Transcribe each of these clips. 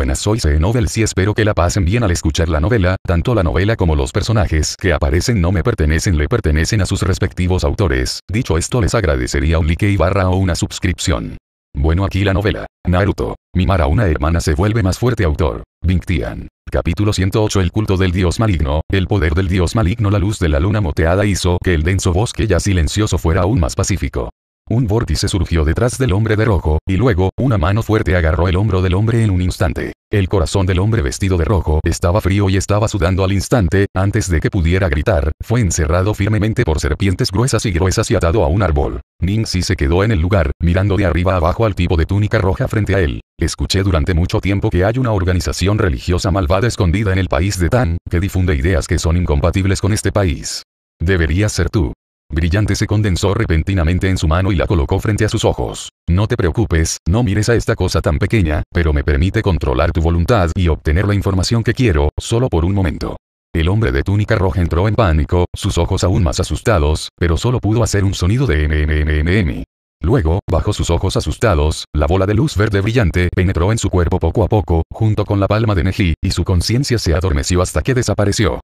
buenas soy C. y espero que la pasen bien al escuchar la novela, tanto la novela como los personajes que aparecen no me pertenecen le pertenecen a sus respectivos autores, dicho esto les agradecería un like y barra o una suscripción. Bueno aquí la novela. Naruto. mi a una hermana se vuelve más fuerte autor. Bingtian. Capítulo 108 El culto del dios maligno, el poder del dios maligno La luz de la luna moteada hizo que el denso bosque ya silencioso fuera aún más pacífico. Un vórtice surgió detrás del hombre de rojo, y luego, una mano fuerte agarró el hombro del hombre en un instante. El corazón del hombre vestido de rojo estaba frío y estaba sudando al instante, antes de que pudiera gritar, fue encerrado firmemente por serpientes gruesas y gruesas y atado a un árbol. Ningxi se quedó en el lugar, mirando de arriba abajo al tipo de túnica roja frente a él. Escuché durante mucho tiempo que hay una organización religiosa malvada escondida en el país de Tan, que difunde ideas que son incompatibles con este país. Deberías ser tú brillante se condensó repentinamente en su mano y la colocó frente a sus ojos. No te preocupes, no mires a esta cosa tan pequeña, pero me permite controlar tu voluntad y obtener la información que quiero, solo por un momento. El hombre de túnica roja entró en pánico, sus ojos aún más asustados, pero solo pudo hacer un sonido de MMMMM. Luego, bajo sus ojos asustados, la bola de luz verde brillante penetró en su cuerpo poco a poco, junto con la palma de Neji, y su conciencia se adormeció hasta que desapareció.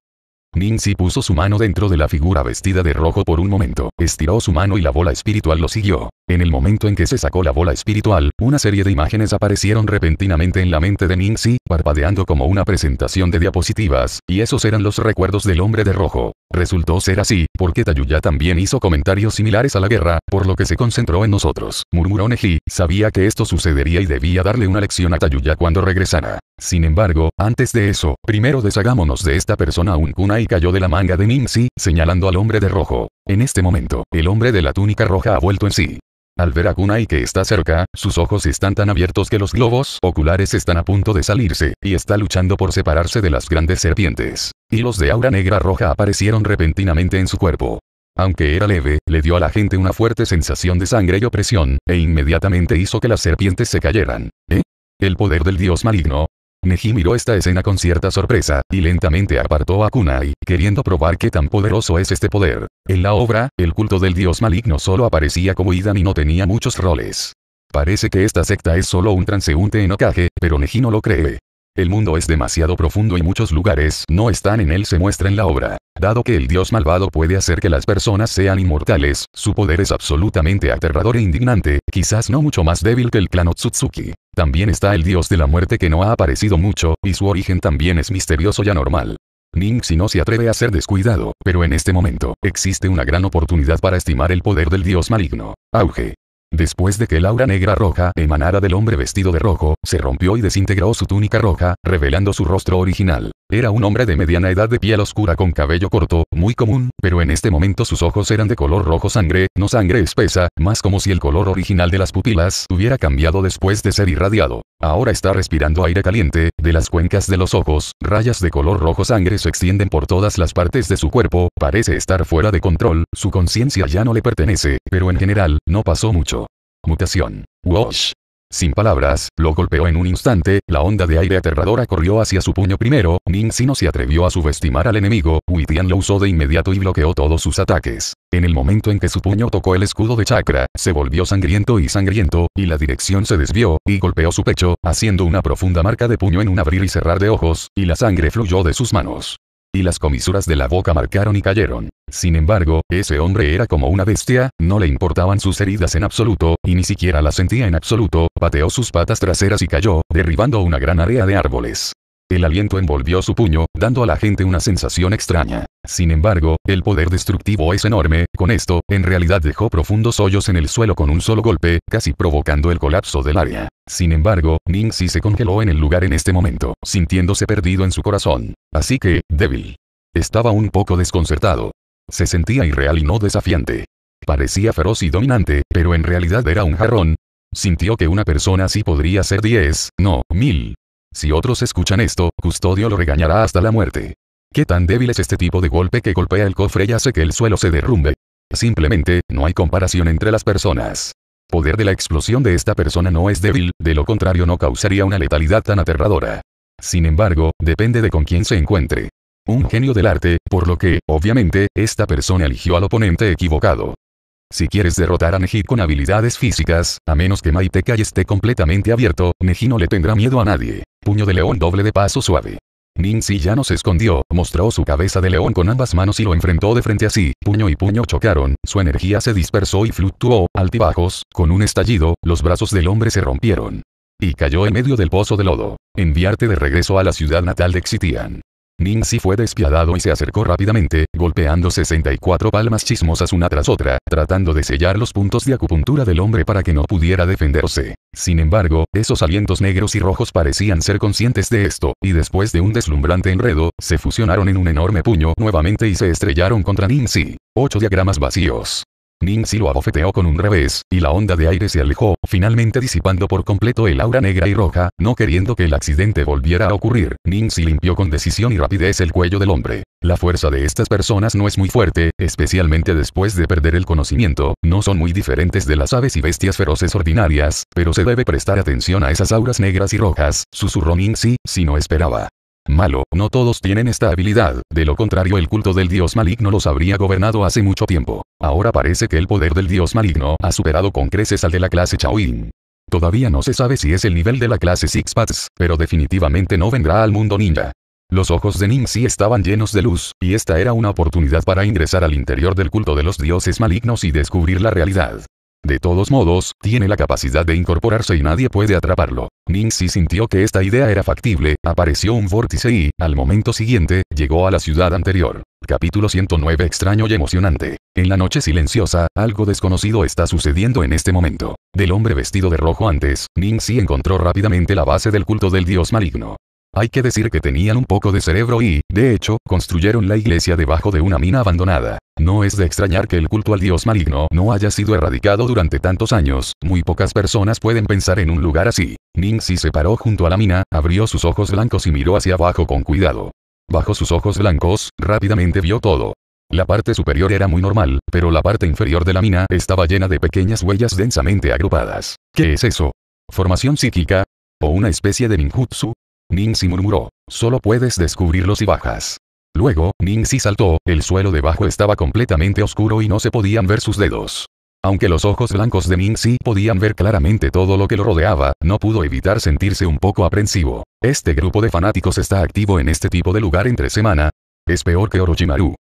Ninzi puso su mano dentro de la figura vestida de rojo por un momento, estiró su mano y la bola espiritual lo siguió. En el momento en que se sacó la bola espiritual, una serie de imágenes aparecieron repentinamente en la mente de Ninzi, parpadeando como una presentación de diapositivas, y esos eran los recuerdos del hombre de rojo. Resultó ser así, porque Tayuya también hizo comentarios similares a la guerra, por lo que se concentró en nosotros, murmuró Neji, sabía que esto sucedería y debía darle una lección a Tayuya cuando regresara. Sin embargo, antes de eso, primero deshagámonos de esta persona un y cayó de la manga de Ningxi, señalando al hombre de rojo. En este momento, el hombre de la túnica roja ha vuelto en sí. Al ver a Kunai que está cerca, sus ojos están tan abiertos que los globos oculares están a punto de salirse, y está luchando por separarse de las grandes serpientes. Hilos de aura negra roja aparecieron repentinamente en su cuerpo. Aunque era leve, le dio a la gente una fuerte sensación de sangre y opresión, e inmediatamente hizo que las serpientes se cayeran. ¿Eh? El poder del dios maligno, Neji miró esta escena con cierta sorpresa, y lentamente apartó a Kunai, queriendo probar qué tan poderoso es este poder. En la obra, el culto del dios maligno solo aparecía como Idan y no tenía muchos roles. Parece que esta secta es solo un transeúnte en Okage, pero Neji no lo cree. El mundo es demasiado profundo y muchos lugares no están en él se muestra en la obra. Dado que el dios malvado puede hacer que las personas sean inmortales, su poder es absolutamente aterrador e indignante, quizás no mucho más débil que el clan Otsutsuki. También está el dios de la muerte que no ha aparecido mucho, y su origen también es misterioso y anormal. Ningxi no se atreve a ser descuidado, pero en este momento, existe una gran oportunidad para estimar el poder del dios maligno. Auge. Después de que el aura negra roja emanara del hombre vestido de rojo, se rompió y desintegró su túnica roja, revelando su rostro original. Era un hombre de mediana edad de piel oscura con cabello corto, muy común, pero en este momento sus ojos eran de color rojo sangre, no sangre espesa, más como si el color original de las pupilas hubiera cambiado después de ser irradiado. Ahora está respirando aire caliente, de las cuencas de los ojos, rayas de color rojo sangre se extienden por todas las partes de su cuerpo, parece estar fuera de control, su conciencia ya no le pertenece, pero en general, no pasó mucho. Mutación. Wash. Sin palabras, lo golpeó en un instante, la onda de aire aterradora corrió hacia su puño primero, si no se atrevió a subestimar al enemigo, Tian lo usó de inmediato y bloqueó todos sus ataques. En el momento en que su puño tocó el escudo de chakra, se volvió sangriento y sangriento, y la dirección se desvió, y golpeó su pecho, haciendo una profunda marca de puño en un abrir y cerrar de ojos, y la sangre fluyó de sus manos y las comisuras de la boca marcaron y cayeron. Sin embargo, ese hombre era como una bestia, no le importaban sus heridas en absoluto, y ni siquiera las sentía en absoluto, pateó sus patas traseras y cayó, derribando una gran área de árboles. El aliento envolvió su puño, dando a la gente una sensación extraña. Sin embargo, el poder destructivo es enorme, con esto, en realidad dejó profundos hoyos en el suelo con un solo golpe, casi provocando el colapso del área. Sin embargo, Ningxi se congeló en el lugar en este momento, sintiéndose perdido en su corazón. Así que, débil. Estaba un poco desconcertado. Se sentía irreal y no desafiante. Parecía feroz y dominante, pero en realidad era un jarrón. Sintió que una persona así podría ser 10, no, mil, si otros escuchan esto, Custodio lo regañará hasta la muerte. ¿Qué tan débil es este tipo de golpe que golpea el cofre y hace que el suelo se derrumbe? Simplemente, no hay comparación entre las personas. Poder de la explosión de esta persona no es débil, de lo contrario no causaría una letalidad tan aterradora. Sin embargo, depende de con quién se encuentre. Un genio del arte, por lo que, obviamente, esta persona eligió al oponente equivocado. Si quieres derrotar a Neji con habilidades físicas, a menos que Maitekai esté completamente abierto, Neji no le tendrá miedo a nadie. Puño de león doble de paso suave. Ninzi ya no se escondió, mostró su cabeza de león con ambas manos y lo enfrentó de frente a sí, puño y puño chocaron, su energía se dispersó y fluctuó, altibajos, con un estallido, los brazos del hombre se rompieron. Y cayó en medio del pozo de lodo. Enviarte de regreso a la ciudad natal de Xitian si fue despiadado y se acercó rápidamente, golpeando 64 palmas chismosas una tras otra, tratando de sellar los puntos de acupuntura del hombre para que no pudiera defenderse. Sin embargo, esos alientos negros y rojos parecían ser conscientes de esto, y después de un deslumbrante enredo, se fusionaron en un enorme puño nuevamente y se estrellaron contra Si. Ocho diagramas vacíos. Si lo abofeteó con un revés, y la onda de aire se alejó, finalmente disipando por completo el aura negra y roja, no queriendo que el accidente volviera a ocurrir. Si limpió con decisión y rapidez el cuello del hombre. La fuerza de estas personas no es muy fuerte, especialmente después de perder el conocimiento, no son muy diferentes de las aves y bestias feroces ordinarias, pero se debe prestar atención a esas auras negras y rojas, susurró Ningxi, si no esperaba. Malo, no todos tienen esta habilidad, de lo contrario el culto del dios maligno los habría gobernado hace mucho tiempo. Ahora parece que el poder del dios maligno ha superado con creces al de la clase Chaoin. Todavía no se sabe si es el nivel de la clase Sixpats, pero definitivamente no vendrá al mundo ninja. Los ojos de Ning estaban llenos de luz, y esta era una oportunidad para ingresar al interior del culto de los dioses malignos y descubrir la realidad. De todos modos, tiene la capacidad de incorporarse y nadie puede atraparlo. Si sintió que esta idea era factible, apareció un vórtice y, al momento siguiente, llegó a la ciudad anterior. Capítulo 109 Extraño y emocionante. En la noche silenciosa, algo desconocido está sucediendo en este momento. Del hombre vestido de rojo antes, Si encontró rápidamente la base del culto del dios maligno. Hay que decir que tenían un poco de cerebro y, de hecho, construyeron la iglesia debajo de una mina abandonada. No es de extrañar que el culto al dios maligno no haya sido erradicado durante tantos años, muy pocas personas pueden pensar en un lugar así. Ningxi se paró junto a la mina, abrió sus ojos blancos y miró hacia abajo con cuidado. Bajo sus ojos blancos, rápidamente vio todo. La parte superior era muy normal, pero la parte inferior de la mina estaba llena de pequeñas huellas densamente agrupadas. ¿Qué es eso? ¿Formación psíquica? ¿O una especie de ninjutsu? si murmuró. Solo puedes descubrirlos si bajas. Luego, si saltó, el suelo debajo estaba completamente oscuro y no se podían ver sus dedos. Aunque los ojos blancos de Si podían ver claramente todo lo que lo rodeaba, no pudo evitar sentirse un poco aprensivo. Este grupo de fanáticos está activo en este tipo de lugar entre semana. Es peor que Orochimaru.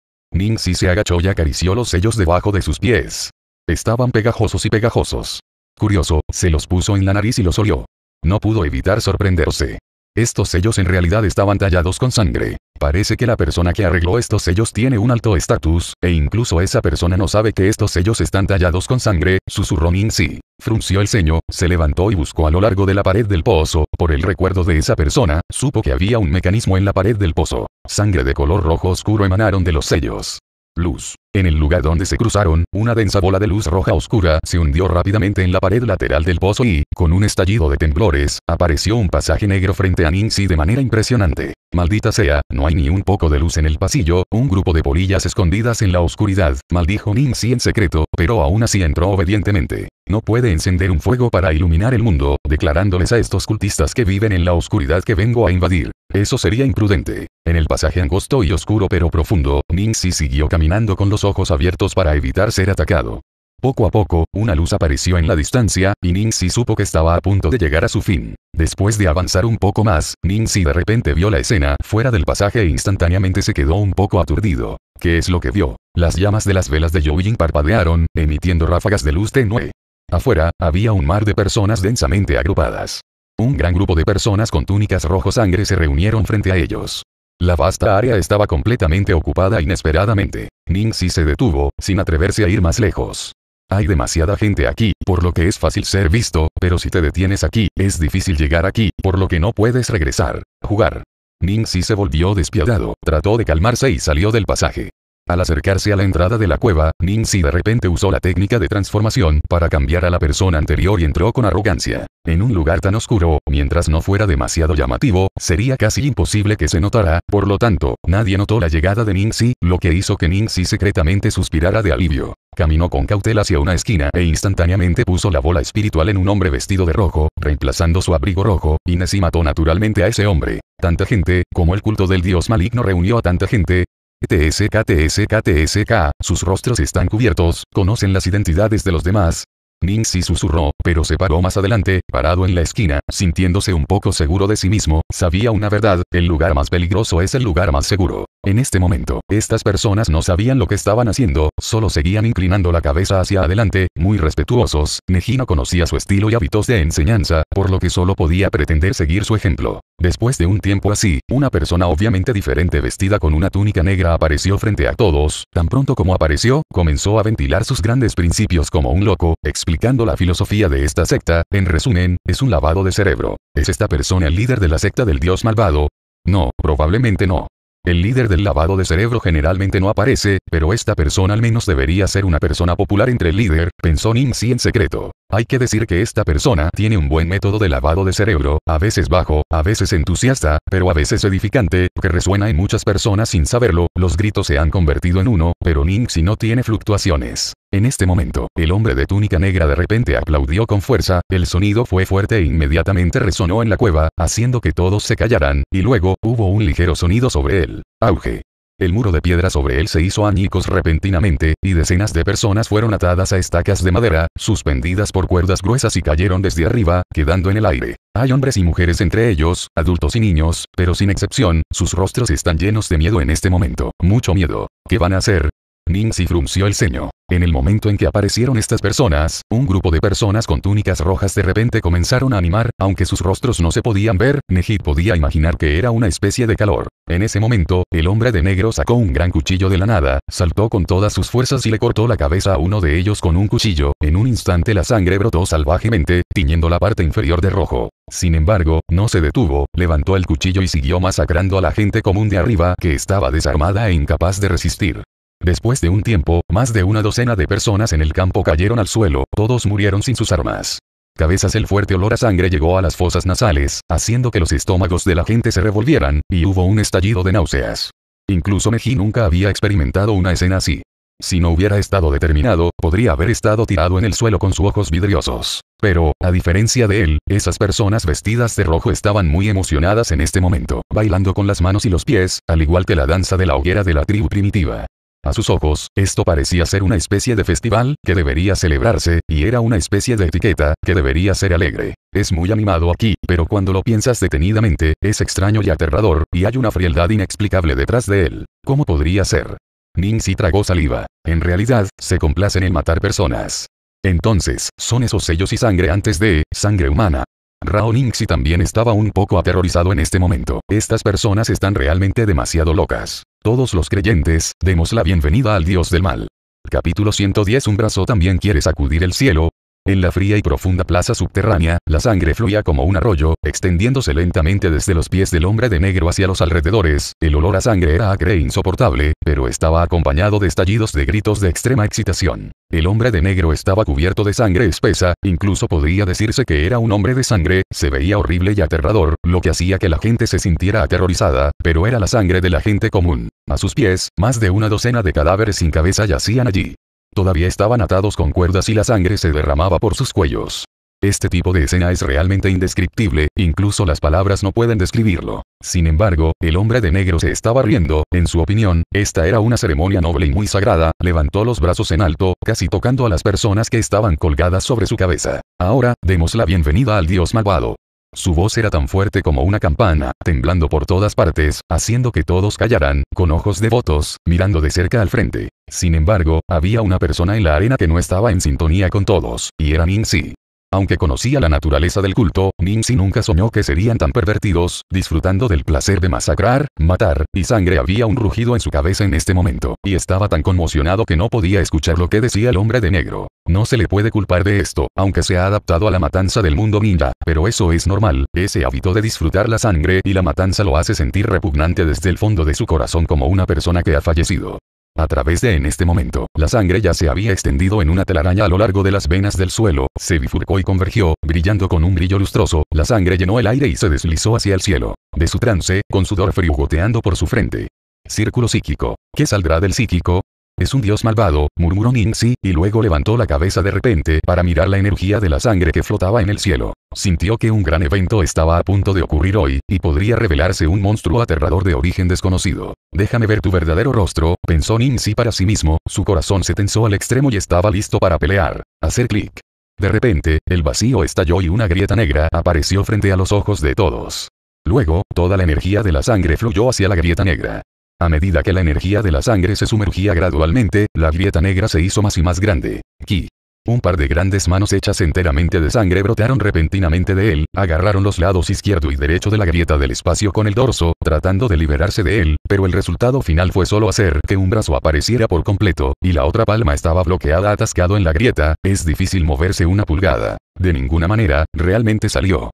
si se agachó y acarició los sellos debajo de sus pies. Estaban pegajosos y pegajosos. Curioso, se los puso en la nariz y los olió. No pudo evitar sorprenderse. Estos sellos en realidad estaban tallados con sangre. Parece que la persona que arregló estos sellos tiene un alto estatus, e incluso esa persona no sabe que estos sellos están tallados con sangre, susurró sí. Frunció el ceño, se levantó y buscó a lo largo de la pared del pozo, por el recuerdo de esa persona, supo que había un mecanismo en la pared del pozo. Sangre de color rojo oscuro emanaron de los sellos. Luz. En el lugar donde se cruzaron, una densa bola de luz roja oscura se hundió rápidamente en la pared lateral del pozo y, con un estallido de temblores, apareció un pasaje negro frente a Nancy de manera impresionante. Maldita sea, no hay ni un poco de luz en el pasillo, un grupo de polillas escondidas en la oscuridad, maldijo Nancy en secreto, pero aún así entró obedientemente. No puede encender un fuego para iluminar el mundo, declarándoles a estos cultistas que viven en la oscuridad que vengo a invadir. Eso sería imprudente. En el pasaje angosto y oscuro pero profundo, Ningxi siguió caminando con los ojos abiertos para evitar ser atacado. Poco a poco, una luz apareció en la distancia, y Ningxi supo que estaba a punto de llegar a su fin. Después de avanzar un poco más, Ningxi de repente vio la escena fuera del pasaje e instantáneamente se quedó un poco aturdido. ¿Qué es lo que vio? Las llamas de las velas de yoyin parpadearon, emitiendo ráfagas de luz tenue. Afuera, había un mar de personas densamente agrupadas. Un gran grupo de personas con túnicas rojo sangre se reunieron frente a ellos. La vasta área estaba completamente ocupada inesperadamente. Ningxi se detuvo, sin atreverse a ir más lejos. Hay demasiada gente aquí, por lo que es fácil ser visto, pero si te detienes aquí, es difícil llegar aquí, por lo que no puedes regresar. Jugar. Ningxi se volvió despiadado, trató de calmarse y salió del pasaje. Al acercarse a la entrada de la cueva, Ningxi de repente usó la técnica de transformación para cambiar a la persona anterior y entró con arrogancia. En un lugar tan oscuro, mientras no fuera demasiado llamativo, sería casi imposible que se notara, por lo tanto, nadie notó la llegada de Ningxi, lo que hizo que Ningxi secretamente suspirara de alivio. Caminó con cautela hacia una esquina e instantáneamente puso la bola espiritual en un hombre vestido de rojo, reemplazando su abrigo rojo, y Nessie mató naturalmente a ese hombre. Tanta gente, como el culto del dios maligno reunió a tanta gente, TSK TSK TSK, sus rostros están cubiertos, conocen las identidades de los demás, Ningxi susurró, pero se paró más adelante, parado en la esquina, sintiéndose un poco seguro de sí mismo, sabía una verdad, el lugar más peligroso es el lugar más seguro. En este momento, estas personas no sabían lo que estaban haciendo, solo seguían inclinando la cabeza hacia adelante, muy respetuosos, Nejino conocía su estilo y hábitos de enseñanza, por lo que solo podía pretender seguir su ejemplo. Después de un tiempo así, una persona obviamente diferente vestida con una túnica negra apareció frente a todos, tan pronto como apareció, comenzó a ventilar sus grandes principios como un loco, explicando la filosofía de esta secta, en resumen, es un lavado de cerebro. ¿Es esta persona el líder de la secta del dios malvado? No, probablemente no. El líder del lavado de cerebro generalmente no aparece, pero esta persona al menos debería ser una persona popular entre el líder, pensó Ningxi en secreto. Hay que decir que esta persona tiene un buen método de lavado de cerebro, a veces bajo, a veces entusiasta, pero a veces edificante, que resuena en muchas personas sin saberlo, los gritos se han convertido en uno, pero si no tiene fluctuaciones. En este momento, el hombre de túnica negra de repente aplaudió con fuerza, el sonido fue fuerte e inmediatamente resonó en la cueva, haciendo que todos se callaran, y luego, hubo un ligero sonido sobre él. Auge. El muro de piedra sobre él se hizo añicos repentinamente, y decenas de personas fueron atadas a estacas de madera, suspendidas por cuerdas gruesas y cayeron desde arriba, quedando en el aire. Hay hombres y mujeres entre ellos, adultos y niños, pero sin excepción, sus rostros están llenos de miedo en este momento, mucho miedo. ¿Qué van a hacer? Ning si frunció el ceño. En el momento en que aparecieron estas personas, un grupo de personas con túnicas rojas de repente comenzaron a animar, aunque sus rostros no se podían ver, Nejit podía imaginar que era una especie de calor. En ese momento, el hombre de negro sacó un gran cuchillo de la nada, saltó con todas sus fuerzas y le cortó la cabeza a uno de ellos con un cuchillo, en un instante la sangre brotó salvajemente, tiñendo la parte inferior de rojo. Sin embargo, no se detuvo, levantó el cuchillo y siguió masacrando a la gente común de arriba que estaba desarmada e incapaz de resistir. Después de un tiempo, más de una docena de personas en el campo cayeron al suelo, todos murieron sin sus armas. Cabezas el fuerte olor a sangre llegó a las fosas nasales, haciendo que los estómagos de la gente se revolvieran, y hubo un estallido de náuseas. Incluso Meji nunca había experimentado una escena así. Si no hubiera estado determinado, podría haber estado tirado en el suelo con sus ojos vidriosos. Pero, a diferencia de él, esas personas vestidas de rojo estaban muy emocionadas en este momento, bailando con las manos y los pies, al igual que la danza de la hoguera de la tribu primitiva. A sus ojos, esto parecía ser una especie de festival, que debería celebrarse, y era una especie de etiqueta, que debería ser alegre. Es muy animado aquí, pero cuando lo piensas detenidamente, es extraño y aterrador, y hay una frialdad inexplicable detrás de él. ¿Cómo podría ser? Ningxi tragó saliva. En realidad, se complacen en matar personas. Entonces, son esos sellos y sangre antes de, sangre humana. Rao Ningxi también estaba un poco aterrorizado en este momento. Estas personas están realmente demasiado locas. Todos los creyentes, demos la bienvenida al Dios del mal. Capítulo 110 Un brazo también quiere sacudir el cielo, en la fría y profunda plaza subterránea, la sangre fluía como un arroyo, extendiéndose lentamente desde los pies del hombre de negro hacia los alrededores. El olor a sangre era acre e insoportable, pero estaba acompañado de estallidos de gritos de extrema excitación. El hombre de negro estaba cubierto de sangre espesa, incluso podría decirse que era un hombre de sangre, se veía horrible y aterrador, lo que hacía que la gente se sintiera aterrorizada, pero era la sangre de la gente común. A sus pies, más de una docena de cadáveres sin cabeza yacían allí. Todavía estaban atados con cuerdas y la sangre se derramaba por sus cuellos. Este tipo de escena es realmente indescriptible, incluso las palabras no pueden describirlo. Sin embargo, el hombre de negro se estaba riendo, en su opinión, esta era una ceremonia noble y muy sagrada, levantó los brazos en alto, casi tocando a las personas que estaban colgadas sobre su cabeza. Ahora, demos la bienvenida al dios malvado. Su voz era tan fuerte como una campana, temblando por todas partes, haciendo que todos callaran, con ojos devotos, mirando de cerca al frente. Sin embargo, había una persona en la arena que no estaba en sintonía con todos, y era si Aunque conocía la naturaleza del culto, si nunca soñó que serían tan pervertidos, disfrutando del placer de masacrar, matar, y sangre había un rugido en su cabeza en este momento, y estaba tan conmocionado que no podía escuchar lo que decía el hombre de negro. No se le puede culpar de esto, aunque se ha adaptado a la matanza del mundo ninja, pero eso es normal, ese hábito de disfrutar la sangre y la matanza lo hace sentir repugnante desde el fondo de su corazón como una persona que ha fallecido. A través de en este momento, la sangre ya se había extendido en una telaraña a lo largo de las venas del suelo, se bifurcó y convergió, brillando con un brillo lustroso, la sangre llenó el aire y se deslizó hacia el cielo. De su trance, con sudor frío goteando por su frente. Círculo psíquico. ¿Qué saldrá del psíquico? Es un dios malvado, murmuró Ninsi, y luego levantó la cabeza de repente para mirar la energía de la sangre que flotaba en el cielo. Sintió que un gran evento estaba a punto de ocurrir hoy, y podría revelarse un monstruo aterrador de origen desconocido. Déjame ver tu verdadero rostro, pensó Si para sí mismo, su corazón se tensó al extremo y estaba listo para pelear. Hacer clic. De repente, el vacío estalló y una grieta negra apareció frente a los ojos de todos. Luego, toda la energía de la sangre fluyó hacia la grieta negra. A medida que la energía de la sangre se sumergía gradualmente, la grieta negra se hizo más y más grande. Ki. Un par de grandes manos hechas enteramente de sangre brotaron repentinamente de él, agarraron los lados izquierdo y derecho de la grieta del espacio con el dorso, tratando de liberarse de él, pero el resultado final fue solo hacer que un brazo apareciera por completo, y la otra palma estaba bloqueada atascado en la grieta, es difícil moverse una pulgada. De ninguna manera, realmente salió.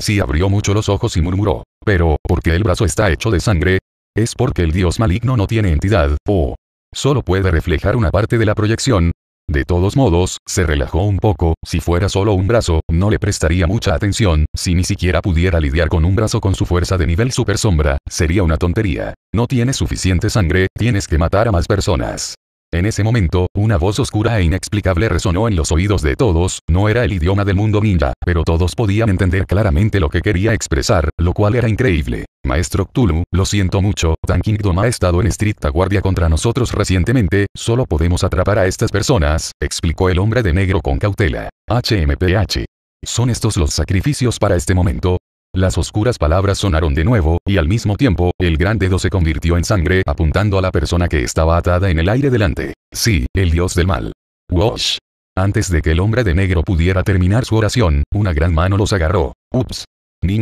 si abrió mucho los ojos y murmuró. Pero, ¿por qué el brazo está hecho de sangre? Es porque el dios maligno no tiene entidad, o solo puede reflejar una parte de la proyección. De todos modos, se relajó un poco, si fuera solo un brazo, no le prestaría mucha atención, si ni siquiera pudiera lidiar con un brazo con su fuerza de nivel super sombra, sería una tontería. No tienes suficiente sangre, tienes que matar a más personas. En ese momento, una voz oscura e inexplicable resonó en los oídos de todos, no era el idioma del mundo ninja, pero todos podían entender claramente lo que quería expresar, lo cual era increíble. Maestro Cthulhu, lo siento mucho, Tan Kingdom ha estado en estricta guardia contra nosotros recientemente, solo podemos atrapar a estas personas, explicó el hombre de negro con cautela. HMPH. ¿Son estos los sacrificios para este momento? Las oscuras palabras sonaron de nuevo, y al mismo tiempo, el gran dedo se convirtió en sangre apuntando a la persona que estaba atada en el aire delante. Sí, el dios del mal. Wash. Antes de que el hombre de negro pudiera terminar su oración, una gran mano los agarró. Ups.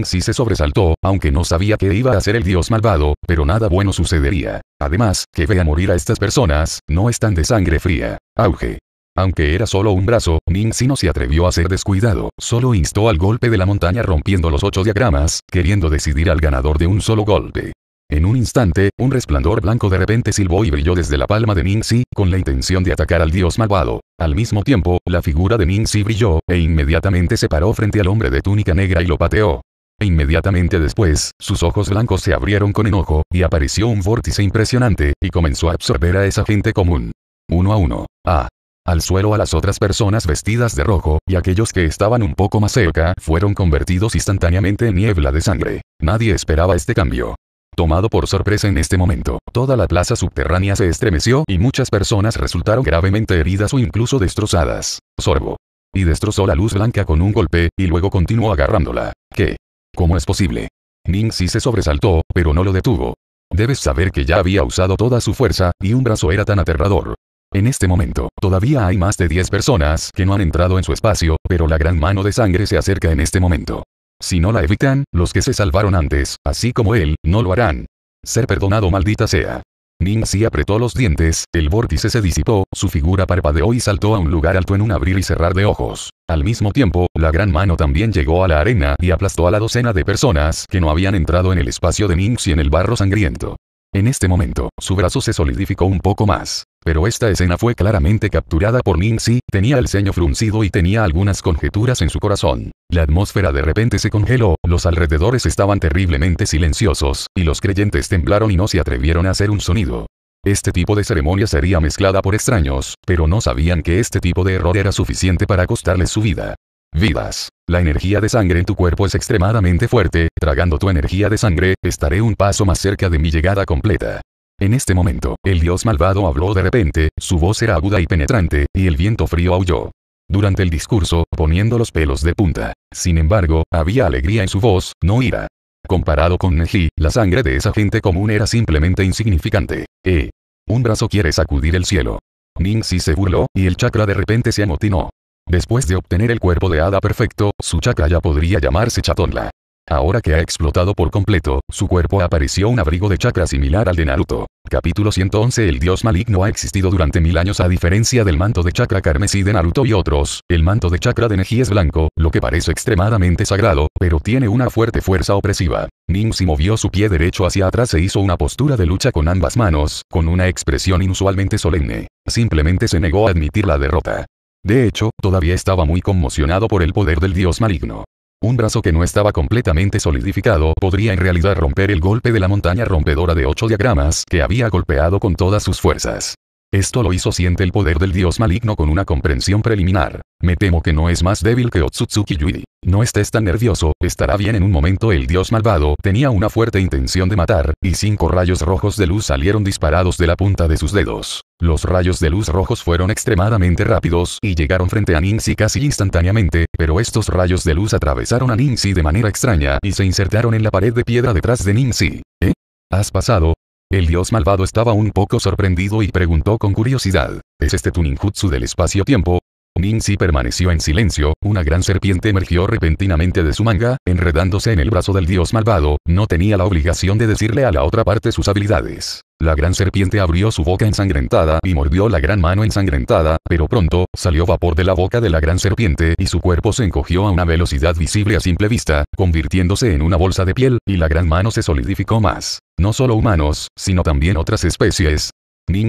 si se sobresaltó, aunque no sabía que iba a ser el dios malvado, pero nada bueno sucedería. Además, que vea morir a estas personas, no están de sangre fría. Auge. Aunque era solo un brazo, Ningxi no se atrevió a ser descuidado, solo instó al golpe de la montaña rompiendo los ocho diagramas, queriendo decidir al ganador de un solo golpe. En un instante, un resplandor blanco de repente silbó y brilló desde la palma de Ningxi, con la intención de atacar al dios maguado. Al mismo tiempo, la figura de Ningxi brilló, e inmediatamente se paró frente al hombre de túnica negra y lo pateó. E inmediatamente después, sus ojos blancos se abrieron con enojo, y apareció un vórtice impresionante, y comenzó a absorber a esa gente común. Uno a uno. Ah, al suelo a las otras personas vestidas de rojo, y aquellos que estaban un poco más cerca fueron convertidos instantáneamente en niebla de sangre. Nadie esperaba este cambio. Tomado por sorpresa en este momento, toda la plaza subterránea se estremeció y muchas personas resultaron gravemente heridas o incluso destrozadas. Sorbo. Y destrozó la luz blanca con un golpe, y luego continuó agarrándola. ¿Qué? ¿Cómo es posible? Ning si se sobresaltó, pero no lo detuvo. Debes saber que ya había usado toda su fuerza, y un brazo era tan aterrador. En este momento, todavía hay más de 10 personas que no han entrado en su espacio, pero la gran mano de sangre se acerca en este momento. Si no la evitan, los que se salvaron antes, así como él, no lo harán. Ser perdonado maldita sea. Ning apretó los dientes, el vórtice se disipó, su figura parpadeó y saltó a un lugar alto en un abrir y cerrar de ojos. Al mismo tiempo, la gran mano también llegó a la arena y aplastó a la docena de personas que no habían entrado en el espacio de Ning Si en el barro sangriento. En este momento, su brazo se solidificó un poco más. Pero esta escena fue claramente capturada por si tenía el ceño fruncido y tenía algunas conjeturas en su corazón. La atmósfera de repente se congeló, los alrededores estaban terriblemente silenciosos, y los creyentes temblaron y no se atrevieron a hacer un sonido. Este tipo de ceremonia sería mezclada por extraños, pero no sabían que este tipo de error era suficiente para costarles su vida. Vidas. La energía de sangre en tu cuerpo es extremadamente fuerte, tragando tu energía de sangre, estaré un paso más cerca de mi llegada completa. En este momento, el dios malvado habló de repente, su voz era aguda y penetrante, y el viento frío aulló. Durante el discurso, poniendo los pelos de punta. Sin embargo, había alegría en su voz, no ira. Comparado con Neji, la sangre de esa gente común era simplemente insignificante. Eh. Un brazo quiere sacudir el cielo. si se burló, y el chakra de repente se amotinó. Después de obtener el cuerpo de hada perfecto, su chakra ya podría llamarse chatonla. Ahora que ha explotado por completo, su cuerpo apareció un abrigo de chakra similar al de Naruto. Capítulo 111 El dios maligno ha existido durante mil años a diferencia del manto de chakra carmesí de Naruto y otros, el manto de chakra de Neji es blanco, lo que parece extremadamente sagrado, pero tiene una fuerte fuerza opresiva. si movió su pie derecho hacia atrás e hizo una postura de lucha con ambas manos, con una expresión inusualmente solemne. Simplemente se negó a admitir la derrota. De hecho, todavía estaba muy conmocionado por el poder del dios maligno. Un brazo que no estaba completamente solidificado podría en realidad romper el golpe de la montaña rompedora de ocho diagramas que había golpeado con todas sus fuerzas. Esto lo hizo siente el poder del dios maligno con una comprensión preliminar. Me temo que no es más débil que Otsutsuki Yui. No estés tan nervioso, estará bien en un momento el dios malvado tenía una fuerte intención de matar, y cinco rayos rojos de luz salieron disparados de la punta de sus dedos. Los rayos de luz rojos fueron extremadamente rápidos y llegaron frente a Ninzi casi instantáneamente, pero estos rayos de luz atravesaron a Ninzi de manera extraña y se insertaron en la pared de piedra detrás de Ninzi. ¿Eh? Has pasado, el dios malvado estaba un poco sorprendido y preguntó con curiosidad, ¿es este tu ninjutsu del espacio-tiempo? Ninzi permaneció en silencio, una gran serpiente emergió repentinamente de su manga, enredándose en el brazo del dios malvado, no tenía la obligación de decirle a la otra parte sus habilidades. La gran serpiente abrió su boca ensangrentada y mordió la gran mano ensangrentada, pero pronto, salió vapor de la boca de la gran serpiente y su cuerpo se encogió a una velocidad visible a simple vista, convirtiéndose en una bolsa de piel, y la gran mano se solidificó más no solo humanos, sino también otras especies.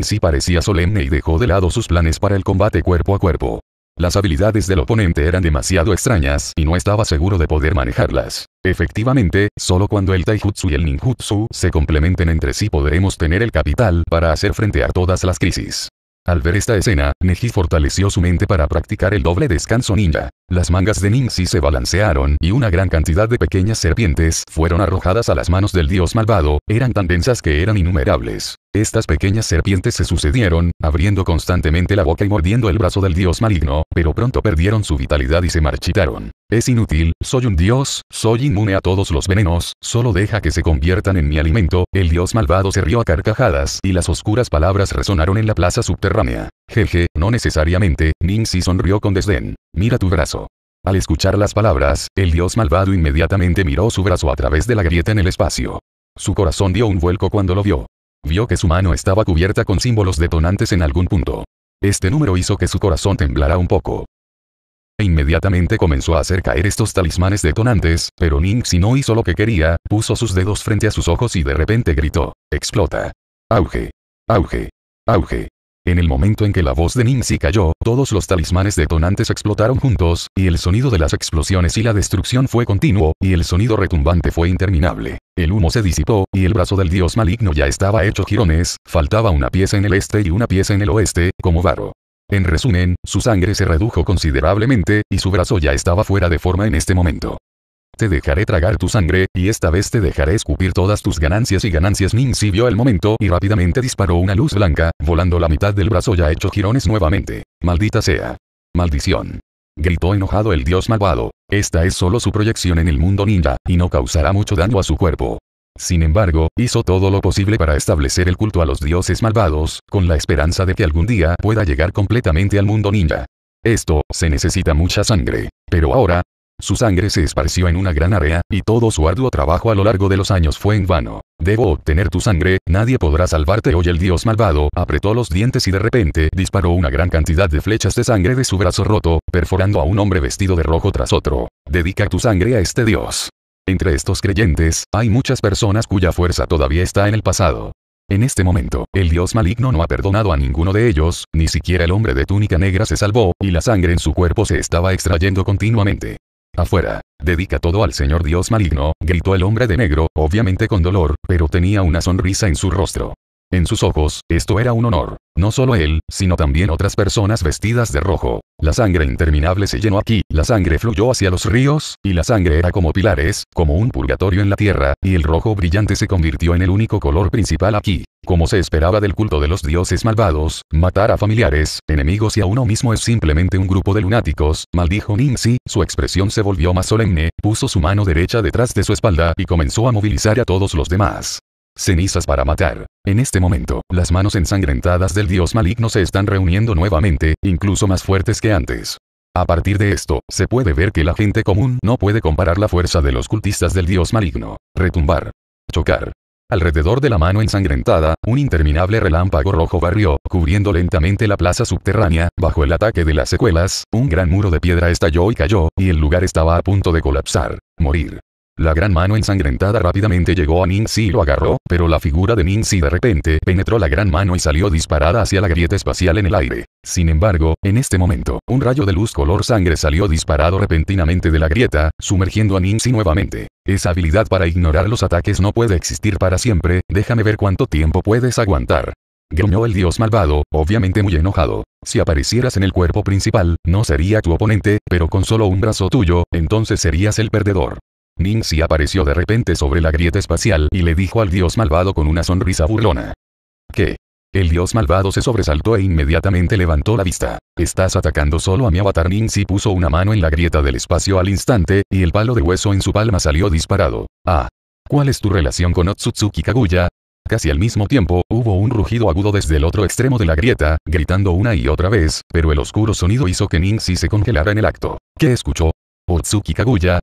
Si parecía solemne y dejó de lado sus planes para el combate cuerpo a cuerpo. Las habilidades del oponente eran demasiado extrañas y no estaba seguro de poder manejarlas. Efectivamente, solo cuando el taijutsu y el ninjutsu se complementen entre sí podremos tener el capital para hacer frente a todas las crisis. Al ver esta escena, Neji fortaleció su mente para practicar el doble descanso ninja. Las mangas de Ninxi se balancearon y una gran cantidad de pequeñas serpientes fueron arrojadas a las manos del dios malvado, eran tan densas que eran innumerables. Estas pequeñas serpientes se sucedieron, abriendo constantemente la boca y mordiendo el brazo del dios maligno, pero pronto perdieron su vitalidad y se marchitaron. Es inútil, soy un dios, soy inmune a todos los venenos, solo deja que se conviertan en mi alimento, el dios malvado se rió a carcajadas y las oscuras palabras resonaron en la plaza subterránea. Jeje, no necesariamente, si sonrió con desdén. Mira tu brazo. Al escuchar las palabras, el dios malvado inmediatamente miró su brazo a través de la grieta en el espacio. Su corazón dio un vuelco cuando lo vio. Vio que su mano estaba cubierta con símbolos detonantes en algún punto. Este número hizo que su corazón temblara un poco. E inmediatamente comenzó a hacer caer estos talismanes detonantes, pero Ningxi no hizo lo que quería, puso sus dedos frente a sus ojos y de repente gritó, explota. Auge. Auge. Auge. En el momento en que la voz de Ningxi cayó, todos los talismanes detonantes explotaron juntos, y el sonido de las explosiones y la destrucción fue continuo, y el sonido retumbante fue interminable. El humo se disipó, y el brazo del dios maligno ya estaba hecho jirones, faltaba una pieza en el este y una pieza en el oeste, como varo. En resumen, su sangre se redujo considerablemente, y su brazo ya estaba fuera de forma en este momento. Te dejaré tragar tu sangre, y esta vez te dejaré escupir todas tus ganancias y ganancias. si vio el momento y rápidamente disparó una luz blanca, volando la mitad del brazo ya hecho girones nuevamente. Maldita sea. Maldición. Gritó enojado el dios malvado. Esta es solo su proyección en el mundo ninja, y no causará mucho daño a su cuerpo. Sin embargo, hizo todo lo posible para establecer el culto a los dioses malvados, con la esperanza de que algún día pueda llegar completamente al mundo ninja. Esto, se necesita mucha sangre. Pero ahora, su sangre se esparció en una gran área, y todo su arduo trabajo a lo largo de los años fue en vano. Debo obtener tu sangre, nadie podrá salvarte hoy el dios malvado, apretó los dientes y de repente disparó una gran cantidad de flechas de sangre de su brazo roto, perforando a un hombre vestido de rojo tras otro. Dedica tu sangre a este dios. Entre estos creyentes, hay muchas personas cuya fuerza todavía está en el pasado. En este momento, el dios maligno no ha perdonado a ninguno de ellos, ni siquiera el hombre de túnica negra se salvó, y la sangre en su cuerpo se estaba extrayendo continuamente. Afuera. Dedica todo al Señor Dios maligno, gritó el hombre de negro, obviamente con dolor, pero tenía una sonrisa en su rostro. En sus ojos, esto era un honor. No solo él, sino también otras personas vestidas de rojo. La sangre interminable se llenó aquí, la sangre fluyó hacia los ríos, y la sangre era como pilares, como un purgatorio en la tierra, y el rojo brillante se convirtió en el único color principal aquí. Como se esperaba del culto de los dioses malvados, matar a familiares, enemigos y a uno mismo es simplemente un grupo de lunáticos, maldijo Ninzi, su expresión se volvió más solemne, puso su mano derecha detrás de su espalda y comenzó a movilizar a todos los demás. Cenizas para matar. En este momento, las manos ensangrentadas del dios maligno se están reuniendo nuevamente, incluso más fuertes que antes. A partir de esto, se puede ver que la gente común no puede comparar la fuerza de los cultistas del dios maligno. Retumbar. Chocar. Alrededor de la mano ensangrentada, un interminable relámpago rojo barrió, cubriendo lentamente la plaza subterránea, bajo el ataque de las secuelas, un gran muro de piedra estalló y cayó, y el lugar estaba a punto de colapsar. Morir. La gran mano ensangrentada rápidamente llegó a Ninxi y lo agarró, pero la figura de Ninxi de repente penetró la gran mano y salió disparada hacia la grieta espacial en el aire. Sin embargo, en este momento, un rayo de luz color sangre salió disparado repentinamente de la grieta, sumergiendo a Ninxi nuevamente. Esa habilidad para ignorar los ataques no puede existir para siempre, déjame ver cuánto tiempo puedes aguantar. Gruñó el dios malvado, obviamente muy enojado. Si aparecieras en el cuerpo principal, no sería tu oponente, pero con solo un brazo tuyo, entonces serías el perdedor. Ningxi apareció de repente sobre la grieta espacial y le dijo al dios malvado con una sonrisa burlona. ¿Qué? El dios malvado se sobresaltó e inmediatamente levantó la vista. Estás atacando solo a mi avatar Ningxi puso una mano en la grieta del espacio al instante, y el palo de hueso en su palma salió disparado. Ah. ¿Cuál es tu relación con Otsutsuki Kaguya? Casi al mismo tiempo, hubo un rugido agudo desde el otro extremo de la grieta, gritando una y otra vez, pero el oscuro sonido hizo que Ningxi se congelara en el acto. ¿Qué escuchó? Otsuki Kaguya,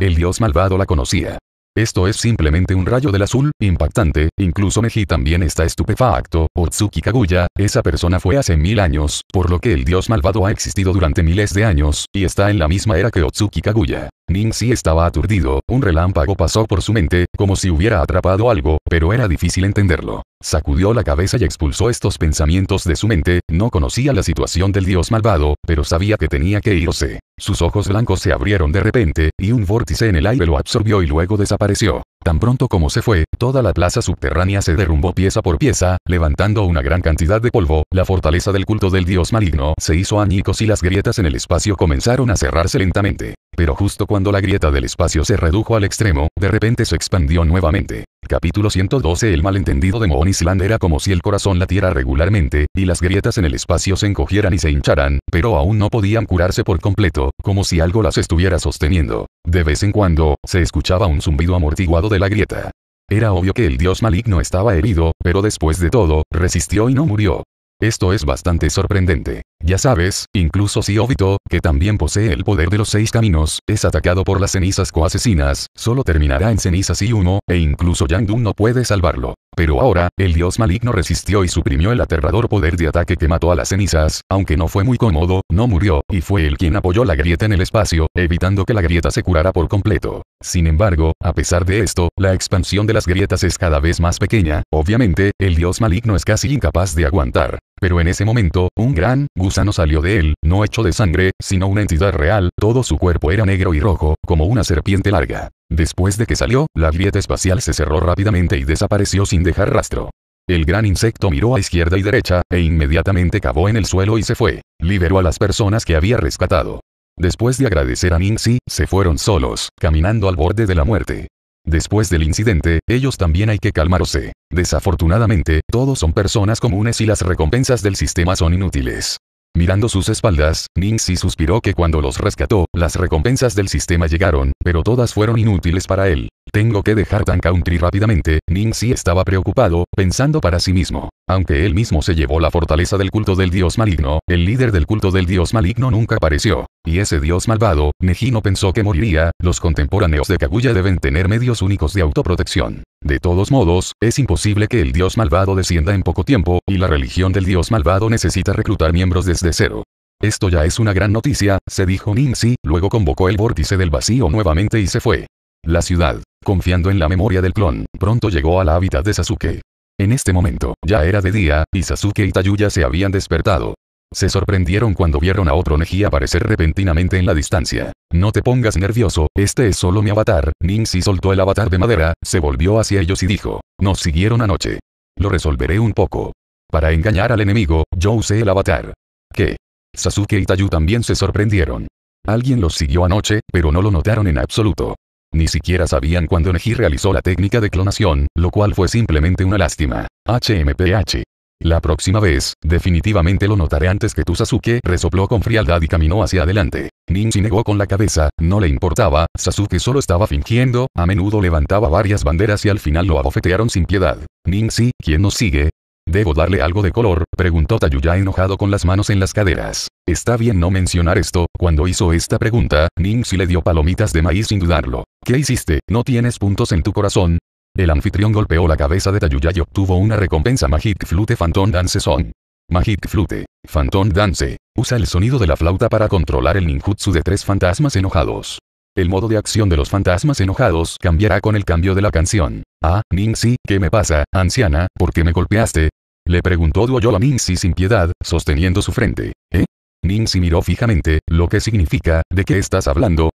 el dios malvado la conocía. Esto es simplemente un rayo del azul, impactante, incluso Meji también está estupefacto, Otsuki Kaguya, esa persona fue hace mil años, por lo que el dios malvado ha existido durante miles de años, y está en la misma era que Otsuki Kaguya si estaba aturdido, un relámpago pasó por su mente, como si hubiera atrapado algo, pero era difícil entenderlo. Sacudió la cabeza y expulsó estos pensamientos de su mente, no conocía la situación del dios malvado, pero sabía que tenía que irse. Sus ojos blancos se abrieron de repente, y un vórtice en el aire lo absorbió y luego desapareció. Tan pronto como se fue, toda la plaza subterránea se derrumbó pieza por pieza, levantando una gran cantidad de polvo, la fortaleza del culto del dios maligno se hizo añicos y las grietas en el espacio comenzaron a cerrarse lentamente. Pero justo cuando la grieta del espacio se redujo al extremo, de repente se expandió nuevamente. Capítulo 112 El malentendido de Moon Island era como si el corazón latiera regularmente, y las grietas en el espacio se encogieran y se hincharan, pero aún no podían curarse por completo, como si algo las estuviera sosteniendo. De vez en cuando, se escuchaba un zumbido amortiguado de la grieta. Era obvio que el dios maligno estaba herido, pero después de todo, resistió y no murió. Esto es bastante sorprendente. Ya sabes, incluso si Obito, que también posee el poder de los seis caminos, es atacado por las cenizas coasesinas, solo terminará en cenizas y humo, e incluso Yangdun no puede salvarlo. Pero ahora, el dios maligno resistió y suprimió el aterrador poder de ataque que mató a las cenizas, aunque no fue muy cómodo, no murió, y fue él quien apoyó la grieta en el espacio, evitando que la grieta se curara por completo. Sin embargo, a pesar de esto, la expansión de las grietas es cada vez más pequeña, obviamente, el dios maligno es casi incapaz de aguantar. Pero en ese momento, un gran gusano salió de él, no hecho de sangre, sino una entidad real, todo su cuerpo era negro y rojo, como una serpiente larga. Después de que salió, la grieta espacial se cerró rápidamente y desapareció sin dejar rastro. El gran insecto miró a izquierda y derecha, e inmediatamente cavó en el suelo y se fue. Liberó a las personas que había rescatado. Después de agradecer a Ninsi, se fueron solos, caminando al borde de la muerte. Después del incidente, ellos también hay que calmarse. Desafortunadamente, todos son personas comunes y las recompensas del sistema son inútiles. Mirando sus espaldas, Ningxi suspiró que cuando los rescató, las recompensas del sistema llegaron, pero todas fueron inútiles para él. Tengo que dejar Tan Country rápidamente, Ningxi estaba preocupado, pensando para sí mismo. Aunque él mismo se llevó la fortaleza del culto del dios maligno, el líder del culto del dios maligno nunca apareció. Y ese dios malvado, Nejino pensó que moriría, los contemporáneos de Kaguya deben tener medios únicos de autoprotección. De todos modos, es imposible que el dios malvado descienda en poco tiempo, y la religión del dios malvado necesita reclutar miembros desde cero. Esto ya es una gran noticia, se dijo Ninzi, luego convocó el vórtice del vacío nuevamente y se fue. La ciudad, confiando en la memoria del clon, pronto llegó a la hábitat de Sasuke. En este momento, ya era de día, y Sasuke y ya se habían despertado. Se sorprendieron cuando vieron a otro Neji aparecer repentinamente en la distancia. No te pongas nervioso, este es solo mi avatar. Ninxi soltó el avatar de madera, se volvió hacia ellos y dijo. Nos siguieron anoche. Lo resolveré un poco. Para engañar al enemigo, yo usé el avatar. ¿Qué? Sasuke y Tayu también se sorprendieron. Alguien los siguió anoche, pero no lo notaron en absoluto. Ni siquiera sabían cuando Neji realizó la técnica de clonación, lo cual fue simplemente una lástima. HMPH. La próxima vez, definitivamente lo notaré antes que tu Sasuke resopló con frialdad y caminó hacia adelante. Ninji negó con la cabeza, no le importaba, Sasuke solo estaba fingiendo, a menudo levantaba varias banderas y al final lo abofetearon sin piedad. Ninji, quien nos sigue, ¿Debo darle algo de color? preguntó Tayuya enojado con las manos en las caderas. Está bien no mencionar esto, cuando hizo esta pregunta, Ningxi le dio palomitas de maíz sin dudarlo. ¿Qué hiciste? ¿No tienes puntos en tu corazón? El anfitrión golpeó la cabeza de Tayuya y obtuvo una recompensa Magic Flute Phantom Dance Song. Magic Flute. Phantom Dance. Usa el sonido de la flauta para controlar el ninjutsu de tres fantasmas enojados. El modo de acción de los fantasmas enojados cambiará con el cambio de la canción. Ah, Ningxi, ¿qué me pasa, anciana? ¿Por qué me golpeaste? Le preguntó Duoyolo a Ninsi sin piedad, sosteniendo su frente. ¿Eh? Ningxi miró fijamente, lo que significa, ¿de qué estás hablando?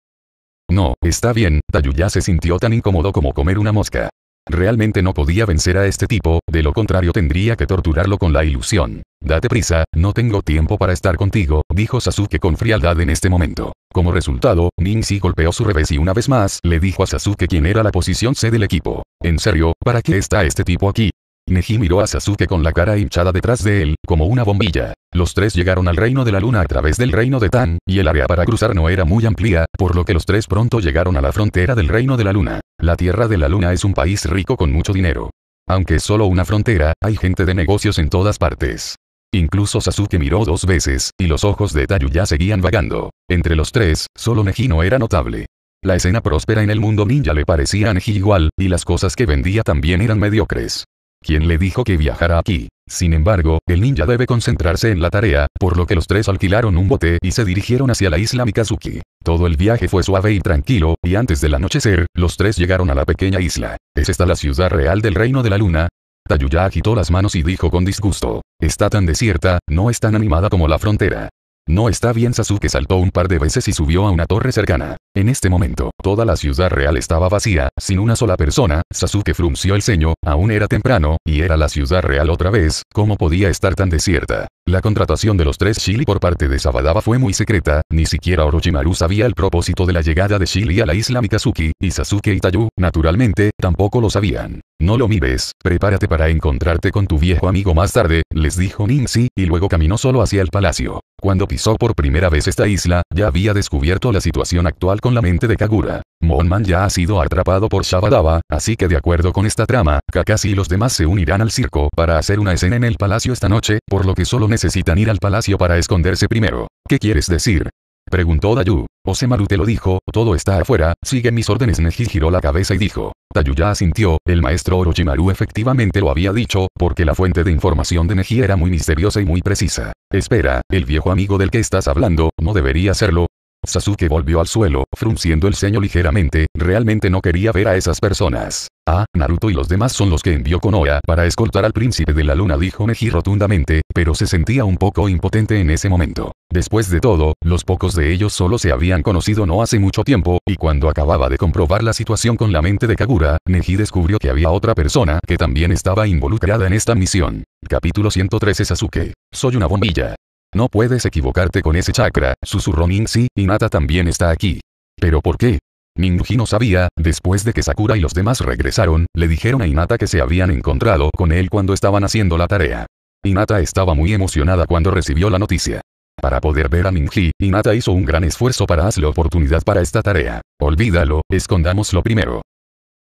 No, está bien, Tayuya se sintió tan incómodo como comer una mosca. Realmente no podía vencer a este tipo, de lo contrario tendría que torturarlo con la ilusión. Date prisa, no tengo tiempo para estar contigo, dijo Sasuke con frialdad en este momento. Como resultado, Ningxi golpeó su revés y una vez más le dijo a Sasuke quién era la posición C del equipo. En serio, ¿para qué está este tipo aquí? Neji miró a Sasuke con la cara hinchada detrás de él, como una bombilla. Los tres llegaron al reino de la luna a través del reino de Tan, y el área para cruzar no era muy amplia, por lo que los tres pronto llegaron a la frontera del reino de la luna. La tierra de la luna es un país rico con mucho dinero. Aunque es solo una frontera, hay gente de negocios en todas partes. Incluso Sasuke miró dos veces, y los ojos de Tayu ya seguían vagando. Entre los tres, solo Neji no era notable. La escena próspera en el mundo ninja le parecía a Neji igual, y las cosas que vendía también eran mediocres quien le dijo que viajara aquí. Sin embargo, el ninja debe concentrarse en la tarea, por lo que los tres alquilaron un bote y se dirigieron hacia la isla Mikazuki. Todo el viaje fue suave y tranquilo, y antes del anochecer, los tres llegaron a la pequeña isla. ¿Es esta la ciudad real del reino de la luna? Tayuya agitó las manos y dijo con disgusto. Está tan desierta, no es tan animada como la frontera. No está bien Sasuke saltó un par de veces y subió a una torre cercana. En este momento, toda la ciudad real estaba vacía, sin una sola persona, Sasuke frunció el ceño, aún era temprano, y era la ciudad real otra vez, ¿cómo podía estar tan desierta? La contratación de los tres Shili por parte de Sabadaba fue muy secreta, ni siquiera Orochimaru sabía el propósito de la llegada de Shili a la isla Mikazuki, y Sasuke y Tayu, naturalmente, tampoco lo sabían. No lo mires, prepárate para encontrarte con tu viejo amigo más tarde, les dijo Ninzi, y luego caminó solo hacia el palacio. Cuando pisó por primera vez esta isla, ya había descubierto la situación actual con la mente de Kagura. Monman ya ha sido atrapado por Shabadaba, así que de acuerdo con esta trama, Kakashi y los demás se unirán al circo para hacer una escena en el palacio esta noche, por lo que solo necesitan ir al palacio para esconderse primero. ¿Qué quieres decir? Preguntó Dayu. Osemaru te lo dijo, todo está afuera, sigue mis órdenes. Neji giró la cabeza y dijo. Dayu ya asintió, el maestro Orochimaru efectivamente lo había dicho, porque la fuente de información de Neji era muy misteriosa y muy precisa. Espera, el viejo amigo del que estás hablando, ¿no debería serlo? Sasuke volvió al suelo, frunciendo el ceño ligeramente, realmente no quería ver a esas personas. Ah, Naruto y los demás son los que envió Konoha para escoltar al príncipe de la luna dijo Neji rotundamente, pero se sentía un poco impotente en ese momento. Después de todo, los pocos de ellos solo se habían conocido no hace mucho tiempo, y cuando acababa de comprobar la situación con la mente de Kagura, Neji descubrió que había otra persona que también estaba involucrada en esta misión. Capítulo 113 Sasuke. Soy una bombilla. No puedes equivocarte con ese chakra, susurró si y Nata también está aquí. ¿Pero por qué? Ninji no sabía, después de que Sakura y los demás regresaron, le dijeron a Inata que se habían encontrado con él cuando estaban haciendo la tarea. Inata estaba muy emocionada cuando recibió la noticia. Para poder ver a Minji, Inata hizo un gran esfuerzo para hacerle oportunidad para esta tarea. Olvídalo, escondámoslo primero.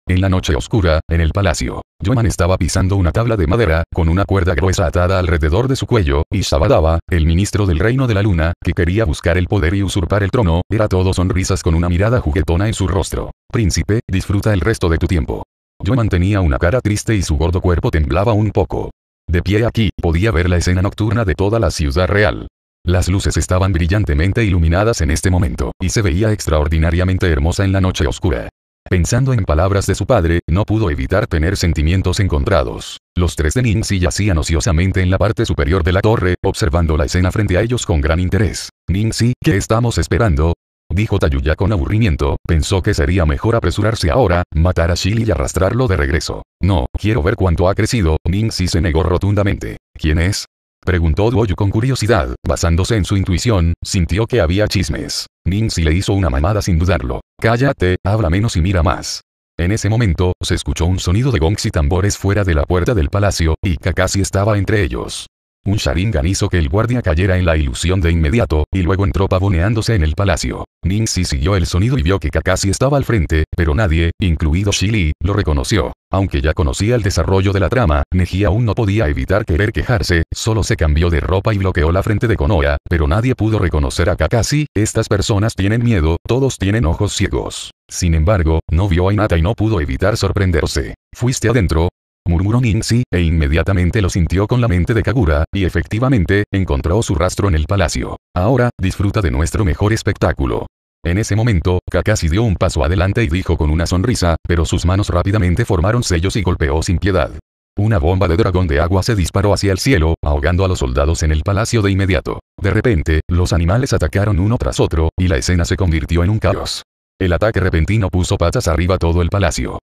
En la noche oscura, en el palacio, Yoman estaba pisando una tabla de madera, con una cuerda gruesa atada alrededor de su cuello, y Sabadaba, el ministro del reino de la luna, que quería buscar el poder y usurpar el trono, era todo sonrisas con una mirada juguetona en su rostro. Príncipe, disfruta el resto de tu tiempo. Yoman tenía una cara triste y su gordo cuerpo temblaba un poco. De pie aquí, podía ver la escena nocturna de toda la ciudad real. Las luces estaban brillantemente iluminadas en este momento, y se veía extraordinariamente hermosa en la noche oscura. Pensando en palabras de su padre, no pudo evitar tener sentimientos encontrados. Los tres de Ningxi yacían ociosamente en la parte superior de la torre, observando la escena frente a ellos con gran interés. Ningxi, ¿qué estamos esperando? Dijo Tayuya con aburrimiento, pensó que sería mejor apresurarse ahora, matar a Shili y arrastrarlo de regreso. No, quiero ver cuánto ha crecido, Ningxi se negó rotundamente. ¿Quién es? Preguntó Duoyu con curiosidad, basándose en su intuición, sintió que había chismes. Ningxi le hizo una mamada sin dudarlo. Cállate, habla menos y mira más. En ese momento, se escuchó un sonido de gongs y tambores fuera de la puerta del palacio, y Kakashi estaba entre ellos. Un Sharingan hizo que el guardia cayera en la ilusión de inmediato, y luego entró pavoneándose en el palacio. si siguió el sonido y vio que Kakashi estaba al frente, pero nadie, incluido Shili, lo reconoció. Aunque ya conocía el desarrollo de la trama, Neji aún no podía evitar querer quejarse, solo se cambió de ropa y bloqueó la frente de Konoha, pero nadie pudo reconocer a Kakashi, estas personas tienen miedo, todos tienen ojos ciegos. Sin embargo, no vio a Inata y no pudo evitar sorprenderse. Fuiste adentro, murmuró Ninxi, e inmediatamente lo sintió con la mente de Kagura, y efectivamente, encontró su rastro en el palacio. Ahora, disfruta de nuestro mejor espectáculo. En ese momento, Kakashi dio un paso adelante y dijo con una sonrisa, pero sus manos rápidamente formaron sellos y golpeó sin piedad. Una bomba de dragón de agua se disparó hacia el cielo, ahogando a los soldados en el palacio de inmediato. De repente, los animales atacaron uno tras otro, y la escena se convirtió en un caos. El ataque repentino puso patas arriba todo el palacio.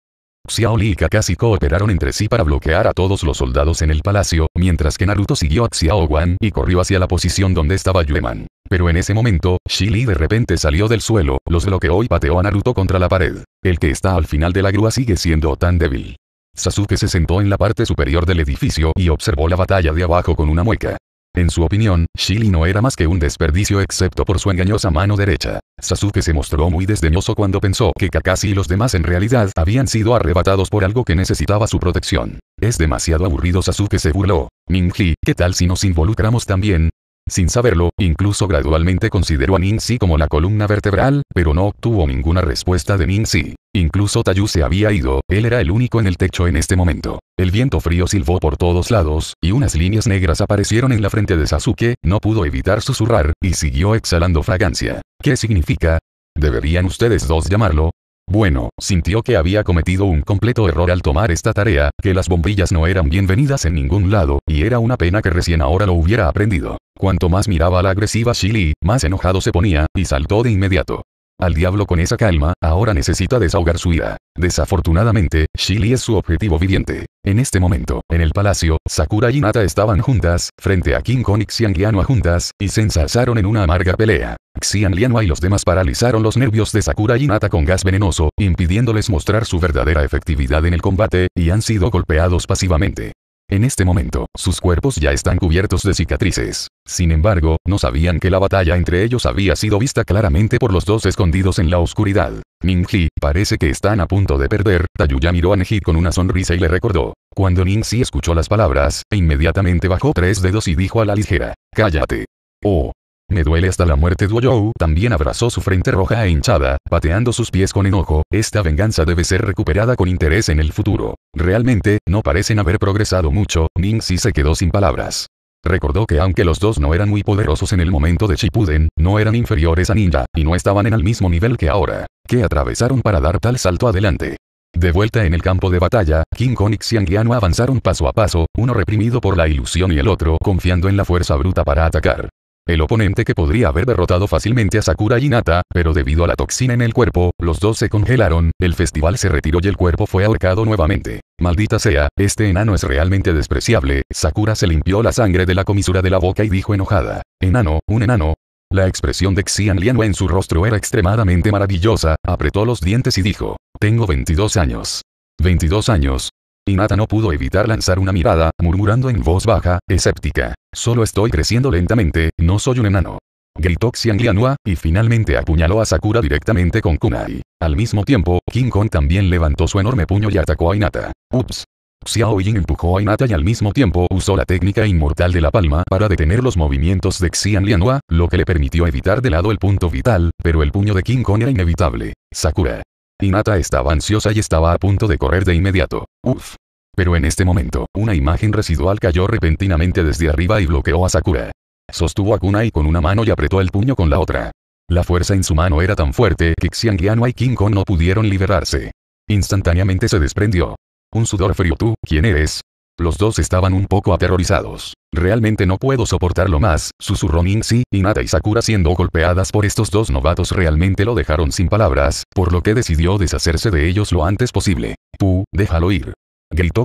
Xiaoli y Kakashi cooperaron entre sí para bloquear a todos los soldados en el palacio, mientras que Naruto siguió a Xiao y corrió hacia la posición donde estaba Yueman. Pero en ese momento, Shili de repente salió del suelo, los bloqueó y pateó a Naruto contra la pared. El que está al final de la grúa sigue siendo tan débil. Sasuke se sentó en la parte superior del edificio y observó la batalla de abajo con una mueca. En su opinión, Shili no era más que un desperdicio excepto por su engañosa mano derecha. Sasuke se mostró muy desdeñoso cuando pensó que Kakashi y los demás en realidad habían sido arrebatados por algo que necesitaba su protección. Es demasiado aburrido Sasuke se burló. Minji, ¿qué tal si nos involucramos también? Sin saberlo, incluso gradualmente consideró a Nin-si como la columna vertebral, pero no obtuvo ninguna respuesta de Ninzi. Incluso Tayu se había ido, él era el único en el techo en este momento. El viento frío silbó por todos lados, y unas líneas negras aparecieron en la frente de Sasuke, no pudo evitar susurrar, y siguió exhalando fragancia. ¿Qué significa? ¿Deberían ustedes dos llamarlo? Bueno, sintió que había cometido un completo error al tomar esta tarea, que las bombillas no eran bienvenidas en ningún lado, y era una pena que recién ahora lo hubiera aprendido. Cuanto más miraba a la agresiva Shili, más enojado se ponía, y saltó de inmediato. Al diablo con esa calma, ahora necesita desahogar su ira. Desafortunadamente, Shili es su objetivo viviente. En este momento, en el palacio, Sakura y Nata estaban juntas, frente a King Kong y Lianua juntas, y se ensalzaron en una amarga pelea. Lianua y los demás paralizaron los nervios de Sakura y Nata con gas venenoso, impidiéndoles mostrar su verdadera efectividad en el combate, y han sido golpeados pasivamente. En este momento, sus cuerpos ya están cubiertos de cicatrices. Sin embargo, no sabían que la batalla entre ellos había sido vista claramente por los dos escondidos en la oscuridad. Ningxi, parece que están a punto de perder, Tayuya miró a Neji con una sonrisa y le recordó. Cuando Ning Si escuchó las palabras, inmediatamente bajó tres dedos y dijo a la ligera, cállate. Oh, me duele hasta la muerte. Duoyou también abrazó su frente roja e hinchada, pateando sus pies con enojo. Esta venganza debe ser recuperada con interés en el futuro. Realmente, no parecen haber progresado mucho. si se quedó sin palabras. Recordó que aunque los dos no eran muy poderosos en el momento de Chipuden, no eran inferiores a Ninja, y no estaban en el mismo nivel que ahora, que atravesaron para dar tal salto adelante. De vuelta en el campo de batalla, King Kong y Yuan avanzaron paso a paso, uno reprimido por la ilusión y el otro confiando en la fuerza bruta para atacar. El oponente que podría haber derrotado fácilmente a Sakura y Nata, pero debido a la toxina en el cuerpo, los dos se congelaron, el festival se retiró y el cuerpo fue ahorcado nuevamente. Maldita sea, este enano es realmente despreciable, Sakura se limpió la sangre de la comisura de la boca y dijo enojada. Enano, un enano, la expresión de Xian Lianhua en su rostro era extremadamente maravillosa, apretó los dientes y dijo, tengo 22 años. 22 años. Hinata no pudo evitar lanzar una mirada, murmurando en voz baja, escéptica. Solo estoy creciendo lentamente, no soy un enano. Gritó Xiang y finalmente apuñaló a Sakura directamente con Kunai. Al mismo tiempo, King Kong también levantó su enorme puño y atacó a Inata. Ups. Xiao Ying empujó a Inata y al mismo tiempo usó la técnica inmortal de la palma para detener los movimientos de Xian lo que le permitió evitar de lado el punto vital, pero el puño de King Kong era inevitable. Sakura. Inata estaba ansiosa y estaba a punto de correr de inmediato. Uf. Pero en este momento, una imagen residual cayó repentinamente desde arriba y bloqueó a Sakura. Sostuvo a Kunai con una mano y apretó el puño con la otra. La fuerza en su mano era tan fuerte que Xiangyano y King Kong no pudieron liberarse. Instantáneamente se desprendió. Un sudor frío tú, ¿quién eres? Los dos estaban un poco aterrorizados. Realmente no puedo soportarlo más, susurró y Inata y Sakura siendo golpeadas por estos dos novatos realmente lo dejaron sin palabras, por lo que decidió deshacerse de ellos lo antes posible. Pu, déjalo ir.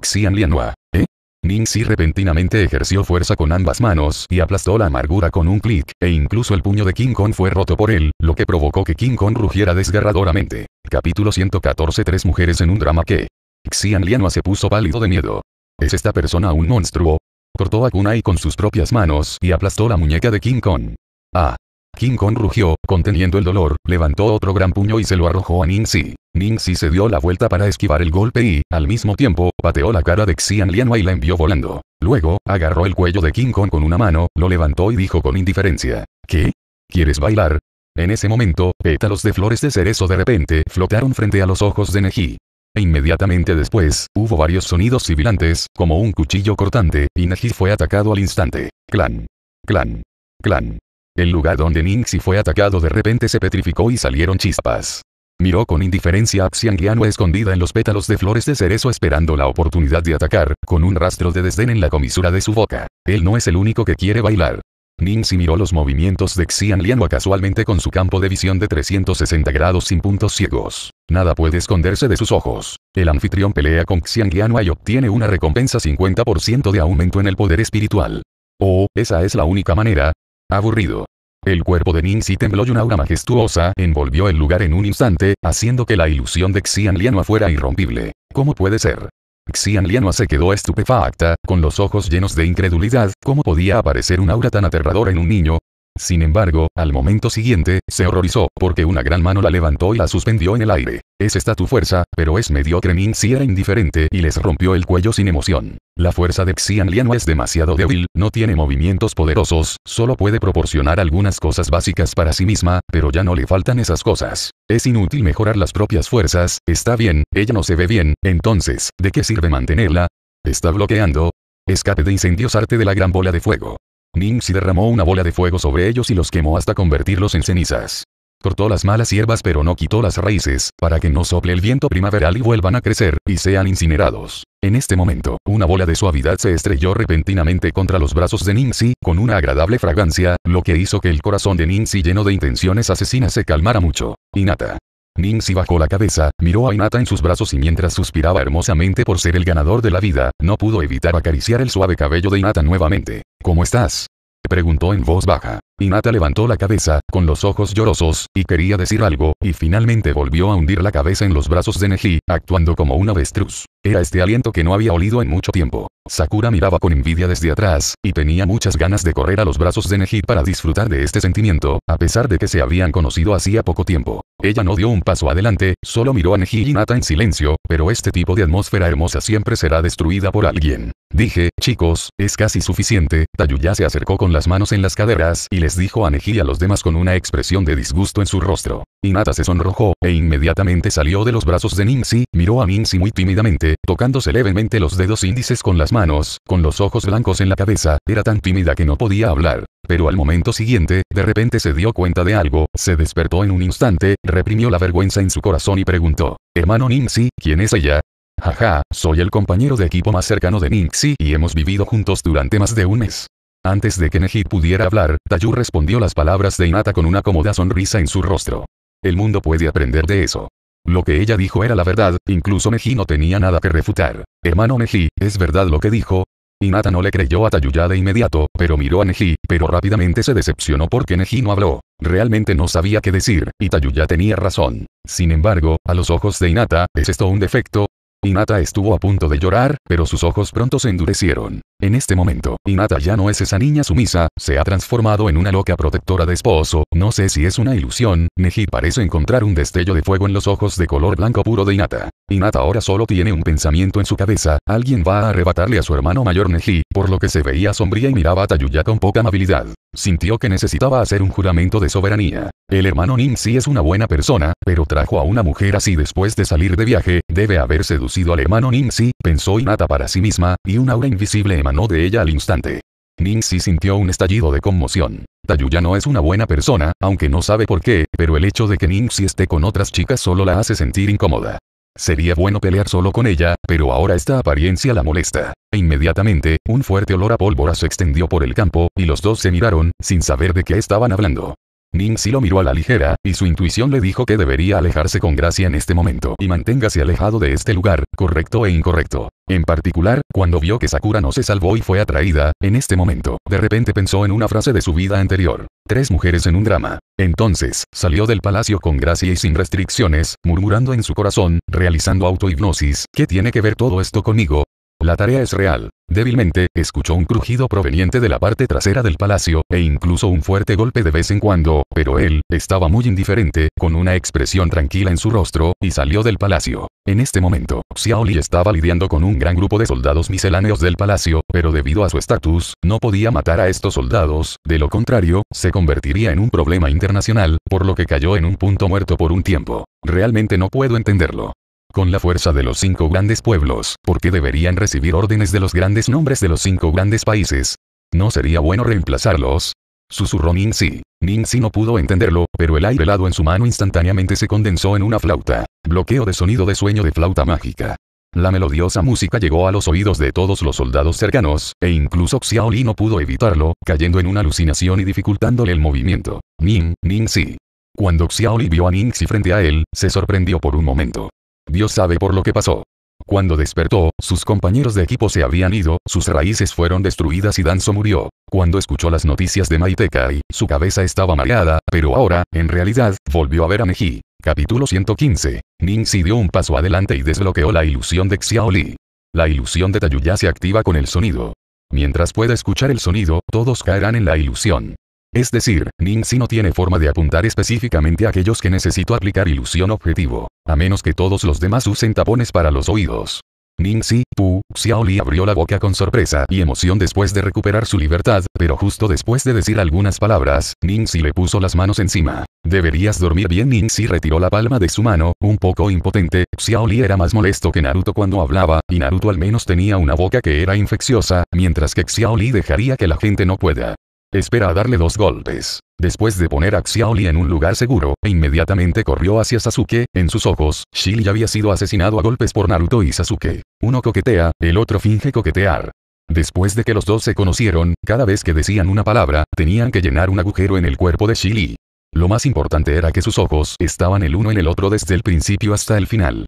Xi'an Lianhua. ¿Eh? Ningxi repentinamente ejerció fuerza con ambas manos y aplastó la amargura con un clic, e incluso el puño de King Kong fue roto por él, lo que provocó que King Kong rugiera desgarradoramente. Capítulo 114 Tres mujeres en un drama que... Xian Lianhua se puso pálido de miedo. ¿Es esta persona un monstruo? Cortó a Kunai con sus propias manos y aplastó la muñeca de King Kong. Ah, King Kong rugió, conteniendo el dolor, levantó otro gran puño y se lo arrojó a Ning Si se dio la vuelta para esquivar el golpe y, al mismo tiempo, pateó la cara de Xian Lianua y la envió volando. Luego, agarró el cuello de King Kong con una mano, lo levantó y dijo con indiferencia. ¿Qué? ¿Quieres bailar? En ese momento, pétalos de flores de cerezo de repente flotaron frente a los ojos de Neji. E inmediatamente después, hubo varios sonidos sibilantes, como un cuchillo cortante, y Neji fue atacado al instante. Clan. Clan. Clan. El lugar donde Ningxi fue atacado de repente se petrificó y salieron chispas. Miró con indiferencia a Xiangliano escondida en los pétalos de flores de cerezo esperando la oportunidad de atacar, con un rastro de desdén en la comisura de su boca. Él no es el único que quiere bailar. Ningxi miró los movimientos de Xiangliano casualmente con su campo de visión de 360 grados sin puntos ciegos. Nada puede esconderse de sus ojos. El anfitrión pelea con Xiangliano y obtiene una recompensa 50% de aumento en el poder espiritual. Oh, esa es la única manera, Aburrido. El cuerpo de Ningxi tembló y una aura majestuosa envolvió el lugar en un instante, haciendo que la ilusión de Xian Lianua fuera irrompible. ¿Cómo puede ser? Xian Lianua se quedó estupefacta, con los ojos llenos de incredulidad, ¿cómo podía aparecer un aura tan aterradora en un niño? Sin embargo, al momento siguiente, se horrorizó, porque una gran mano la levantó y la suspendió en el aire. Es esta tu fuerza, pero es mediocre min si era indiferente y les rompió el cuello sin emoción. La fuerza de Xian no es demasiado débil, no tiene movimientos poderosos, solo puede proporcionar algunas cosas básicas para sí misma, pero ya no le faltan esas cosas. Es inútil mejorar las propias fuerzas, está bien, ella no se ve bien, entonces, ¿de qué sirve mantenerla? Está bloqueando. Escape de incendios arte de la gran bola de fuego. Ningxi derramó una bola de fuego sobre ellos y los quemó hasta convertirlos en cenizas. Cortó las malas hierbas pero no quitó las raíces, para que no sople el viento primaveral y vuelvan a crecer, y sean incinerados. En este momento, una bola de suavidad se estrelló repentinamente contra los brazos de Ningxi, con una agradable fragancia, lo que hizo que el corazón de Ningxi lleno de intenciones asesinas se calmara mucho. Inata. Ningxi bajó la cabeza, miró a Inata en sus brazos y mientras suspiraba hermosamente por ser el ganador de la vida, no pudo evitar acariciar el suave cabello de Inata nuevamente. ¿Cómo estás? Preguntó en voz baja. Inata levantó la cabeza, con los ojos llorosos, y quería decir algo, y finalmente volvió a hundir la cabeza en los brazos de Neji, actuando como un avestruz. Era este aliento que no había olido en mucho tiempo. Sakura miraba con envidia desde atrás, y tenía muchas ganas de correr a los brazos de Neji para disfrutar de este sentimiento, a pesar de que se habían conocido hacía poco tiempo. Ella no dio un paso adelante, solo miró a Neji y Nata en silencio, pero este tipo de atmósfera hermosa siempre será destruida por alguien. Dije, chicos, es casi suficiente, Tayuya se acercó con las manos en las caderas y les dijo a Neji y a los demás con una expresión de disgusto en su rostro. Inata se sonrojó, e inmediatamente salió de los brazos de Ninsi, miró a Ninsi muy tímidamente, tocándose levemente los dedos índices con las manos, con los ojos blancos en la cabeza, era tan tímida que no podía hablar. Pero al momento siguiente, de repente se dio cuenta de algo, se despertó en un instante, reprimió la vergüenza en su corazón y preguntó, hermano Ninxi, ¿quién es ella? Jaja, soy el compañero de equipo más cercano de Ninxi y hemos vivido juntos durante más de un mes. Antes de que Nejit pudiera hablar, Tayu respondió las palabras de Inata con una cómoda sonrisa en su rostro. El mundo puede aprender de eso. Lo que ella dijo era la verdad, incluso Meji no tenía nada que refutar. Hermano Meji, ¿es verdad lo que dijo? Inata no le creyó a Tayuya de inmediato, pero miró a Neji, pero rápidamente se decepcionó porque Neji no habló. Realmente no sabía qué decir, y Tayuya tenía razón. Sin embargo, a los ojos de Inata ¿es esto un defecto? Inata estuvo a punto de llorar, pero sus ojos pronto se endurecieron. En este momento, Inata ya no es esa niña sumisa, se ha transformado en una loca protectora de esposo, no sé si es una ilusión, Neji parece encontrar un destello de fuego en los ojos de color blanco puro de Inata. Inata ahora solo tiene un pensamiento en su cabeza, alguien va a arrebatarle a su hermano mayor Neji, por lo que se veía sombría y miraba a Tayuya con poca amabilidad. Sintió que necesitaba hacer un juramento de soberanía. El hermano Nin es una buena persona, pero trajo a una mujer así después de salir de viaje, debe haber seducido al hermano Nin pensó Inata para sí misma, y un aura invisible emanó no de ella al instante. Ningxi sintió un estallido de conmoción. Tayuya no es una buena persona, aunque no sabe por qué, pero el hecho de que Ningxi esté con otras chicas solo la hace sentir incómoda. Sería bueno pelear solo con ella, pero ahora esta apariencia la molesta. E inmediatamente, un fuerte olor a pólvora se extendió por el campo, y los dos se miraron, sin saber de qué estaban hablando. Ning si lo miró a la ligera, y su intuición le dijo que debería alejarse con gracia en este momento y manténgase alejado de este lugar, correcto e incorrecto. En particular, cuando vio que Sakura no se salvó y fue atraída, en este momento, de repente pensó en una frase de su vida anterior. Tres mujeres en un drama. Entonces, salió del palacio con gracia y sin restricciones, murmurando en su corazón, realizando autohipnosis, ¿qué tiene que ver todo esto conmigo? La tarea es real. Débilmente, escuchó un crujido proveniente de la parte trasera del palacio, e incluso un fuerte golpe de vez en cuando, pero él, estaba muy indiferente, con una expresión tranquila en su rostro, y salió del palacio. En este momento, Xiaoli estaba lidiando con un gran grupo de soldados misceláneos del palacio, pero debido a su estatus, no podía matar a estos soldados, de lo contrario, se convertiría en un problema internacional, por lo que cayó en un punto muerto por un tiempo. Realmente no puedo entenderlo con la fuerza de los cinco grandes pueblos, porque deberían recibir órdenes de los grandes nombres de los cinco grandes países. ¿No sería bueno reemplazarlos? Susurró Ningxi. Si no pudo entenderlo, pero el aire helado en su mano instantáneamente se condensó en una flauta. Bloqueo de sonido de sueño de flauta mágica. La melodiosa música llegó a los oídos de todos los soldados cercanos, e incluso Xiaoli no pudo evitarlo, cayendo en una alucinación y dificultándole el movimiento. Ning, Si. Cuando Xiaoli vio a Ningxi frente a él, se sorprendió por un momento. Dios sabe por lo que pasó. Cuando despertó, sus compañeros de equipo se habían ido, sus raíces fueron destruidas y Danzo murió. Cuando escuchó las noticias de Maitekai, su cabeza estaba mareada, pero ahora, en realidad, volvió a ver a Meji. Capítulo 115. Ningxi dio un paso adelante y desbloqueó la ilusión de Xiaoli. La ilusión de Tayuya se activa con el sonido. Mientras pueda escuchar el sonido, todos caerán en la ilusión. Es decir, Si no tiene forma de apuntar específicamente a aquellos que necesito aplicar ilusión objetivo, a menos que todos los demás usen tapones para los oídos. Ningxi, Pu, Xiaoli abrió la boca con sorpresa y emoción después de recuperar su libertad, pero justo después de decir algunas palabras, Ningxi le puso las manos encima. Deberías dormir bien Ningxi retiró la palma de su mano, un poco impotente, Xiaoli era más molesto que Naruto cuando hablaba, y Naruto al menos tenía una boca que era infecciosa, mientras que Xiaoli dejaría que la gente no pueda. Espera a darle dos golpes. Después de poner a Xiaoli en un lugar seguro, e inmediatamente corrió hacia Sasuke, en sus ojos, Shili había sido asesinado a golpes por Naruto y Sasuke. Uno coquetea, el otro finge coquetear. Después de que los dos se conocieron, cada vez que decían una palabra, tenían que llenar un agujero en el cuerpo de Shili. Lo más importante era que sus ojos estaban el uno en el otro desde el principio hasta el final.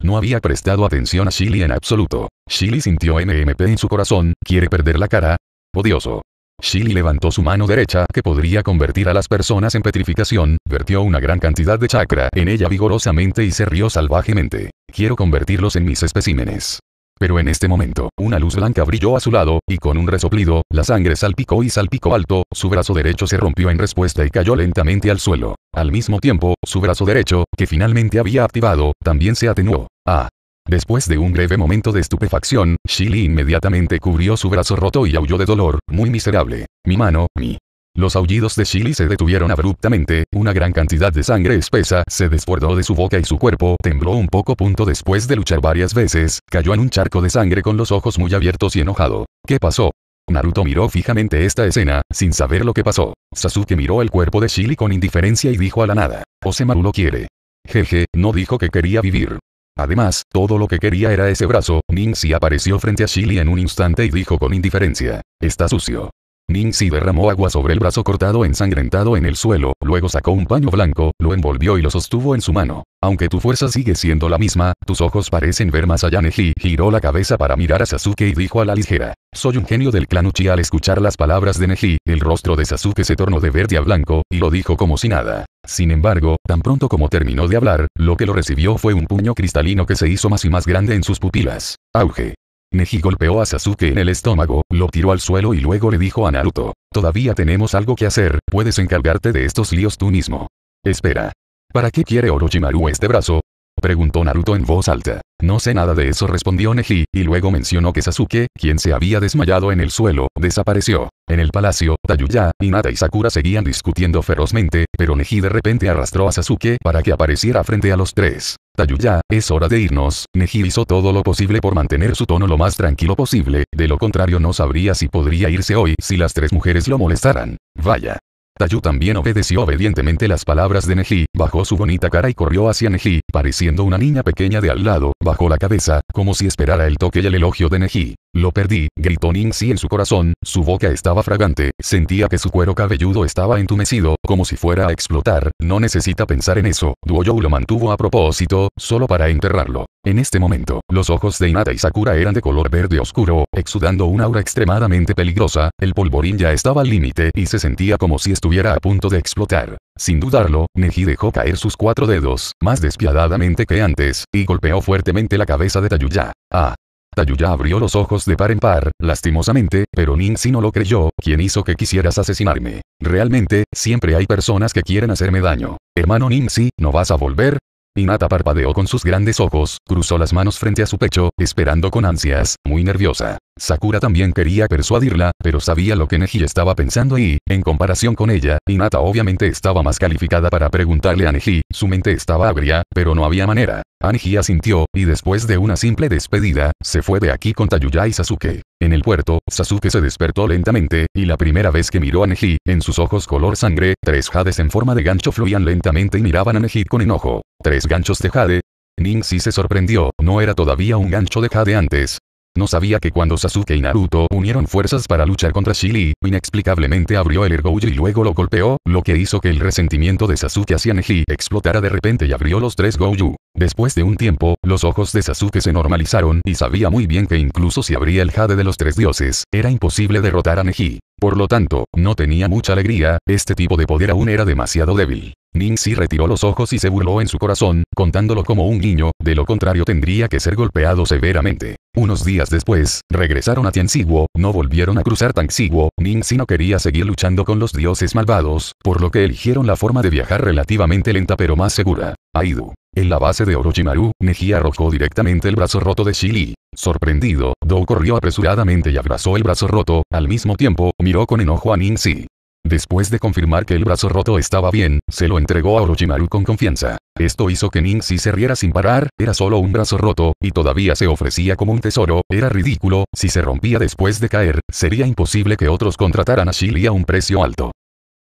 No había prestado atención a Shili en absoluto. Shili sintió MMP en su corazón, ¿quiere perder la cara? Odioso. Shili levantó su mano derecha que podría convertir a las personas en petrificación, vertió una gran cantidad de chakra en ella vigorosamente y se rió salvajemente. Quiero convertirlos en mis especímenes. Pero en este momento, una luz blanca brilló a su lado, y con un resoplido, la sangre salpicó y salpicó alto, su brazo derecho se rompió en respuesta y cayó lentamente al suelo. Al mismo tiempo, su brazo derecho, que finalmente había activado, también se atenuó. Ah, Después de un breve momento de estupefacción, Shili inmediatamente cubrió su brazo roto y aulló de dolor, muy miserable. Mi mano, mi. Los aullidos de Shili se detuvieron abruptamente, una gran cantidad de sangre espesa se desbordó de su boca y su cuerpo tembló un poco. Punto después de luchar varias veces, cayó en un charco de sangre con los ojos muy abiertos y enojado. ¿Qué pasó? Naruto miró fijamente esta escena, sin saber lo que pasó. Sasuke miró el cuerpo de Shili con indiferencia y dijo a la nada. Osemaru lo quiere. Jeje, no dijo que quería vivir. Además, todo lo que quería era ese brazo, Ningxi apareció frente a Shili en un instante y dijo con indiferencia. Está sucio si derramó agua sobre el brazo cortado ensangrentado en el suelo, luego sacó un paño blanco, lo envolvió y lo sostuvo en su mano. Aunque tu fuerza sigue siendo la misma, tus ojos parecen ver más allá. Neji giró la cabeza para mirar a Sasuke y dijo a la ligera. Soy un genio del clan Uchi. al escuchar las palabras de Neji, el rostro de Sasuke se tornó de verde a blanco, y lo dijo como si nada. Sin embargo, tan pronto como terminó de hablar, lo que lo recibió fue un puño cristalino que se hizo más y más grande en sus pupilas. Auge. Neji golpeó a Sasuke en el estómago, lo tiró al suelo y luego le dijo a Naruto, todavía tenemos algo que hacer, puedes encargarte de estos líos tú mismo. Espera. ¿Para qué quiere Orochimaru este brazo? Preguntó Naruto en voz alta. No sé nada de eso respondió Neji, y luego mencionó que Sasuke, quien se había desmayado en el suelo, desapareció. En el palacio, Tayuya, Inata y Sakura seguían discutiendo ferozmente, pero Neji de repente arrastró a Sasuke para que apareciera frente a los tres. Tayuya, es hora de irnos. Neji hizo todo lo posible por mantener su tono lo más tranquilo posible, de lo contrario no sabría si podría irse hoy si las tres mujeres lo molestaran. Vaya. Tayu también obedeció obedientemente las palabras de Neji, bajó su bonita cara y corrió hacia Neji, pareciendo una niña pequeña de al lado, bajó la cabeza, como si esperara el toque y el elogio de Neji. Lo perdí, gritó Ningxi en su corazón, su boca estaba fragante, sentía que su cuero cabelludo estaba entumecido, como si fuera a explotar, no necesita pensar en eso, Duoyou lo mantuvo a propósito, solo para enterrarlo. En este momento, los ojos de Inata y Sakura eran de color verde oscuro, exudando un aura extremadamente peligrosa, el polvorín ya estaba al límite y se sentía como si estuviera a punto de explotar. Sin dudarlo, Neji dejó caer sus cuatro dedos, más despiadadamente que antes, y golpeó fuertemente la cabeza de Tayuya. Ah, Tayuya abrió los ojos de par en par, lastimosamente, pero si no lo creyó, quien hizo que quisieras asesinarme. Realmente, siempre hay personas que quieren hacerme daño. Hermano si ¿no vas a volver? Inata parpadeó con sus grandes ojos, cruzó las manos frente a su pecho, esperando con ansias, muy nerviosa. Sakura también quería persuadirla, pero sabía lo que Neji estaba pensando y, en comparación con ella, Hinata obviamente estaba más calificada para preguntarle a Neji, su mente estaba agria, pero no había manera. Neji asintió, y después de una simple despedida, se fue de aquí con Tayuya y Sasuke. En el puerto, Sasuke se despertó lentamente, y la primera vez que miró a Neji, en sus ojos color sangre, tres jades en forma de gancho fluían lentamente y miraban a Neji con enojo. Tres ganchos de jade. si se sorprendió, no era todavía un gancho de jade antes, no sabía que cuando Sasuke y Naruto unieron fuerzas para luchar contra Shili, inexplicablemente abrió el Ergoyu y luego lo golpeó, lo que hizo que el resentimiento de Sasuke hacia Neji explotara de repente y abrió los tres Goju. Después de un tiempo, los ojos de Sasuke se normalizaron y sabía muy bien que incluso si abría el jade de los tres dioses, era imposible derrotar a Neji. Por lo tanto, no tenía mucha alegría, este tipo de poder aún era demasiado débil. Si retiró los ojos y se burló en su corazón, contándolo como un niño, de lo contrario tendría que ser golpeado severamente. Unos días después, regresaron a Tianxiguo, no volvieron a cruzar Ning Si no quería seguir luchando con los dioses malvados, por lo que eligieron la forma de viajar relativamente lenta pero más segura. Aidu. En la base de Orochimaru, Neji arrojó directamente el brazo roto de Shili. Sorprendido, Dou corrió apresuradamente y abrazó el brazo roto, al mismo tiempo, miró con enojo a Ningxi. Después de confirmar que el brazo roto estaba bien, se lo entregó a Orochimaru con confianza. Esto hizo que si se riera sin parar, era solo un brazo roto, y todavía se ofrecía como un tesoro, era ridículo, si se rompía después de caer, sería imposible que otros contrataran a Shili a un precio alto.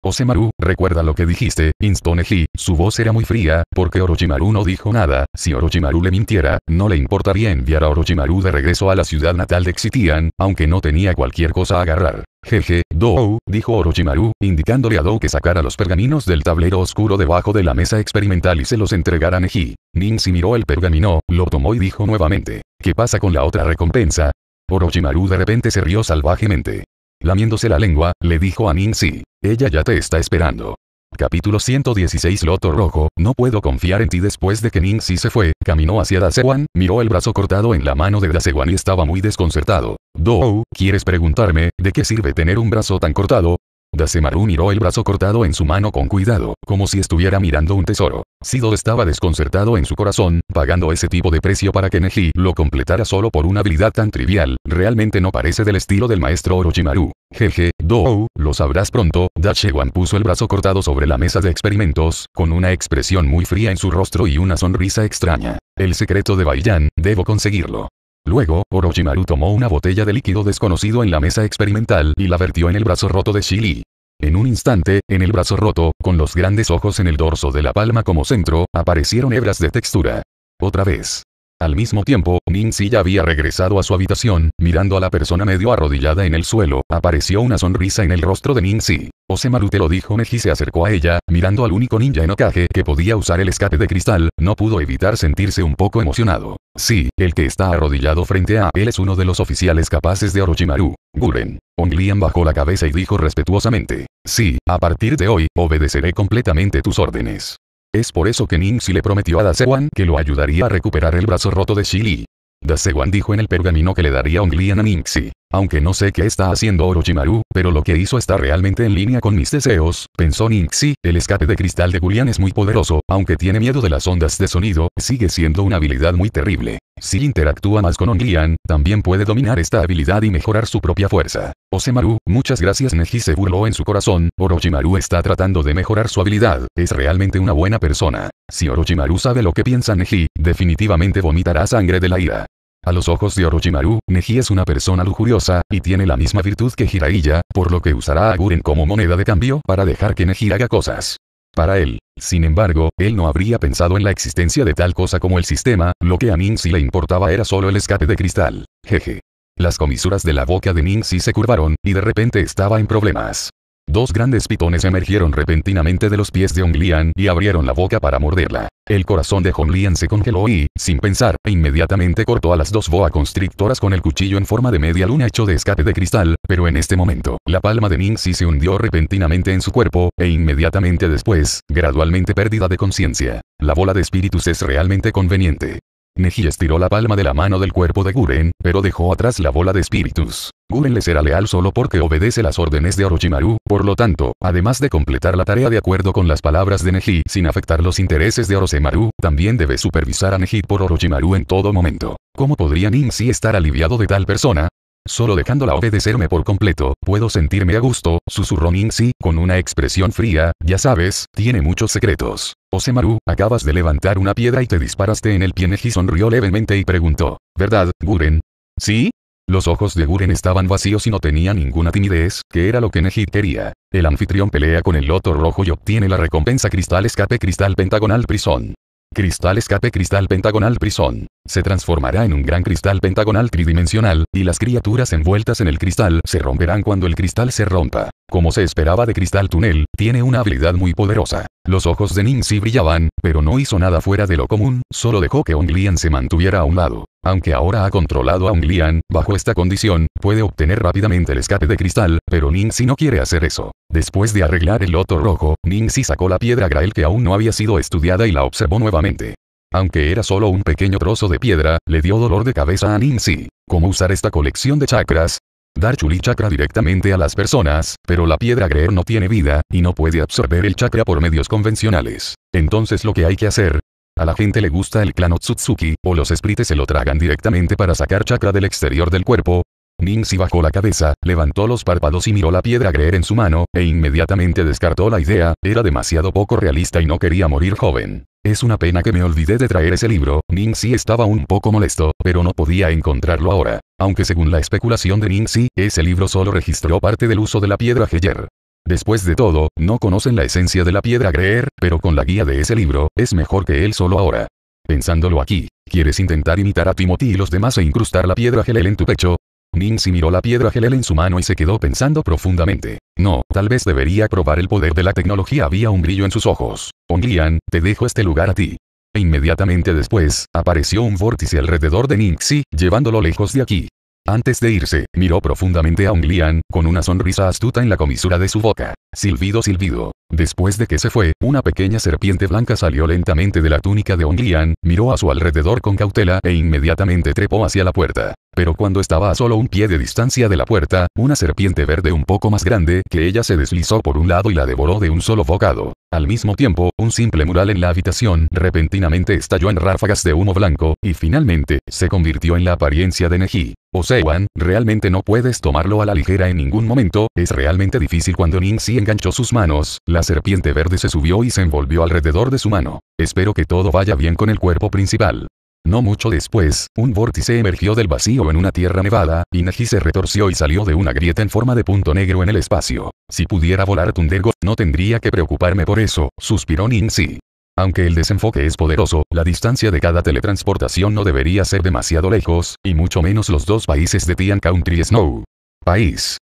Osemaru, recuerda lo que dijiste, instó Neji, Su voz era muy fría, porque Orochimaru no dijo nada. Si Orochimaru le mintiera, no le importaría enviar a Orochimaru de regreso a la ciudad natal de Xitian, aunque no tenía cualquier cosa a agarrar. Jeje, Dou, dijo Orochimaru, indicándole a Dou que sacara los pergaminos del tablero oscuro debajo de la mesa experimental y se los entregara a Neji. Ninsi miró el pergamino, lo tomó y dijo nuevamente, ¿qué pasa con la otra recompensa? Orochimaru de repente se rió salvajemente. Lamiéndose la lengua, le dijo a si Ella ya te está esperando. Capítulo 116 Loto Rojo, no puedo confiar en ti después de que si se fue, caminó hacia Dasewan, miró el brazo cortado en la mano de Dasewan y estaba muy desconcertado. Dou, ¿quieres preguntarme, de qué sirve tener un brazo tan cortado? Dasemaru miró el brazo cortado en su mano con cuidado, como si estuviera mirando un tesoro. Sido estaba desconcertado en su corazón, pagando ese tipo de precio para que Neji lo completara solo por una habilidad tan trivial, realmente no parece del estilo del maestro Orochimaru. Jeje, Dou, lo sabrás pronto, Dachewan puso el brazo cortado sobre la mesa de experimentos, con una expresión muy fría en su rostro y una sonrisa extraña. El secreto de Baiyan, debo conseguirlo. Luego, Orochimaru tomó una botella de líquido desconocido en la mesa experimental y la vertió en el brazo roto de Shili. En un instante, en el brazo roto, con los grandes ojos en el dorso de la palma como centro, aparecieron hebras de textura. Otra vez. Al mismo tiempo, si ya había regresado a su habitación, mirando a la persona medio arrodillada en el suelo, apareció una sonrisa en el rostro de Nin-si. Osemaru te lo dijo Neji se acercó a ella, mirando al único ninja en Okage que podía usar el escape de cristal, no pudo evitar sentirse un poco emocionado. Sí, el que está arrodillado frente a él es uno de los oficiales capaces de Orochimaru, Guren. Onglian bajó la cabeza y dijo respetuosamente. Sí, a partir de hoy, obedeceré completamente tus órdenes. Es por eso que Ningxi le prometió a Dasewan que lo ayudaría a recuperar el brazo roto de Shili. Dasewan dijo en el pergamino que le daría un Glian a Ningxi. Aunque no sé qué está haciendo Orochimaru, pero lo que hizo está realmente en línea con mis deseos, pensó Nixie, el escape de cristal de Julián es muy poderoso, aunque tiene miedo de las ondas de sonido, sigue siendo una habilidad muy terrible. Si interactúa más con Onglian, también puede dominar esta habilidad y mejorar su propia fuerza. Osemaru, muchas gracias Neji se burló en su corazón, Orochimaru está tratando de mejorar su habilidad, es realmente una buena persona. Si Orochimaru sabe lo que piensa Neji, definitivamente vomitará sangre de la ira. A los ojos de Orochimaru, Neji es una persona lujuriosa, y tiene la misma virtud que Hiraiya, por lo que usará a Guren como moneda de cambio para dejar que Neji haga cosas. Para él, sin embargo, él no habría pensado en la existencia de tal cosa como el sistema, lo que a si le importaba era solo el escape de cristal. Jeje. Las comisuras de la boca de Ningxi se curvaron, y de repente estaba en problemas. Dos grandes pitones emergieron repentinamente de los pies de Honglian y abrieron la boca para morderla. El corazón de Honglian se congeló y, sin pensar, e inmediatamente cortó a las dos boa constrictoras con el cuchillo en forma de media luna hecho de escape de cristal, pero en este momento, la palma de Ningxi se hundió repentinamente en su cuerpo, e inmediatamente después, gradualmente pérdida de conciencia. La bola de espíritus es realmente conveniente. Neji estiró la palma de la mano del cuerpo de Guren, pero dejó atrás la bola de espíritus. Guren le será leal solo porque obedece las órdenes de Orochimaru, por lo tanto, además de completar la tarea de acuerdo con las palabras de Neji sin afectar los intereses de Orochimaru, también debe supervisar a Neji por Orochimaru en todo momento. ¿Cómo podría si estar aliviado de tal persona? Solo dejándola obedecerme por completo, puedo sentirme a gusto, susurró Ningxi, con una expresión fría, ya sabes, tiene muchos secretos. Osemaru, acabas de levantar una piedra y te disparaste en el pie Neji sonrió levemente y preguntó, ¿verdad, Guren? ¿Sí? Los ojos de Guren estaban vacíos y no tenía ninguna timidez, que era lo que Neji quería. El anfitrión pelea con el loto rojo y obtiene la recompensa cristal escape cristal pentagonal prisón. Cristal escape cristal pentagonal prisón se transformará en un gran cristal pentagonal tridimensional, y las criaturas envueltas en el cristal se romperán cuando el cristal se rompa. Como se esperaba de Cristal Tunnel, tiene una habilidad muy poderosa. Los ojos de Si brillaban, pero no hizo nada fuera de lo común, solo dejó que Onglian se mantuviera a un lado. Aunque ahora ha controlado a Onglian, bajo esta condición, puede obtener rápidamente el escape de cristal, pero Si no quiere hacer eso. Después de arreglar el loto rojo, Si sacó la piedra Grael que aún no había sido estudiada y la observó nuevamente. Aunque era solo un pequeño trozo de piedra, le dio dolor de cabeza a Ninzi. ¿Cómo usar esta colección de chakras? Dar chuli chakra directamente a las personas, pero la piedra Greer no tiene vida, y no puede absorber el chakra por medios convencionales. Entonces lo que hay que hacer, a la gente le gusta el clan Otsutsuki, o los esprites se lo tragan directamente para sacar chakra del exterior del cuerpo. Ninzi bajó la cabeza, levantó los párpados y miró la piedra Greer en su mano, e inmediatamente descartó la idea, era demasiado poco realista y no quería morir joven. Es una pena que me olvidé de traer ese libro, si estaba un poco molesto, pero no podía encontrarlo ahora. Aunque según la especulación de Ninxi, ese libro solo registró parte del uso de la piedra Heller. Después de todo, no conocen la esencia de la piedra Greer, pero con la guía de ese libro, es mejor que él solo ahora. Pensándolo aquí, ¿quieres intentar imitar a Timothy y los demás e incrustar la piedra Gelel en tu pecho? Ningxi miró la piedra gelel en su mano y se quedó pensando profundamente. No, tal vez debería probar el poder de la tecnología. Había un brillo en sus ojos. Onglian, te dejo este lugar a ti. E inmediatamente después, apareció un vórtice alrededor de Ninxi, llevándolo lejos de aquí. Antes de irse, miró profundamente a Onglian, con una sonrisa astuta en la comisura de su boca. Silbido silbido. Después de que se fue, una pequeña serpiente blanca salió lentamente de la túnica de Onglian, miró a su alrededor con cautela e inmediatamente trepó hacia la puerta pero cuando estaba a solo un pie de distancia de la puerta, una serpiente verde un poco más grande que ella se deslizó por un lado y la devoró de un solo bocado. Al mismo tiempo, un simple mural en la habitación repentinamente estalló en ráfagas de humo blanco, y finalmente, se convirtió en la apariencia de Neji. seiwan realmente no puedes tomarlo a la ligera en ningún momento, es realmente difícil cuando si enganchó sus manos, la serpiente verde se subió y se envolvió alrededor de su mano. Espero que todo vaya bien con el cuerpo principal. No mucho después, un vórtice emergió del vacío en una tierra nevada, y Neji se retorció y salió de una grieta en forma de punto negro en el espacio. Si pudiera volar Tundergo, no tendría que preocuparme por eso, suspiró Ninzi. Aunque el desenfoque es poderoso, la distancia de cada teletransportación no debería ser demasiado lejos, y mucho menos los dos países de Tian Country Snow. País.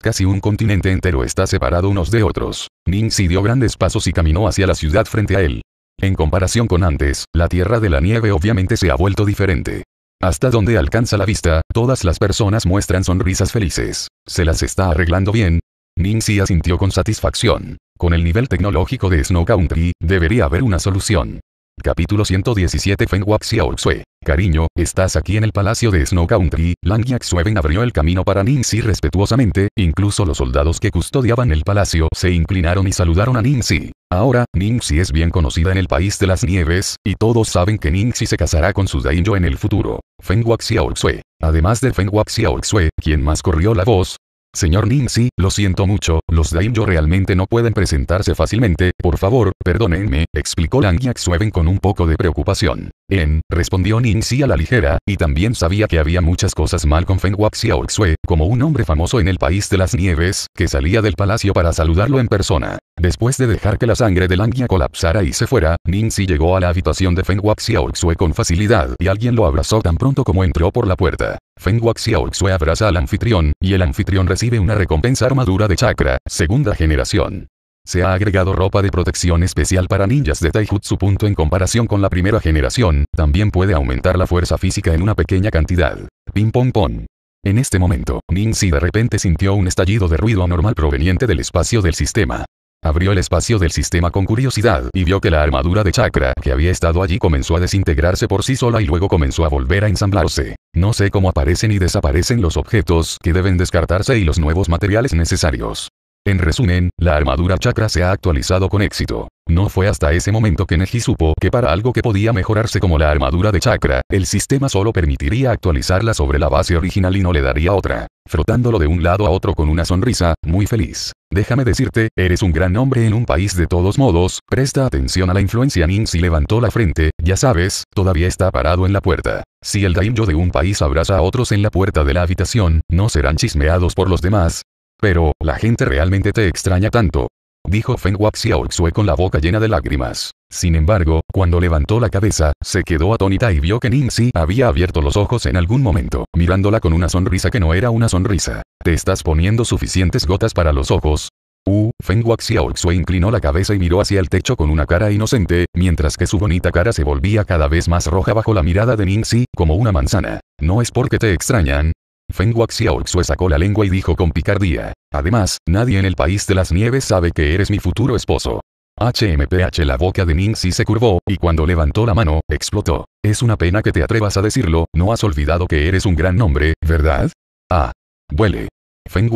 Casi un continente entero está separado unos de otros. si dio grandes pasos y caminó hacia la ciudad frente a él. En comparación con antes, la Tierra de la Nieve obviamente se ha vuelto diferente. Hasta donde alcanza la vista, todas las personas muestran sonrisas felices. ¿Se las está arreglando bien? Ningxia sintió con satisfacción. Con el nivel tecnológico de Snow Country, debería haber una solución. Capítulo 117 Feng Xiao Cariño, estás aquí en el palacio de Snow Country. Lang abrió el camino para Ninxi respetuosamente, incluso los soldados que custodiaban el palacio se inclinaron y saludaron a Ninxi. Ahora, Ninxi es bien conocida en el país de las nieves, y todos saben que Ninxi se casará con su daimyo en el futuro. Feng Además de Feng Xiao Xue, quien más corrió la voz, Señor si lo siento mucho, los Daimyo realmente no pueden presentarse fácilmente, por favor, perdónenme, explicó Lang Sueven con un poco de preocupación. En, respondió si a la ligera, y también sabía que había muchas cosas mal con Feng Xiao Xue, como un hombre famoso en el país de las nieves, que salía del palacio para saludarlo en persona. Después de dejar que la sangre de Langia colapsara y se fuera, Ninsi llegó a la habitación de Feng Oxue con facilidad y alguien lo abrazó tan pronto como entró por la puerta. Feng Oxue abraza al anfitrión, y el anfitrión recibe una recompensa armadura de chakra, segunda generación. Se ha agregado ropa de protección especial para ninjas de Taijutsu. Punto en comparación con la primera generación, también puede aumentar la fuerza física en una pequeña cantidad. Ping pong pong. En este momento, Ninsi de repente sintió un estallido de ruido anormal proveniente del espacio del sistema. Abrió el espacio del sistema con curiosidad y vio que la armadura de chakra que había estado allí comenzó a desintegrarse por sí sola y luego comenzó a volver a ensamblarse. No sé cómo aparecen y desaparecen los objetos que deben descartarse y los nuevos materiales necesarios. En resumen, la armadura chakra se ha actualizado con éxito. No fue hasta ese momento que Neji supo que para algo que podía mejorarse como la armadura de chakra, el sistema solo permitiría actualizarla sobre la base original y no le daría otra. Frotándolo de un lado a otro con una sonrisa, muy feliz. Déjame decirte, eres un gran hombre en un país de todos modos, presta atención a la influencia nin si levantó la frente, ya sabes, todavía está parado en la puerta. Si el daimyo de un país abraza a otros en la puerta de la habitación, no serán chismeados por los demás, pero, la gente realmente te extraña tanto. Dijo Feng Xue con la boca llena de lágrimas. Sin embargo, cuando levantó la cabeza, se quedó atónita y vio que Ningxi había abierto los ojos en algún momento, mirándola con una sonrisa que no era una sonrisa. ¿Te estás poniendo suficientes gotas para los ojos? Uh, Feng Xue inclinó la cabeza y miró hacia el techo con una cara inocente, mientras que su bonita cara se volvía cada vez más roja bajo la mirada de Ningxi, como una manzana. No es porque te extrañan, Feng sacó la lengua y dijo con picardía. Además, nadie en el país de las nieves sabe que eres mi futuro esposo. HMPH La boca de Ningxi se curvó, y cuando levantó la mano, explotó. Es una pena que te atrevas a decirlo, no has olvidado que eres un gran hombre, ¿verdad? Ah. Duele. Feng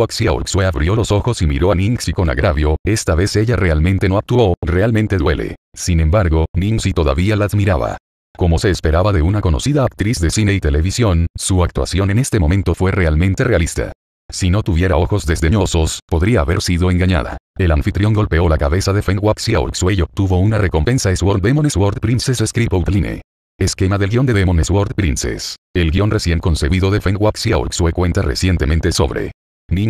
abrió los ojos y miró a Ningxi con agravio, esta vez ella realmente no actuó, realmente duele. Sin embargo, Ningxi todavía la admiraba. Como se esperaba de una conocida actriz de cine y televisión, su actuación en este momento fue realmente realista. Si no tuviera ojos desdeñosos, podría haber sido engañada. El anfitrión golpeó la cabeza de Feng wuxiao y obtuvo una recompensa Sword Demon Sword Princess Script Outline. Esquema del guión de Demon Sword Princess. El guión recién concebido de Feng wuxiao cuenta recientemente sobre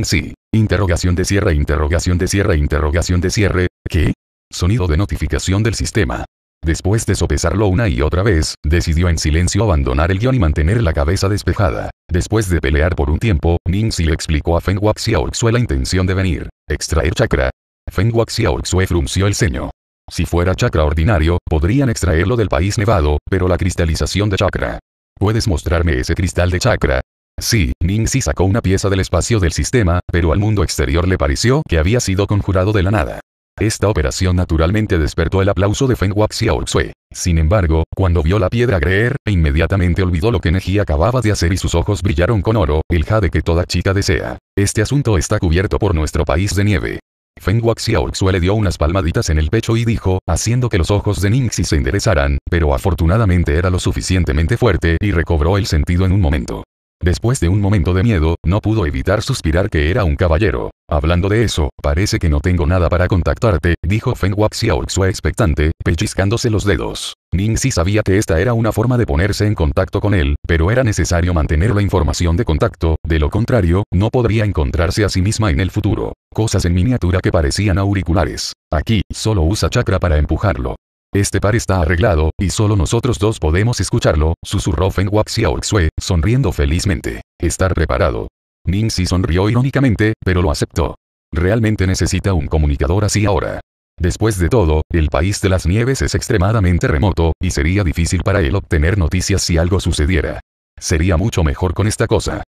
Si. Interrogación de cierre, interrogación de cierre, interrogación de cierre. ¿Qué? Sonido de notificación del sistema. Después de sopesarlo una y otra vez, decidió en silencio abandonar el guión y mantener la cabeza despejada. Después de pelear por un tiempo, Ningxi le explicó a Feng Xiaoxue la intención de venir. Extraer chakra. Feng Xiaoxue frunció el ceño. Si fuera chakra ordinario, podrían extraerlo del país nevado, pero la cristalización de chakra. ¿Puedes mostrarme ese cristal de chakra? Sí, Ningxi sacó una pieza del espacio del sistema, pero al mundo exterior le pareció que había sido conjurado de la nada. Esta operación naturalmente despertó el aplauso de Feng Xue. Sin embargo, cuando vio la piedra Greer, e inmediatamente olvidó lo que Neji acababa de hacer y sus ojos brillaron con oro, el jade que toda chica desea. Este asunto está cubierto por nuestro país de nieve. Feng Xue le dio unas palmaditas en el pecho y dijo, haciendo que los ojos de Ningxi se enderezaran, pero afortunadamente era lo suficientemente fuerte y recobró el sentido en un momento. Después de un momento de miedo, no pudo evitar suspirar que era un caballero. Hablando de eso, parece que no tengo nada para contactarte, dijo Feng Xiaoxue expectante, pellizcándose los dedos. si sabía que esta era una forma de ponerse en contacto con él, pero era necesario mantener la información de contacto, de lo contrario, no podría encontrarse a sí misma en el futuro. Cosas en miniatura que parecían auriculares. Aquí, solo usa chakra para empujarlo. Este par está arreglado, y solo nosotros dos podemos escucharlo, susurró Feng Xue, sonriendo felizmente. Estar preparado. Ningxi sonrió irónicamente, pero lo aceptó. Realmente necesita un comunicador así ahora. Después de todo, el país de las nieves es extremadamente remoto, y sería difícil para él obtener noticias si algo sucediera. Sería mucho mejor con esta cosa.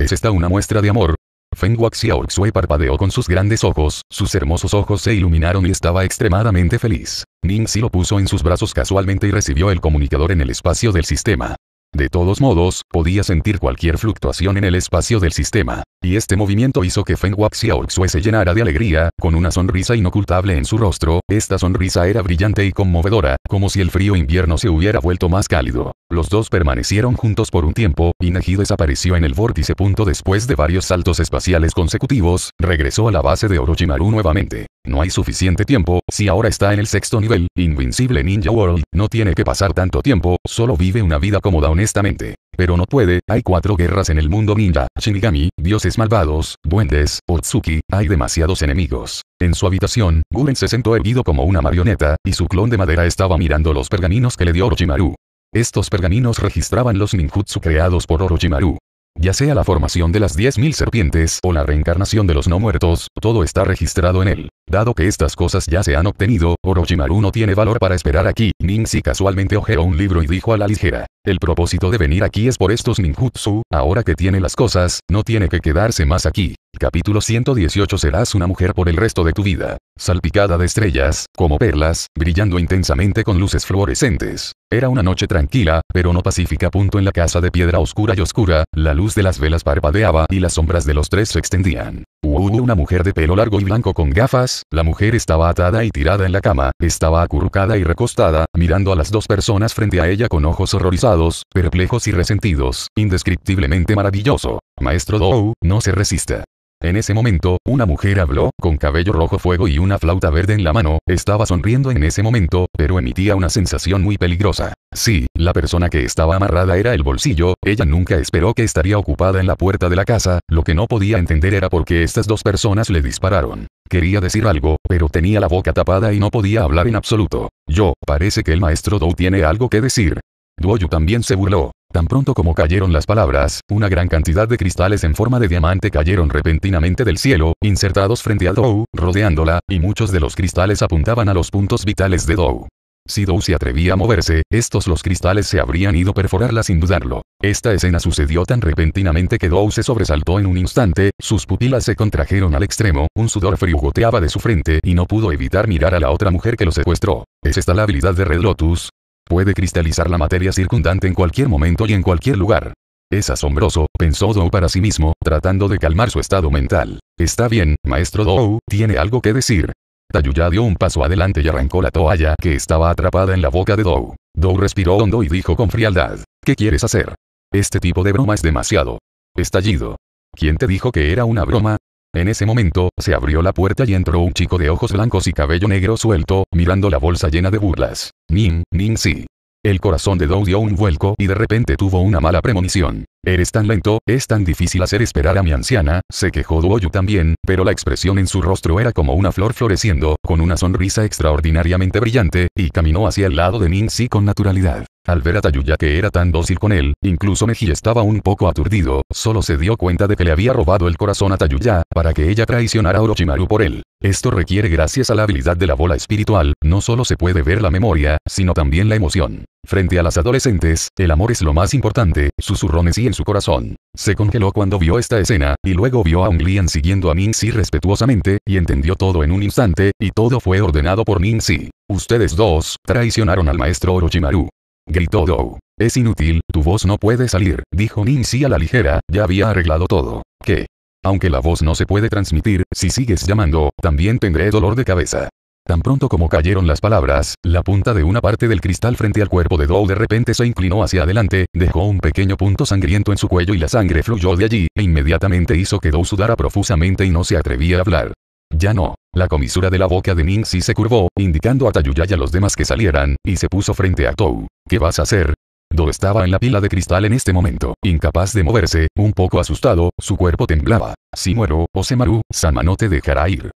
¿Es esta una muestra de amor? Feng Xiaoxue parpadeó con sus grandes ojos, sus hermosos ojos se iluminaron y estaba extremadamente feliz. si lo puso en sus brazos casualmente y recibió el comunicador en el espacio del sistema. De todos modos, podía sentir cualquier fluctuación en el espacio del sistema. Y este movimiento hizo que Feng Xiaoxue se llenara de alegría, con una sonrisa inocultable en su rostro, esta sonrisa era brillante y conmovedora, como si el frío invierno se hubiera vuelto más cálido. Los dos permanecieron juntos por un tiempo, y Neji desapareció en el vórtice. Punto después de varios saltos espaciales consecutivos, regresó a la base de Orochimaru nuevamente. No hay suficiente tiempo, si ahora está en el sexto nivel, Invincible Ninja World, no tiene que pasar tanto tiempo, solo vive una vida cómoda honestamente pero no puede, hay cuatro guerras en el mundo ninja, Shinigami, dioses malvados, duendes, Otsuki, hay demasiados enemigos. En su habitación, Guren se sentó erguido como una marioneta, y su clon de madera estaba mirando los pergaminos que le dio Orochimaru. Estos pergaminos registraban los ninjutsu creados por Orochimaru. Ya sea la formación de las 10.000 serpientes o la reencarnación de los no muertos, todo está registrado en él. Dado que estas cosas ya se han obtenido, Orochimaru no tiene valor para esperar aquí. si casualmente ojeó un libro y dijo a la ligera. El propósito de venir aquí es por estos ninjutsu, ahora que tiene las cosas, no tiene que quedarse más aquí. Capítulo 118 Serás una mujer por el resto de tu vida. Salpicada de estrellas, como perlas, brillando intensamente con luces fluorescentes. Era una noche tranquila, pero no pacífica. Punto en la casa de piedra oscura y oscura, la luz de las velas parpadeaba y las sombras de los tres se extendían. Hubo una mujer de pelo largo y blanco con gafas, la mujer estaba atada y tirada en la cama, estaba acurrucada y recostada, mirando a las dos personas frente a ella con ojos horrorizados, perplejos y resentidos, indescriptiblemente maravilloso. Maestro Dou, no se resista. En ese momento, una mujer habló, con cabello rojo fuego y una flauta verde en la mano, estaba sonriendo en ese momento, pero emitía una sensación muy peligrosa. Sí, la persona que estaba amarrada era el bolsillo, ella nunca esperó que estaría ocupada en la puerta de la casa, lo que no podía entender era por qué estas dos personas le dispararon. Quería decir algo, pero tenía la boca tapada y no podía hablar en absoluto. Yo, parece que el maestro Dou tiene algo que decir. Duoyu también se burló. Tan pronto como cayeron las palabras, una gran cantidad de cristales en forma de diamante cayeron repentinamente del cielo, insertados frente a Dou, rodeándola, y muchos de los cristales apuntaban a los puntos vitales de Dou. Si Dou se atrevía a moverse, estos los cristales se habrían ido perforarla sin dudarlo. Esta escena sucedió tan repentinamente que Dou se sobresaltó en un instante, sus pupilas se contrajeron al extremo, un sudor frío goteaba de su frente y no pudo evitar mirar a la otra mujer que lo secuestró. ¿Es esta la habilidad de Red Lotus? puede cristalizar la materia circundante en cualquier momento y en cualquier lugar. Es asombroso, pensó Dou para sí mismo, tratando de calmar su estado mental. Está bien, maestro Dou, tiene algo que decir. Tayuya dio un paso adelante y arrancó la toalla que estaba atrapada en la boca de Dou. Dou respiró hondo y dijo con frialdad, ¿qué quieres hacer? Este tipo de broma es demasiado. Estallido. ¿Quién te dijo que era una broma? En ese momento, se abrió la puerta y entró un chico de ojos blancos y cabello negro suelto, mirando la bolsa llena de burlas. Ning, Nin Si. El corazón de Dow dio un vuelco y de repente tuvo una mala premonición. Eres tan lento, es tan difícil hacer esperar a mi anciana, se quejó Duoyu también, pero la expresión en su rostro era como una flor floreciendo, con una sonrisa extraordinariamente brillante, y caminó hacia el lado de Si con naturalidad. Al ver a Tayuya que era tan dócil con él, incluso Meji estaba un poco aturdido, solo se dio cuenta de que le había robado el corazón a Tayuya, para que ella traicionara a Orochimaru por él. Esto requiere gracias a la habilidad de la bola espiritual, no solo se puede ver la memoria, sino también la emoción. Frente a las adolescentes, el amor es lo más importante, susurró y en su corazón. Se congeló cuando vio esta escena, y luego vio a Unglian siguiendo a Minxi respetuosamente, y entendió todo en un instante, y todo fue ordenado por Minxi. Ustedes dos, traicionaron al maestro Orochimaru gritó Dou. Es inútil, tu voz no puede salir, dijo si a la ligera, ya había arreglado todo. ¿Qué? Aunque la voz no se puede transmitir, si sigues llamando, también tendré dolor de cabeza. Tan pronto como cayeron las palabras, la punta de una parte del cristal frente al cuerpo de Dou de repente se inclinó hacia adelante, dejó un pequeño punto sangriento en su cuello y la sangre fluyó de allí, e inmediatamente hizo que Dou sudara profusamente y no se atrevía a hablar. Ya no. La comisura de la boca de Si se curvó, indicando a Tayuyaya y a los demás que salieran, y se puso frente a Tou. ¿Qué vas a hacer? Do estaba en la pila de cristal en este momento, incapaz de moverse, un poco asustado, su cuerpo temblaba. Si muero, Osemaru, Sama no te dejará ir.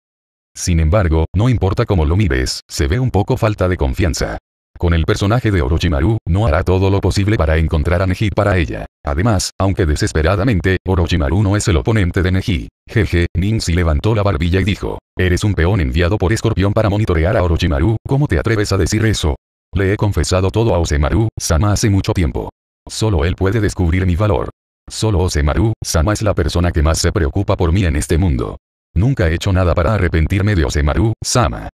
Sin embargo, no importa cómo lo mires, se ve un poco falta de confianza. Con el personaje de Orochimaru, no hará todo lo posible para encontrar a Neji para ella. Además, aunque desesperadamente, Orochimaru no es el oponente de Neji. Jeje, Ninzi levantó la barbilla y dijo, eres un peón enviado por Escorpión para monitorear a Orochimaru, ¿cómo te atreves a decir eso? Le he confesado todo a Osemaru, Sama hace mucho tiempo. Solo él puede descubrir mi valor. Solo Osemaru, Sama es la persona que más se preocupa por mí en este mundo. Nunca he hecho nada para arrepentirme de Osemaru, Sama.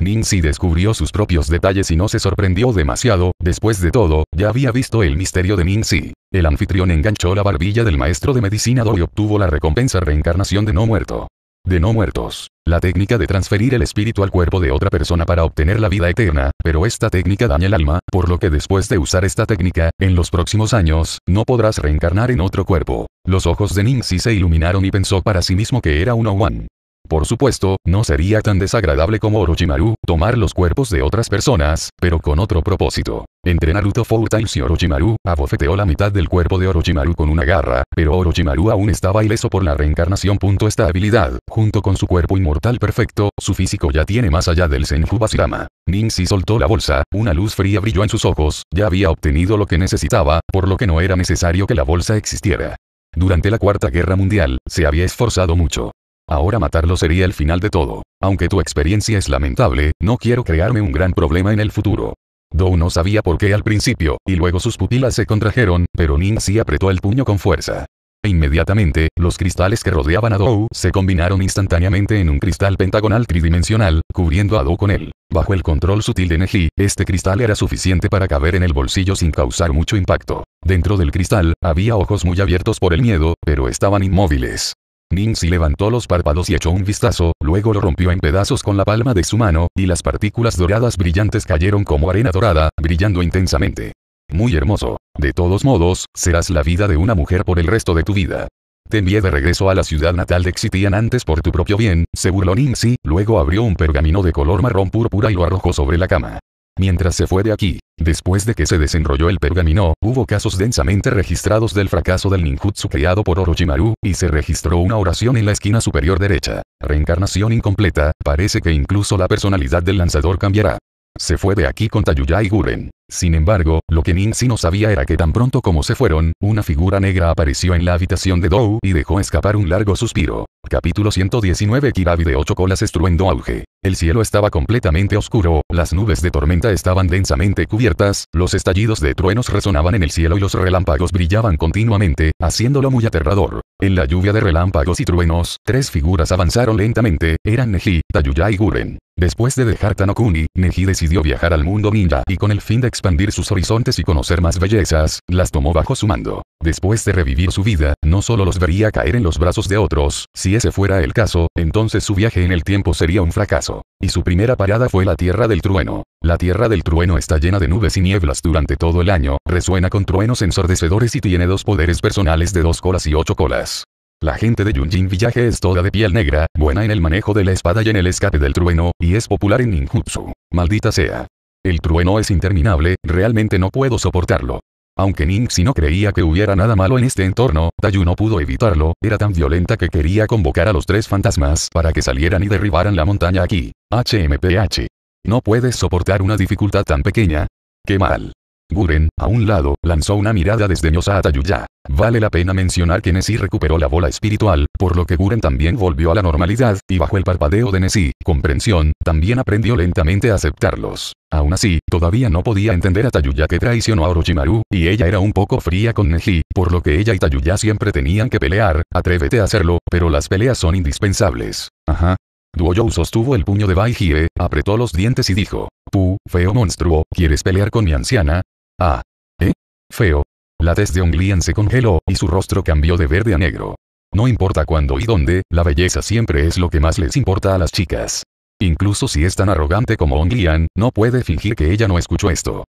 Nancy descubrió sus propios detalles y no se sorprendió demasiado, después de todo, ya había visto el misterio de Ninzi. El anfitrión enganchó la barbilla del maestro de medicina y obtuvo la recompensa reencarnación de no muerto. De no muertos. La técnica de transferir el espíritu al cuerpo de otra persona para obtener la vida eterna, pero esta técnica daña el alma, por lo que después de usar esta técnica, en los próximos años, no podrás reencarnar en otro cuerpo. Los ojos de Nancy se iluminaron y pensó para sí mismo que era uno One. Por supuesto, no sería tan desagradable como Orochimaru, tomar los cuerpos de otras personas, pero con otro propósito. Entre Naruto Times y Orochimaru, abofeteó la mitad del cuerpo de Orochimaru con una garra, pero Orochimaru aún estaba ileso por la reencarnación. Esta habilidad, junto con su cuerpo inmortal perfecto, su físico ya tiene más allá del Senju Basirama. Ninsi soltó la bolsa, una luz fría brilló en sus ojos, ya había obtenido lo que necesitaba, por lo que no era necesario que la bolsa existiera. Durante la Cuarta Guerra Mundial, se había esforzado mucho. Ahora matarlo sería el final de todo. Aunque tu experiencia es lamentable, no quiero crearme un gran problema en el futuro. Dou no sabía por qué al principio, y luego sus pupilas se contrajeron, pero Ning si apretó el puño con fuerza. E inmediatamente, los cristales que rodeaban a Dou se combinaron instantáneamente en un cristal pentagonal tridimensional, cubriendo a Dou con él. Bajo el control sutil de Neji, este cristal era suficiente para caber en el bolsillo sin causar mucho impacto. Dentro del cristal, había ojos muy abiertos por el miedo, pero estaban inmóviles. Ningxi levantó los párpados y echó un vistazo, luego lo rompió en pedazos con la palma de su mano, y las partículas doradas brillantes cayeron como arena dorada, brillando intensamente. Muy hermoso. De todos modos, serás la vida de una mujer por el resto de tu vida. Te envié de regreso a la ciudad natal de Xitian antes por tu propio bien, se burló Ninzi, luego abrió un pergamino de color marrón púrpura y lo arrojó sobre la cama. Mientras se fue de aquí, después de que se desenrolló el pergamino, hubo casos densamente registrados del fracaso del ninjutsu creado por Orochimaru, y se registró una oración en la esquina superior derecha. Reencarnación incompleta, parece que incluso la personalidad del lanzador cambiará. Se fue de aquí con Tayuya y Guren. Sin embargo, lo que Ninzi no sabía era que tan pronto como se fueron, una figura negra apareció en la habitación de Dou y dejó escapar un largo suspiro. Capítulo 119 Kirabi de ocho colas estruendo auge. El cielo estaba completamente oscuro, las nubes de tormenta estaban densamente cubiertas, los estallidos de truenos resonaban en el cielo y los relámpagos brillaban continuamente, haciéndolo muy aterrador. En la lluvia de relámpagos y truenos, tres figuras avanzaron lentamente, eran Neji, Tayuya y Guren. Después de dejar Tanokuni, Neji decidió viajar al mundo ninja y con el fin de expandir sus horizontes y conocer más bellezas, las tomó bajo su mando. Después de revivir su vida, no solo los vería caer en los brazos de otros, si ese fuera el caso, entonces su viaje en el tiempo sería un fracaso. Y su primera parada fue la Tierra del Trueno. La Tierra del Trueno está llena de nubes y nieblas durante todo el año, resuena con truenos ensordecedores y tiene dos poderes personales de dos colas y ocho colas. La gente de Yunjin Village es toda de piel negra, buena en el manejo de la espada y en el escape del trueno, y es popular en ninjutsu. Maldita sea. El trueno es interminable, realmente no puedo soportarlo. Aunque Ningxi no creía que hubiera nada malo en este entorno, Dayu no pudo evitarlo, era tan violenta que quería convocar a los tres fantasmas para que salieran y derribaran la montaña aquí. HMPH. No puedes soportar una dificultad tan pequeña. Qué mal. Guren, a un lado, lanzó una mirada desdeñosa a Tayuya. Vale la pena mencionar que Nessie recuperó la bola espiritual, por lo que Guren también volvió a la normalidad, y bajo el parpadeo de Nessie, comprensión, también aprendió lentamente a aceptarlos. Aún así, todavía no podía entender a Tayuya que traicionó a Orochimaru, y ella era un poco fría con Neji, por lo que ella y Tayuya siempre tenían que pelear, atrévete a hacerlo, pero las peleas son indispensables. Ajá. Duoyou sostuvo el puño de Baijie, apretó los dientes y dijo, Pu, feo monstruo, ¿quieres pelear con mi anciana? Ah. ¿Eh? Feo. La tez de Onglian se congeló y su rostro cambió de verde a negro. No importa cuándo y dónde, la belleza siempre es lo que más les importa a las chicas. Incluso si es tan arrogante como Onglian, no puede fingir que ella no escuchó esto.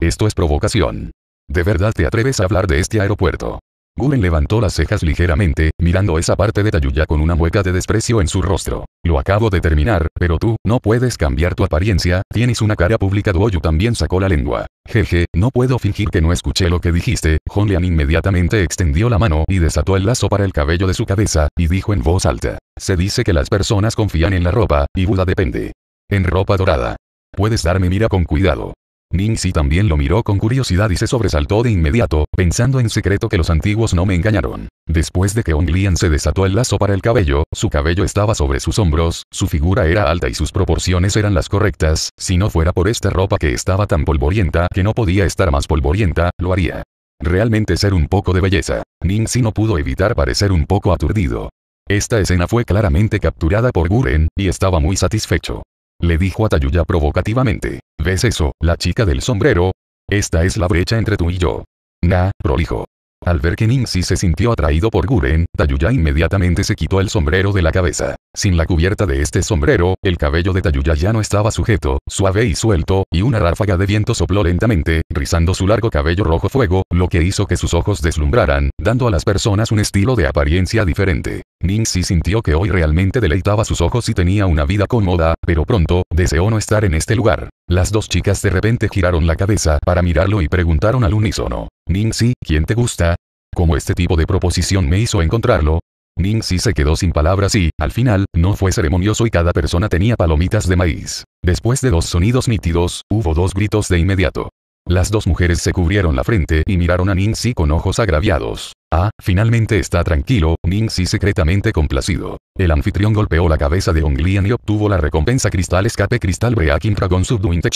Esto es provocación. ¿De verdad te atreves a hablar de este aeropuerto? Guren levantó las cejas ligeramente, mirando esa parte de Tayuya con una mueca de desprecio en su rostro. Lo acabo de terminar, pero tú, no puedes cambiar tu apariencia, tienes una cara pública. Duoyu también sacó la lengua. Jeje, no puedo fingir que no escuché lo que dijiste. Honlian inmediatamente extendió la mano y desató el lazo para el cabello de su cabeza, y dijo en voz alta. Se dice que las personas confían en la ropa, y Buda depende. En ropa dorada. Puedes darme mira con cuidado. Si también lo miró con curiosidad y se sobresaltó de inmediato, pensando en secreto que los antiguos no me engañaron. Después de que Onglian se desató el lazo para el cabello, su cabello estaba sobre sus hombros, su figura era alta y sus proporciones eran las correctas, si no fuera por esta ropa que estaba tan polvorienta que no podía estar más polvorienta, lo haría. Realmente ser un poco de belleza. Si no pudo evitar parecer un poco aturdido. Esta escena fue claramente capturada por Guren, y estaba muy satisfecho. Le dijo a Tayuya provocativamente. ¿Ves eso, la chica del sombrero? Esta es la brecha entre tú y yo. Na, prolijo. Al ver que Si se sintió atraído por Guren, Tayuya inmediatamente se quitó el sombrero de la cabeza. Sin la cubierta de este sombrero, el cabello de Tayuya ya no estaba sujeto, suave y suelto, y una ráfaga de viento sopló lentamente, rizando su largo cabello rojo fuego, lo que hizo que sus ojos deslumbraran, dando a las personas un estilo de apariencia diferente. Si sintió que hoy realmente deleitaba sus ojos y tenía una vida cómoda, pero pronto, deseó no estar en este lugar. Las dos chicas de repente giraron la cabeza para mirarlo y preguntaron al unísono. Ningxi, ¿quién te gusta? Como este tipo de proposición me hizo encontrarlo, Ningxi se quedó sin palabras y, al final, no fue ceremonioso y cada persona tenía palomitas de maíz. Después de dos sonidos nítidos, hubo dos gritos de inmediato. Las dos mujeres se cubrieron la frente y miraron a Ningxi con ojos agraviados. Ah, finalmente está tranquilo, Ningxi secretamente complacido. El anfitrión golpeó la cabeza de Onglian y obtuvo la recompensa Cristal Escape Cristal Breaking Dragon Subduinte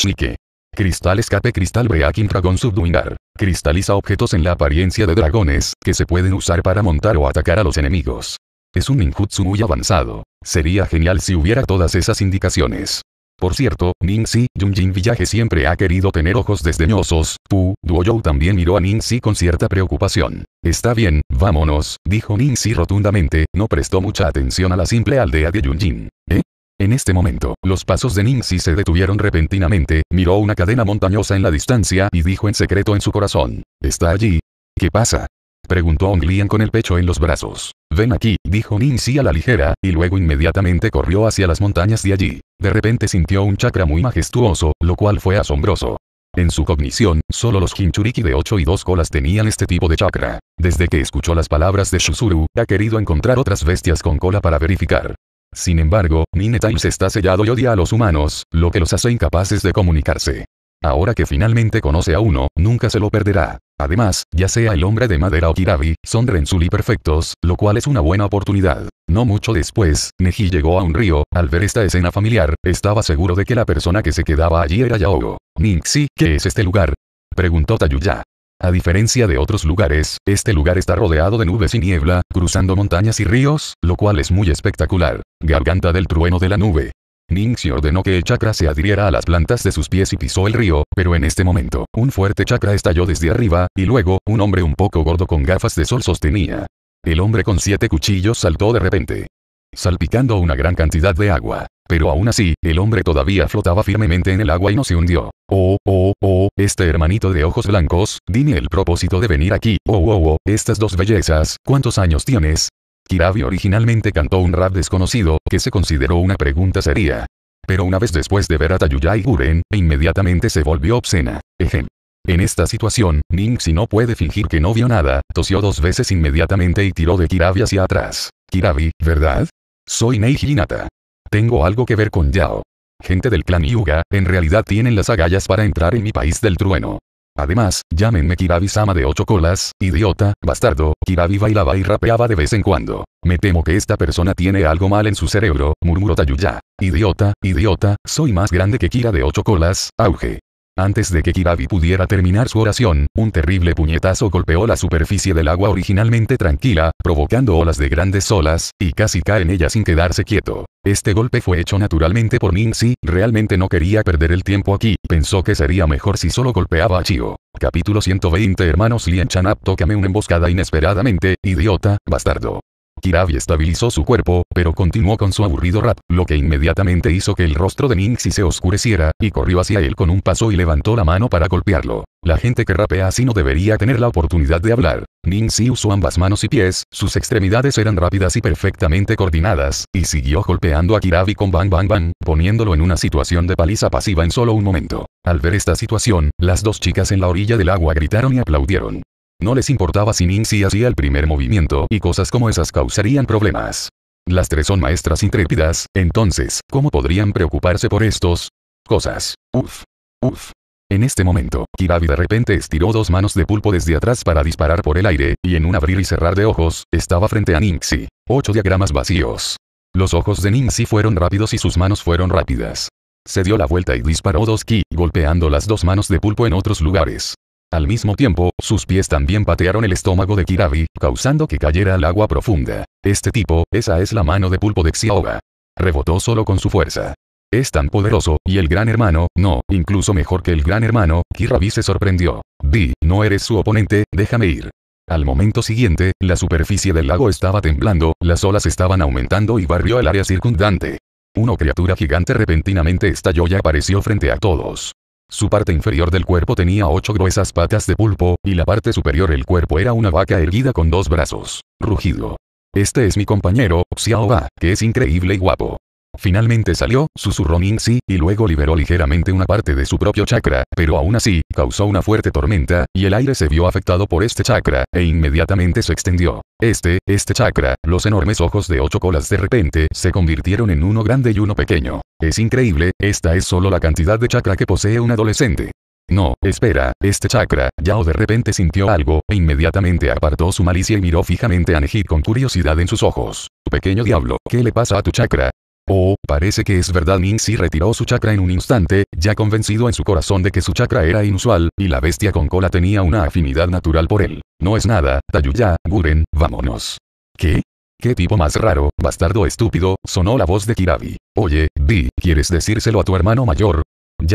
Cristal escape Cristal Breaking Dragon Subduinar. Cristaliza objetos en la apariencia de dragones, que se pueden usar para montar o atacar a los enemigos. Es un ninjutsu muy avanzado. Sería genial si hubiera todas esas indicaciones. Por cierto, Ninxi, Junjin Villaje siempre ha querido tener ojos desdeñosos, Pu, Duoyou también miró a Si con cierta preocupación. Está bien, vámonos, dijo Si rotundamente, no prestó mucha atención a la simple aldea de Junjin. ¿Eh? En este momento, los pasos de Ningxi se detuvieron repentinamente, miró una cadena montañosa en la distancia y dijo en secreto en su corazón. ¿Está allí? ¿Qué pasa? Preguntó Ong Lian con el pecho en los brazos. Ven aquí, dijo Ningxi a la ligera, y luego inmediatamente corrió hacia las montañas de allí. De repente sintió un chakra muy majestuoso, lo cual fue asombroso. En su cognición, solo los Hinchuriki de 8 y 2 colas tenían este tipo de chakra. Desde que escuchó las palabras de Shusuru, ha querido encontrar otras bestias con cola para verificar. Sin embargo, Times está sellado y odia a los humanos, lo que los hace incapaces de comunicarse. Ahora que finalmente conoce a uno, nunca se lo perderá. Además, ya sea el hombre de madera o Kirabi, son Renzuli perfectos, lo cual es una buena oportunidad. No mucho después, Neji llegó a un río, al ver esta escena familiar, estaba seguro de que la persona que se quedaba allí era Yaogo. Ninxi, ¿qué es este lugar? Preguntó Tayuya. A diferencia de otros lugares, este lugar está rodeado de nubes y niebla, cruzando montañas y ríos, lo cual es muy espectacular. Garganta del trueno de la nube. Ningxi ordenó que el chakra se adhiriera a las plantas de sus pies y pisó el río, pero en este momento, un fuerte chakra estalló desde arriba, y luego, un hombre un poco gordo con gafas de sol sostenía. El hombre con siete cuchillos saltó de repente salpicando una gran cantidad de agua. Pero aún así, el hombre todavía flotaba firmemente en el agua y no se hundió. Oh, oh, oh, este hermanito de ojos blancos, dime el propósito de venir aquí. Oh, oh, oh, estas dos bellezas, ¿cuántos años tienes? Kirabi originalmente cantó un rap desconocido, que se consideró una pregunta seria. Pero una vez después de ver a Tayuya y Guren, inmediatamente se volvió obscena. Ejem. En esta situación, Ningxi no puede fingir que no vio nada, tosió dos veces inmediatamente y tiró de Kirabi hacia atrás. Kirabi, ¿verdad? Soy Nei Hinata. Tengo algo que ver con Yao. Gente del clan Yuga, en realidad tienen las agallas para entrar en mi país del trueno. Además, llámenme Kirabi-sama de ocho colas, idiota, bastardo, Kirabi bailaba y rapeaba de vez en cuando. Me temo que esta persona tiene algo mal en su cerebro, murmuró Tayuya. Idiota, idiota, soy más grande que Kira de ocho colas, auge. Antes de que Kirabi pudiera terminar su oración, un terrible puñetazo golpeó la superficie del agua originalmente tranquila, provocando olas de grandes olas, y casi cae en ella sin quedarse quieto. Este golpe fue hecho naturalmente por Ningxi, realmente no quería perder el tiempo aquí, pensó que sería mejor si solo golpeaba a Chio. Capítulo 120 Hermanos Lian Chanap, una emboscada inesperadamente, idiota, bastardo. Kiravi estabilizó su cuerpo, pero continuó con su aburrido rap, lo que inmediatamente hizo que el rostro de Ningxi se oscureciera, y corrió hacia él con un paso y levantó la mano para golpearlo. La gente que rapea así no debería tener la oportunidad de hablar. Ningxi usó ambas manos y pies, sus extremidades eran rápidas y perfectamente coordinadas, y siguió golpeando a Kiravi con bang bang bang, poniéndolo en una situación de paliza pasiva en solo un momento. Al ver esta situación, las dos chicas en la orilla del agua gritaron y aplaudieron. No les importaba si Ninxi hacía el primer movimiento y cosas como esas causarían problemas. Las tres son maestras intrépidas, entonces, ¿cómo podrían preocuparse por estos? Cosas. Uf. Uf. En este momento, Kirabi de repente estiró dos manos de pulpo desde atrás para disparar por el aire, y en un abrir y cerrar de ojos, estaba frente a Ninxi. Ocho diagramas vacíos. Los ojos de Ninxi fueron rápidos y sus manos fueron rápidas. Se dio la vuelta y disparó dos ki, golpeando las dos manos de pulpo en otros lugares. Al mismo tiempo, sus pies también patearon el estómago de Kirabi, causando que cayera al agua profunda. Este tipo, esa es la mano de pulpo de Xiaoba. Rebotó solo con su fuerza. Es tan poderoso, y el gran hermano, no, incluso mejor que el gran hermano, Kirabi se sorprendió. Vi, no eres su oponente, déjame ir. Al momento siguiente, la superficie del lago estaba temblando, las olas estaban aumentando y barrió el área circundante. Una criatura gigante repentinamente estalló y apareció frente a todos. Su parte inferior del cuerpo tenía ocho gruesas patas de pulpo, y la parte superior del cuerpo era una vaca erguida con dos brazos. Rugido. Este es mi compañero, Xiaoba, que es increíble y guapo. Finalmente salió, susurró Ningxi, y luego liberó ligeramente una parte de su propio chakra, pero aún así, causó una fuerte tormenta, y el aire se vio afectado por este chakra, e inmediatamente se extendió. Este, este chakra, los enormes ojos de ocho colas de repente se convirtieron en uno grande y uno pequeño. Es increíble, esta es solo la cantidad de chakra que posee un adolescente. No, espera, este chakra, Yao de repente sintió algo, e inmediatamente apartó su malicia y miró fijamente a Nejit con curiosidad en sus ojos. Pequeño diablo, ¿qué le pasa a tu chakra? Oh, parece que es verdad si retiró su chakra en un instante, ya convencido en su corazón de que su chakra era inusual, y la bestia con cola tenía una afinidad natural por él. No es nada, Tayuya, Guren, vámonos. ¿Qué? ¿Qué tipo más raro, bastardo estúpido? sonó la voz de Kirabi. Oye, Di, ¿quieres decírselo a tu hermano mayor?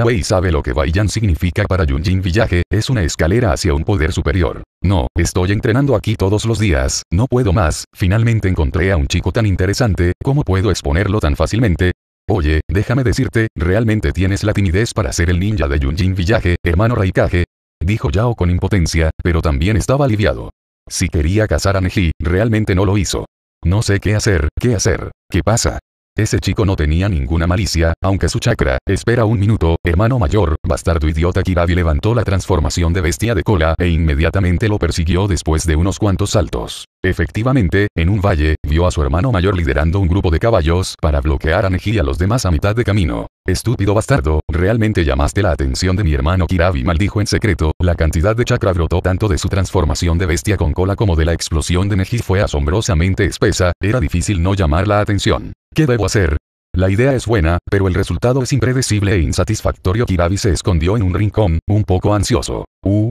veis sabe lo que Baiyan significa para Yunjin Villaje, es una escalera hacia un poder superior. No, estoy entrenando aquí todos los días, no puedo más, finalmente encontré a un chico tan interesante, ¿cómo puedo exponerlo tan fácilmente? Oye, déjame decirte, realmente tienes la timidez para ser el ninja de Yunjin Villaje, hermano Raikage. Dijo Yao con impotencia, pero también estaba aliviado. Si quería casar a Neji, realmente no lo hizo. No sé qué hacer, qué hacer, qué pasa. Ese chico no tenía ninguna malicia, aunque su chakra, espera un minuto, hermano mayor, bastardo idiota Kirabi levantó la transformación de bestia de cola e inmediatamente lo persiguió después de unos cuantos saltos. Efectivamente, en un valle, vio a su hermano mayor liderando un grupo de caballos para bloquear a Neji y a los demás a mitad de camino. Estúpido bastardo, realmente llamaste la atención de mi hermano Kirabi maldijo en secreto, la cantidad de chakra brotó tanto de su transformación de bestia con cola como de la explosión de Neji fue asombrosamente espesa, era difícil no llamar la atención. ¿Qué debo hacer? La idea es buena, pero el resultado es impredecible e insatisfactorio. Kirabi se escondió en un rincón, un poco ansioso. U,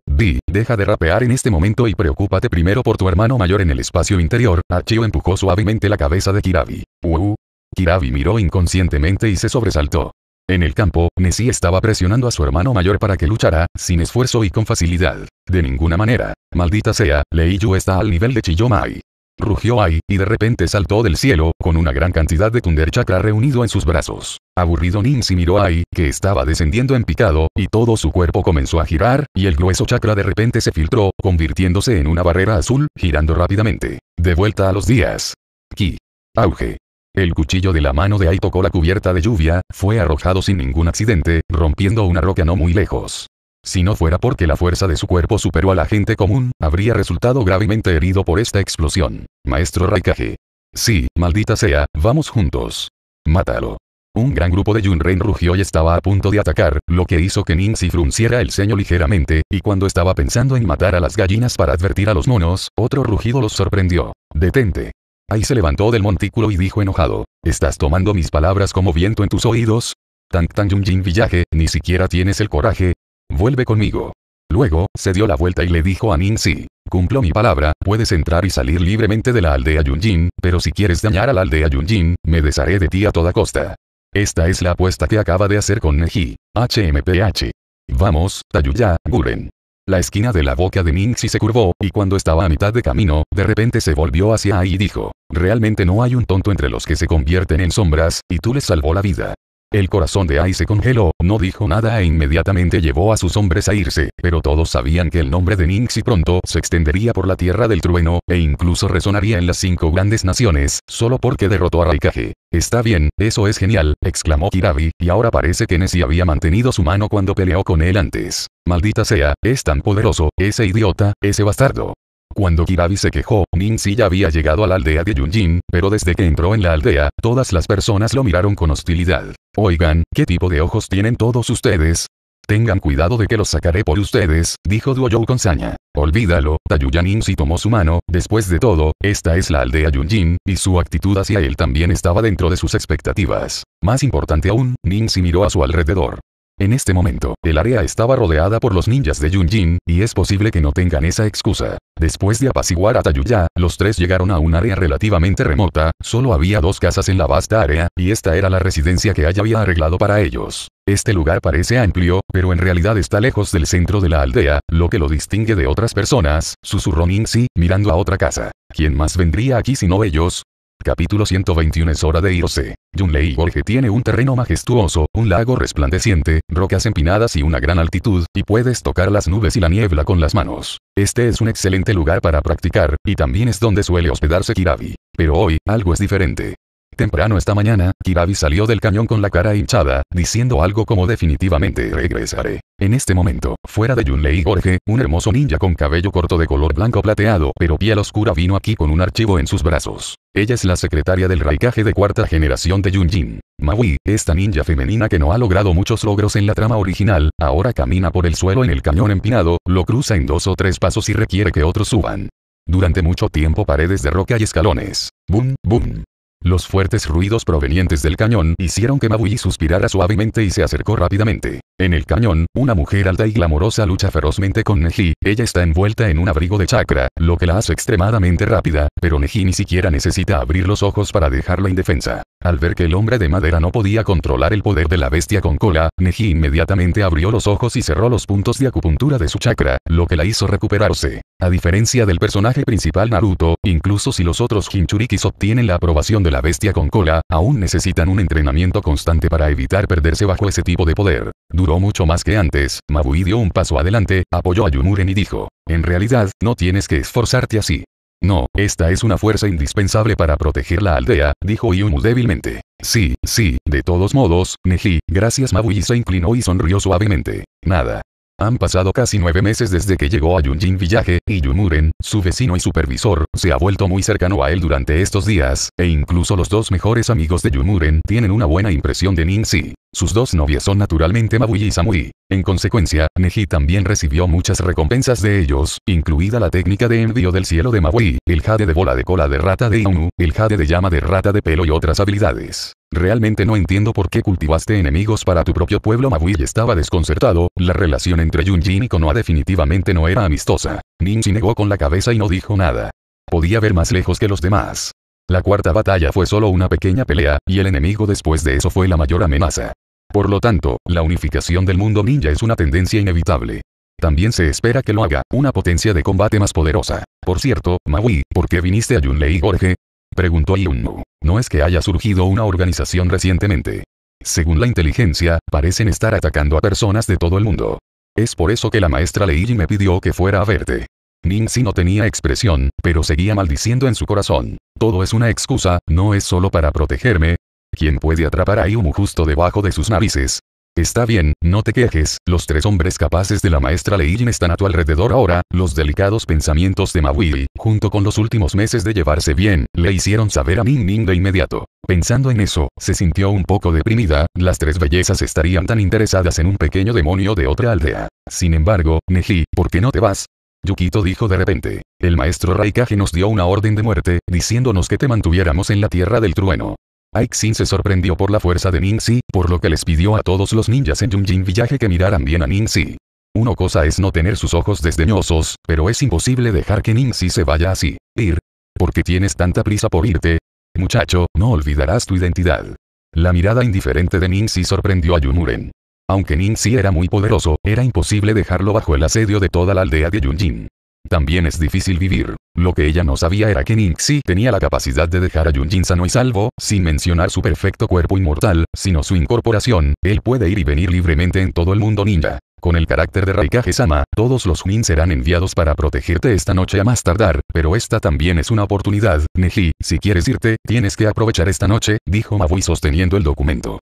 deja de rapear en este momento y preocúpate primero por tu hermano mayor en el espacio interior. Achio empujó suavemente la cabeza de Kirabi. U, Kirabi miró inconscientemente y se sobresaltó. En el campo, Nessie estaba presionando a su hermano mayor para que luchara, sin esfuerzo y con facilidad. De ninguna manera. Maldita sea, Leiyu está al nivel de Chiyomai rugió Ai, y de repente saltó del cielo, con una gran cantidad de Thunder Chakra reunido en sus brazos. Aburrido Ninsi miró a Ai, que estaba descendiendo en picado, y todo su cuerpo comenzó a girar, y el grueso chakra de repente se filtró, convirtiéndose en una barrera azul, girando rápidamente. De vuelta a los días. Ki. Auge. El cuchillo de la mano de Ai tocó la cubierta de lluvia, fue arrojado sin ningún accidente, rompiendo una roca no muy lejos. Si no fuera porque la fuerza de su cuerpo superó a la gente común, habría resultado gravemente herido por esta explosión. Maestro Raikage. Sí, maldita sea, vamos juntos. Mátalo. Un gran grupo de Yunren rugió y estaba a punto de atacar, lo que hizo que Ninxi frunciera el ceño ligeramente, y cuando estaba pensando en matar a las gallinas para advertir a los monos, otro rugido los sorprendió. Detente. Ahí se levantó del montículo y dijo enojado. ¿Estás tomando mis palabras como viento en tus oídos? Tan Tan Yunjin Villaje, ni siquiera tienes el coraje, Vuelve conmigo. Luego, se dio la vuelta y le dijo a Ningxi. Cumplo mi palabra, puedes entrar y salir libremente de la aldea Yunjin, pero si quieres dañar a la aldea Yunjin, me desharé de ti a toda costa. Esta es la apuesta que acaba de hacer con Neji. HMPH. Vamos, Tayuya, Guren. La esquina de la boca de Ningxi se curvó, y cuando estaba a mitad de camino, de repente se volvió hacia ahí y dijo, realmente no hay un tonto entre los que se convierten en sombras, y tú les salvó la vida. El corazón de Ai se congeló, no dijo nada e inmediatamente llevó a sus hombres a irse, pero todos sabían que el nombre de y pronto se extendería por la tierra del trueno, e incluso resonaría en las cinco grandes naciones, solo porque derrotó a Raikage. Está bien, eso es genial, exclamó Kirabi, y ahora parece que Nessie había mantenido su mano cuando peleó con él antes. Maldita sea, es tan poderoso, ese idiota, ese bastardo. Cuando Kirabi se quejó, Si ya había llegado a la aldea de Yunjin, pero desde que entró en la aldea, todas las personas lo miraron con hostilidad. Oigan, ¿qué tipo de ojos tienen todos ustedes? Tengan cuidado de que los sacaré por ustedes, dijo Duoyou con saña. Olvídalo, Tayuya si tomó su mano, después de todo, esta es la aldea Yunjin, y su actitud hacia él también estaba dentro de sus expectativas. Más importante aún, Ninzi miró a su alrededor. En este momento, el área estaba rodeada por los ninjas de Yunjin, y es posible que no tengan esa excusa. Después de apaciguar a Tayuya, los tres llegaron a un área relativamente remota, solo había dos casas en la vasta área, y esta era la residencia que Aya había arreglado para ellos. Este lugar parece amplio, pero en realidad está lejos del centro de la aldea, lo que lo distingue de otras personas, susurró Si, mirando a otra casa. ¿Quién más vendría aquí si no ellos? Capítulo 121 Es hora de irse. Junlei Gorge tiene un terreno majestuoso, un lago resplandeciente, rocas empinadas y una gran altitud, y puedes tocar las nubes y la niebla con las manos. Este es un excelente lugar para practicar, y también es donde suele hospedarse Kirabi. Pero hoy, algo es diferente. Temprano esta mañana, Kirabi salió del cañón con la cara hinchada, diciendo algo como definitivamente regresaré. En este momento, fuera de Junlei Jorge, un hermoso ninja con cabello corto de color blanco plateado pero piel oscura vino aquí con un archivo en sus brazos. Ella es la secretaria del raicaje de cuarta generación de Junjin. Maui, esta ninja femenina que no ha logrado muchos logros en la trama original, ahora camina por el suelo en el cañón empinado, lo cruza en dos o tres pasos y requiere que otros suban. Durante mucho tiempo paredes de roca y escalones. Boom, boom. Los fuertes ruidos provenientes del cañón hicieron que Mabui suspirara suavemente y se acercó rápidamente. En el cañón, una mujer alta y glamorosa lucha ferozmente con Neji, ella está envuelta en un abrigo de chakra, lo que la hace extremadamente rápida, pero Neji ni siquiera necesita abrir los ojos para dejarla indefensa. Al ver que el hombre de madera no podía controlar el poder de la bestia con cola, Neji inmediatamente abrió los ojos y cerró los puntos de acupuntura de su chakra, lo que la hizo recuperarse. A diferencia del personaje principal Naruto, incluso si los otros Hinchurikis obtienen la aprobación de la bestia con cola, aún necesitan un entrenamiento constante para evitar perderse bajo ese tipo de poder. Duró mucho más que antes, Mabui dio un paso adelante, apoyó a Yumuren y dijo, en realidad, no tienes que esforzarte así. No, esta es una fuerza indispensable para proteger la aldea, dijo Yumu débilmente. Sí, sí, de todos modos, Neji, gracias Mabui se inclinó y sonrió suavemente. Nada. Han pasado casi nueve meses desde que llegó a Yunjin Village, y Yumuren, su vecino y supervisor, se ha vuelto muy cercano a él durante estos días, e incluso los dos mejores amigos de Yumuren tienen una buena impresión de Si. Sus dos novias son naturalmente Mabui y Samui. En consecuencia, Neji también recibió muchas recompensas de ellos, incluida la técnica de envío del cielo de Mabui, el jade de bola de cola de rata de Yumu, el jade de llama de rata de pelo y otras habilidades. Realmente no entiendo por qué cultivaste enemigos para tu propio pueblo. Mabui estaba desconcertado, la relación entre Yunjin y Konoha definitivamente no era amistosa. Ninji negó con la cabeza y no dijo nada. Podía ver más lejos que los demás. La cuarta batalla fue solo una pequeña pelea, y el enemigo después de eso fue la mayor amenaza. Por lo tanto, la unificación del mundo ninja es una tendencia inevitable. También se espera que lo haga, una potencia de combate más poderosa. Por cierto, Maui, ¿por qué viniste a y Jorge? Preguntó Ayumu. No es que haya surgido una organización recientemente. Según la inteligencia, parecen estar atacando a personas de todo el mundo. Es por eso que la maestra Leiji me pidió que fuera a verte. Ningxi no tenía expresión, pero seguía maldiciendo en su corazón. Todo es una excusa, no es solo para protegerme. ¿Quién puede atrapar a Yumu justo debajo de sus narices? Está bien, no te quejes, los tres hombres capaces de la maestra Leijin están a tu alrededor ahora, los delicados pensamientos de Maui, junto con los últimos meses de llevarse bien, le hicieron saber a Ning Ning de inmediato. Pensando en eso, se sintió un poco deprimida, las tres bellezas estarían tan interesadas en un pequeño demonio de otra aldea. Sin embargo, Neji, ¿por qué no te vas? Yukito dijo de repente. El maestro Raikage nos dio una orden de muerte, diciéndonos que te mantuviéramos en la tierra del trueno. Aixin se sorprendió por la fuerza de Ningxi, por lo que les pidió a todos los ninjas en Yunjin Villaje que miraran bien a Ningxi. Una cosa es no tener sus ojos desdeñosos, pero es imposible dejar que Ningxi se vaya así. Ir. porque tienes tanta prisa por irte? Muchacho, no olvidarás tu identidad. La mirada indiferente de Ningxi sorprendió a Yunuren. Aunque si era muy poderoso, era imposible dejarlo bajo el asedio de toda la aldea de Yunjin. También es difícil vivir. Lo que ella no sabía era que Ningxi tenía la capacidad de dejar a Yunjin sano y salvo, sin mencionar su perfecto cuerpo inmortal, sino su incorporación, él puede ir y venir libremente en todo el mundo ninja. Con el carácter de Raikage-sama, todos los Nin serán enviados para protegerte esta noche a más tardar, pero esta también es una oportunidad, Neji, si quieres irte, tienes que aprovechar esta noche, dijo Mabui sosteniendo el documento.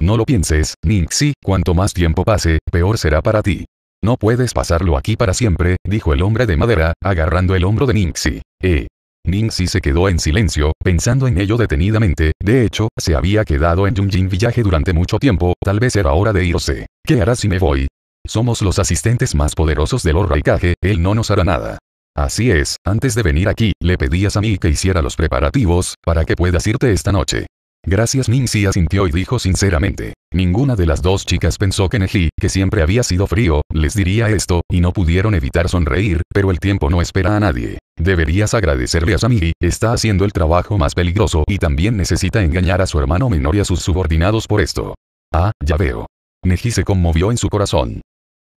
No lo pienses, Ningxi, cuanto más tiempo pase, peor será para ti. No puedes pasarlo aquí para siempre, dijo el hombre de madera, agarrando el hombro de Ningxi. Eh. Ningxi se quedó en silencio, pensando en ello detenidamente, de hecho, se había quedado en Yunjin Villaje durante mucho tiempo, tal vez era hora de irse. ¿Qué hará si me voy? Somos los asistentes más poderosos del Orraikage, él no nos hará nada. Así es, antes de venir aquí, le pedías a mí que hiciera los preparativos, para que puedas irte esta noche. Gracias si asintió y dijo sinceramente. Ninguna de las dos chicas pensó que Neji, que siempre había sido frío, les diría esto, y no pudieron evitar sonreír, pero el tiempo no espera a nadie. Deberías agradecerle a Samiri, está haciendo el trabajo más peligroso y también necesita engañar a su hermano menor y a sus subordinados por esto. Ah, ya veo. Neji se conmovió en su corazón.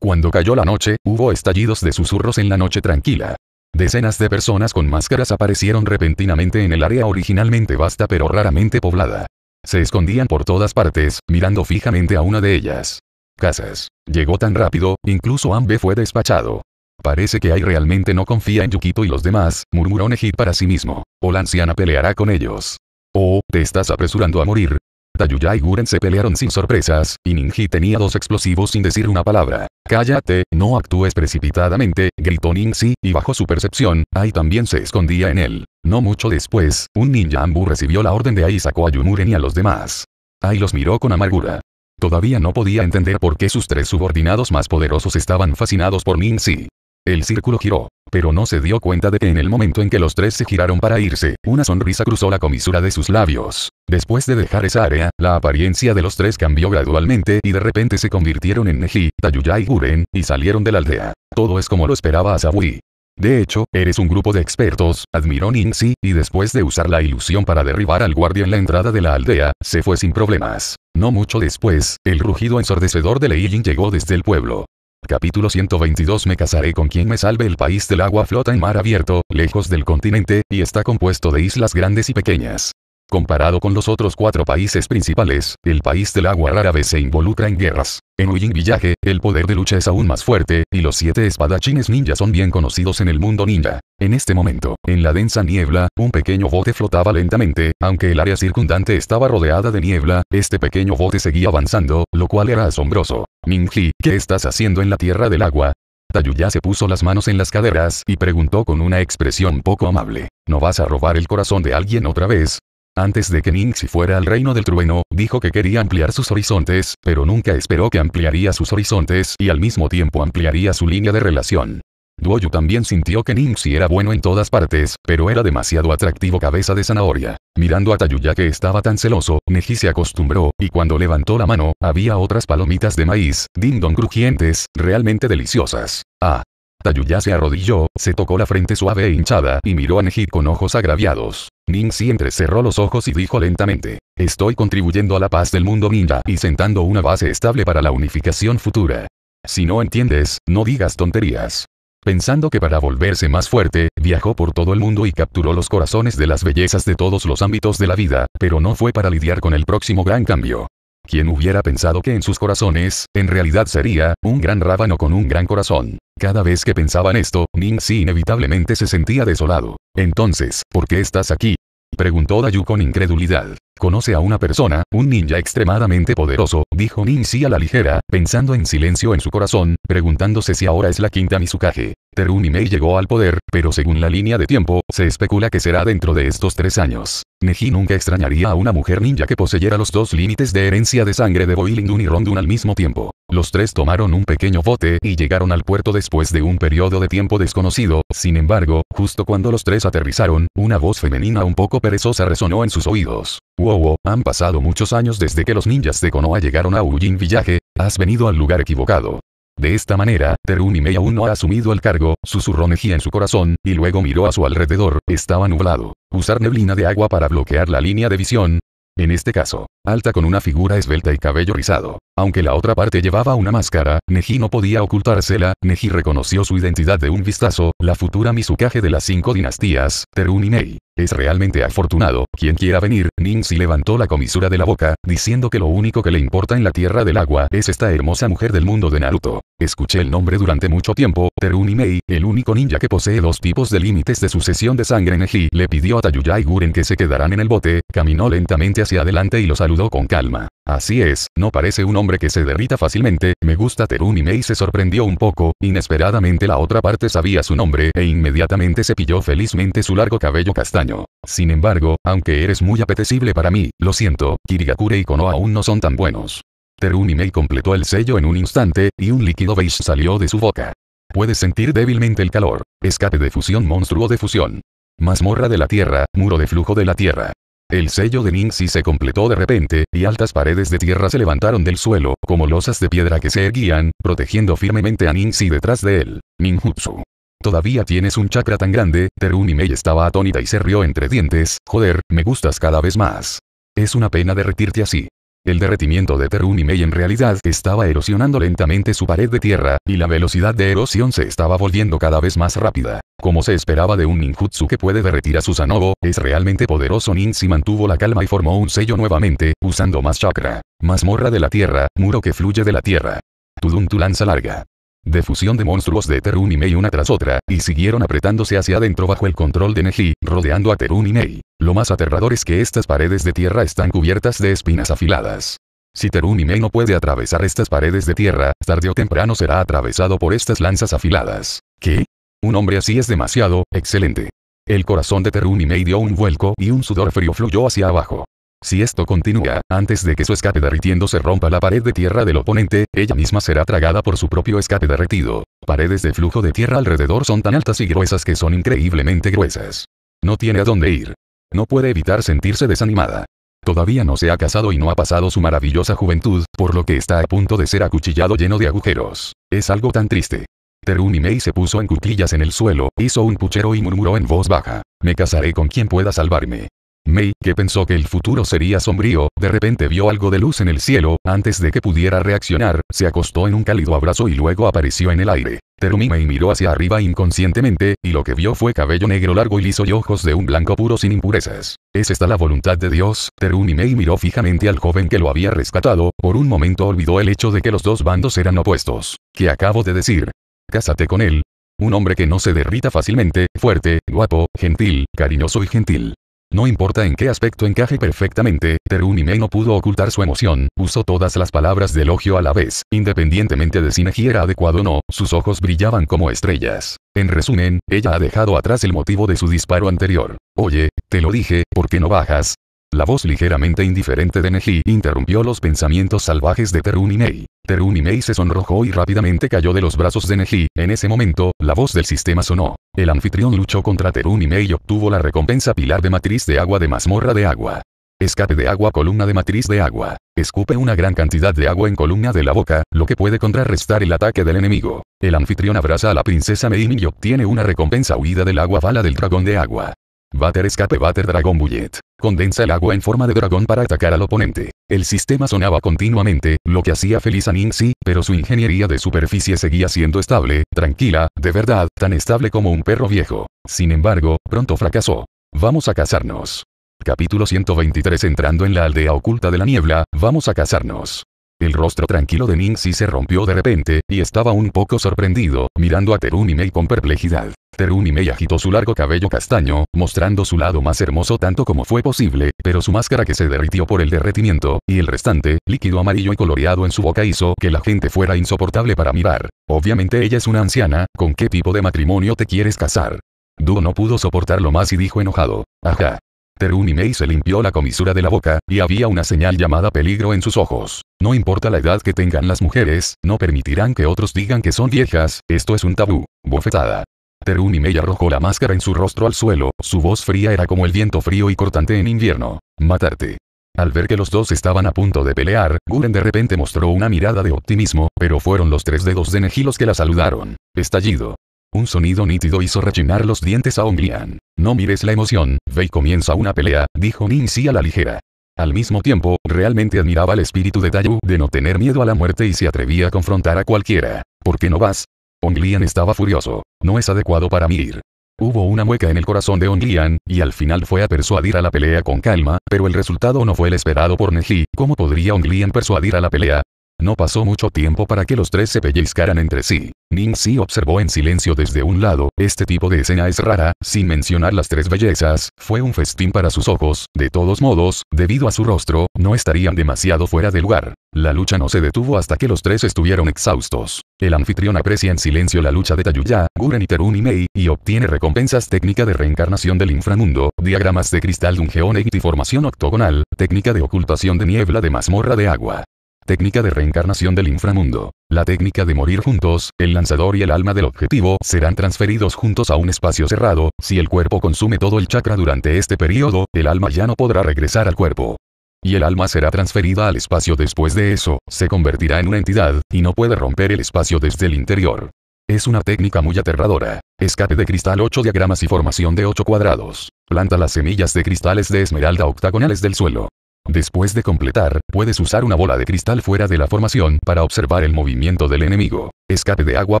Cuando cayó la noche, hubo estallidos de susurros en la noche tranquila. Decenas de personas con máscaras aparecieron repentinamente en el área originalmente vasta pero raramente poblada. Se escondían por todas partes, mirando fijamente a una de ellas. Casas. Llegó tan rápido, incluso Ambe fue despachado. Parece que Ai realmente no confía en Yukito y los demás, murmuró Neji para sí mismo. O la anciana peleará con ellos. Oh, te estás apresurando a morir, Tayuya y Guren se pelearon sin sorpresas, y Ninji tenía dos explosivos sin decir una palabra. Cállate, no actúes precipitadamente, gritó Ninji, y bajo su percepción, Ai también se escondía en él. No mucho después, un ninja Ambu recibió la orden de Ai sacó a Yumuren y a los demás. Ai los miró con amargura. Todavía no podía entender por qué sus tres subordinados más poderosos estaban fascinados por Ninji. El círculo giró, pero no se dio cuenta de que en el momento en que los tres se giraron para irse, una sonrisa cruzó la comisura de sus labios. Después de dejar esa área, la apariencia de los tres cambió gradualmente y de repente se convirtieron en Neji, Tayuya y Guren, y salieron de la aldea. Todo es como lo esperaba Asabui. De hecho, eres un grupo de expertos, admiró Ningxi, y después de usar la ilusión para derribar al guardia en la entrada de la aldea, se fue sin problemas. No mucho después, el rugido ensordecedor de Leijin llegó desde el pueblo. Capítulo 122 Me casaré con quien me salve El país del agua flota en mar abierto, lejos del continente, y está compuesto de islas grandes y pequeñas. Comparado con los otros cuatro países principales, el país del agua rara vez se involucra en guerras. En Huyin Village, el poder de lucha es aún más fuerte, y los siete espadachines ninja son bien conocidos en el mundo ninja. En este momento, en la densa niebla, un pequeño bote flotaba lentamente, aunque el área circundante estaba rodeada de niebla, este pequeño bote seguía avanzando, lo cual era asombroso. Minji, ¿qué estás haciendo en la tierra del agua? Tayuya se puso las manos en las caderas y preguntó con una expresión poco amable. ¿No vas a robar el corazón de alguien otra vez? Antes de que Ningxi fuera al reino del trueno, dijo que quería ampliar sus horizontes, pero nunca esperó que ampliaría sus horizontes y al mismo tiempo ampliaría su línea de relación. Duoyu también sintió que Ningxi era bueno en todas partes, pero era demasiado atractivo cabeza de zanahoria. Mirando a Tayuya que estaba tan celoso, Neji se acostumbró, y cuando levantó la mano, había otras palomitas de maíz, dindon crujientes, realmente deliciosas. Ah. Tayuya se arrodilló, se tocó la frente suave e hinchada y miró a Neji con ojos agraviados. Ning siempre cerró los ojos y dijo lentamente. Estoy contribuyendo a la paz del mundo ninja y sentando una base estable para la unificación futura. Si no entiendes, no digas tonterías. Pensando que para volverse más fuerte, viajó por todo el mundo y capturó los corazones de las bellezas de todos los ámbitos de la vida, pero no fue para lidiar con el próximo gran cambio. Quien hubiera pensado que en sus corazones, en realidad sería, un gran rábano con un gran corazón. Cada vez que pensaban esto, si inevitablemente se sentía desolado. Entonces, ¿por qué estás aquí? Preguntó Dayu con incredulidad. Conoce a una persona, un ninja extremadamente poderoso, dijo si a la ligera, pensando en silencio en su corazón, preguntándose si ahora es la quinta Mizukage. Terunimei llegó al poder, pero según la línea de tiempo, se especula que será dentro de estos tres años. Neji nunca extrañaría a una mujer ninja que poseyera los dos límites de herencia de sangre de Boiling Dun y Rondun al mismo tiempo. Los tres tomaron un pequeño bote y llegaron al puerto después de un periodo de tiempo desconocido, sin embargo, justo cuando los tres aterrizaron, una voz femenina un poco perezosa resonó en sus oídos. Wow, han pasado muchos años desde que los ninjas de Konoha llegaron a Ujin Village, has venido al lugar equivocado. De esta manera, Terunimei aún no ha asumido el cargo, susurró Neji en su corazón, y luego miró a su alrededor, estaba nublado. Usar neblina de agua para bloquear la línea de visión, en este caso, alta con una figura esbelta y cabello rizado. Aunque la otra parte llevaba una máscara, Neji no podía ocultársela, Neji reconoció su identidad de un vistazo, la futura Mizukage de las cinco dinastías, Terunimei. Es realmente afortunado, quien quiera venir, Ninsi levantó la comisura de la boca, diciendo que lo único que le importa en la Tierra del Agua es esta hermosa mujer del mundo de Naruto. Escuché el nombre durante mucho tiempo, Terunimei, el único ninja que posee dos tipos de límites de sucesión de sangre Neji, le pidió a Tayuya y Guren que se quedaran en el bote, caminó lentamente hacia adelante y lo saludó con calma. Así es, no parece un hombre que se derrita fácilmente, me gusta Terunimei se sorprendió un poco, inesperadamente la otra parte sabía su nombre e inmediatamente cepilló felizmente su largo cabello castaño. Sin embargo, aunque eres muy apetecible para mí, lo siento, Kirigakure y Konoha aún no son tan buenos. Terunimei completó el sello en un instante, y un líquido beige salió de su boca. Puedes sentir débilmente el calor. Escape de fusión monstruo de fusión. Mazmorra de la tierra, muro de flujo de la tierra. El sello de Ningxi se completó de repente, y altas paredes de tierra se levantaron del suelo, como losas de piedra que se erguían, protegiendo firmemente a Ningxi detrás de él. Ninjutsu. Todavía tienes un chakra tan grande, Terunimei estaba atónita y se rió entre dientes, joder, me gustas cada vez más. Es una pena derretirte así. El derretimiento de Terunimei en realidad estaba erosionando lentamente su pared de tierra, y la velocidad de erosión se estaba volviendo cada vez más rápida. Como se esperaba de un ninjutsu que puede derretir a Susanoo, es realmente poderoso si mantuvo la calma y formó un sello nuevamente, usando más chakra. Mazmorra de la tierra, muro que fluye de la tierra. Tudun tu lanza larga de fusión de monstruos de Terun y Mei una tras otra, y siguieron apretándose hacia adentro bajo el control de Neji, rodeando a Terun y Mei. Lo más aterrador es que estas paredes de tierra están cubiertas de espinas afiladas. Si Terun y Mei no puede atravesar estas paredes de tierra, tarde o temprano será atravesado por estas lanzas afiladas. ¿Qué? Un hombre así es demasiado, excelente. El corazón de Terun y Mei dio un vuelco y un sudor frío fluyó hacia abajo. Si esto continúa, antes de que su escape derritiendo se rompa la pared de tierra del oponente, ella misma será tragada por su propio escape derretido. Paredes de flujo de tierra alrededor son tan altas y gruesas que son increíblemente gruesas. No tiene a dónde ir. No puede evitar sentirse desanimada. Todavía no se ha casado y no ha pasado su maravillosa juventud, por lo que está a punto de ser acuchillado lleno de agujeros. Es algo tan triste. Terumi Mei se puso en cuclillas en el suelo, hizo un puchero y murmuró en voz baja. Me casaré con quien pueda salvarme. Mei, que pensó que el futuro sería sombrío, de repente vio algo de luz en el cielo, antes de que pudiera reaccionar, se acostó en un cálido abrazo y luego apareció en el aire. Terumi Mei miró hacia arriba inconscientemente, y lo que vio fue cabello negro largo y liso y ojos de un blanco puro sin impurezas. ¿Es esta la voluntad de Dios? Terumi Mei miró fijamente al joven que lo había rescatado, por un momento olvidó el hecho de que los dos bandos eran opuestos. ¿Qué acabo de decir? Cásate con él, un hombre que no se derrita fácilmente, fuerte, guapo, gentil, cariñoso y gentil. No importa en qué aspecto encaje perfectamente, Terunime no pudo ocultar su emoción, usó todas las palabras de elogio a la vez, independientemente de si Neji era adecuado o no, sus ojos brillaban como estrellas. En resumen, ella ha dejado atrás el motivo de su disparo anterior. Oye, te lo dije, ¿por qué no bajas? La voz ligeramente indiferente de Neji interrumpió los pensamientos salvajes de Terunimei. Terunimei se sonrojó y rápidamente cayó de los brazos de Neji. En ese momento, la voz del sistema sonó. El anfitrión luchó contra Terunimei y y obtuvo la recompensa pilar de matriz de agua de mazmorra de agua. Escape de agua columna de matriz de agua. Escupe una gran cantidad de agua en columna de la boca, lo que puede contrarrestar el ataque del enemigo. El anfitrión abraza a la princesa Mei y obtiene una recompensa huida del agua bala del dragón de agua. Bater escape Bater Dragon Bullet. Condensa el agua en forma de dragón para atacar al oponente. El sistema sonaba continuamente, lo que hacía feliz a Ninsi, pero su ingeniería de superficie seguía siendo estable, tranquila, de verdad, tan estable como un perro viejo. Sin embargo, pronto fracasó. Vamos a casarnos. Capítulo 123 Entrando en la aldea oculta de la niebla, vamos a casarnos. El rostro tranquilo de Ningxi se rompió de repente, y estaba un poco sorprendido, mirando a Terunimei con perplejidad. Terunimei agitó su largo cabello castaño, mostrando su lado más hermoso tanto como fue posible, pero su máscara que se derritió por el derretimiento, y el restante, líquido amarillo y coloreado en su boca hizo que la gente fuera insoportable para mirar. Obviamente ella es una anciana, ¿con qué tipo de matrimonio te quieres casar? Duo no pudo soportarlo más y dijo enojado. Ajá, Terunimei se limpió la comisura de la boca, y había una señal llamada peligro en sus ojos. No importa la edad que tengan las mujeres, no permitirán que otros digan que son viejas, esto es un tabú. Bofetada. Terunimei arrojó la máscara en su rostro al suelo, su voz fría era como el viento frío y cortante en invierno. Matarte. Al ver que los dos estaban a punto de pelear, Guren de repente mostró una mirada de optimismo, pero fueron los tres dedos de Neji que la saludaron. Estallido. Un sonido nítido hizo rechinar los dientes a Onglian. No mires la emoción, ve y comienza una pelea, dijo si a la ligera. Al mismo tiempo, realmente admiraba el espíritu de Tayu de no tener miedo a la muerte y se atrevía a confrontar a cualquiera. ¿Por qué no vas? Onglian estaba furioso. No es adecuado para mí ir. Hubo una mueca en el corazón de Onglian, y al final fue a persuadir a la pelea con calma, pero el resultado no fue el esperado por Neji. ¿Cómo podría Onglian persuadir a la pelea? No pasó mucho tiempo para que los tres se pellizcaran entre sí. Si observó en silencio desde un lado, este tipo de escena es rara, sin mencionar las tres bellezas, fue un festín para sus ojos, de todos modos, debido a su rostro, no estarían demasiado fuera de lugar. La lucha no se detuvo hasta que los tres estuvieron exhaustos. El anfitrión aprecia en silencio la lucha de Tayuya, Guren y Terun y Mei, y obtiene recompensas técnica de reencarnación del inframundo, diagramas de cristal de un geón y e formación octogonal, técnica de ocultación de niebla de mazmorra de agua técnica de reencarnación del inframundo. La técnica de morir juntos, el lanzador y el alma del objetivo serán transferidos juntos a un espacio cerrado, si el cuerpo consume todo el chakra durante este periodo, el alma ya no podrá regresar al cuerpo. Y el alma será transferida al espacio después de eso, se convertirá en una entidad, y no puede romper el espacio desde el interior. Es una técnica muy aterradora. Escape de cristal 8 diagramas y formación de 8 cuadrados. Planta las semillas de cristales de esmeralda octagonales del suelo. Después de completar, puedes usar una bola de cristal fuera de la formación para observar el movimiento del enemigo. Escape de agua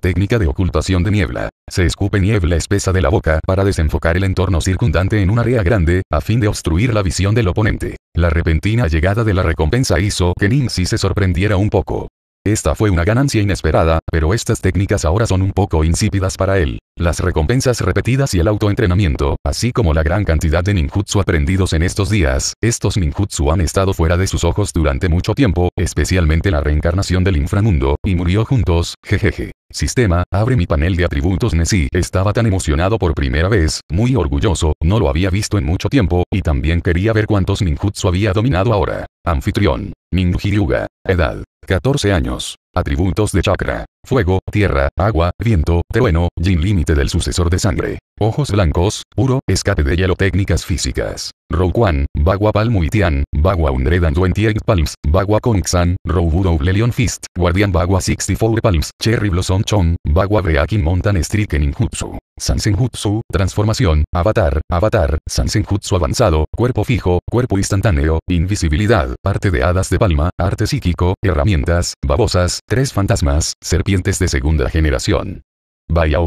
técnica de ocultación de niebla. Se escupe niebla espesa de la boca para desenfocar el entorno circundante en un área grande, a fin de obstruir la visión del oponente. La repentina llegada de la recompensa hizo que Ninsi se sorprendiera un poco. Esta fue una ganancia inesperada, pero estas técnicas ahora son un poco insípidas para él. Las recompensas repetidas y el autoentrenamiento, así como la gran cantidad de ninjutsu aprendidos en estos días, estos ninjutsu han estado fuera de sus ojos durante mucho tiempo, especialmente la reencarnación del inframundo, y murió juntos, jejeje. Sistema, abre mi panel de atributos Nessie estaba tan emocionado por primera vez, muy orgulloso, no lo había visto en mucho tiempo, y también quería ver cuántos ninjutsu había dominado ahora. Anfitrión. Ninjiryuga. Edad. 14 años. Atributos de chakra. Fuego, tierra, agua, viento, trueno, yin límite del sucesor de sangre. Ojos blancos, puro, escape de hielo técnicas físicas. Quan, Bagua Palmuitian, Bagua Undredan 28 Palms, Bagua Row Rouburo Lelion Fist, Guardian Bagua 64 Palms, Cherry Blossom Chon, Bagua Beakin Mountain Stricken Injutsu. Sansenjutsu, transformación, avatar, avatar, Sansenjutsu avanzado, cuerpo fijo, cuerpo instantáneo, invisibilidad, Arte de hadas de palma, arte psíquico, herramientas, babosas, tres fantasmas, serpientes de segunda generación. Baiao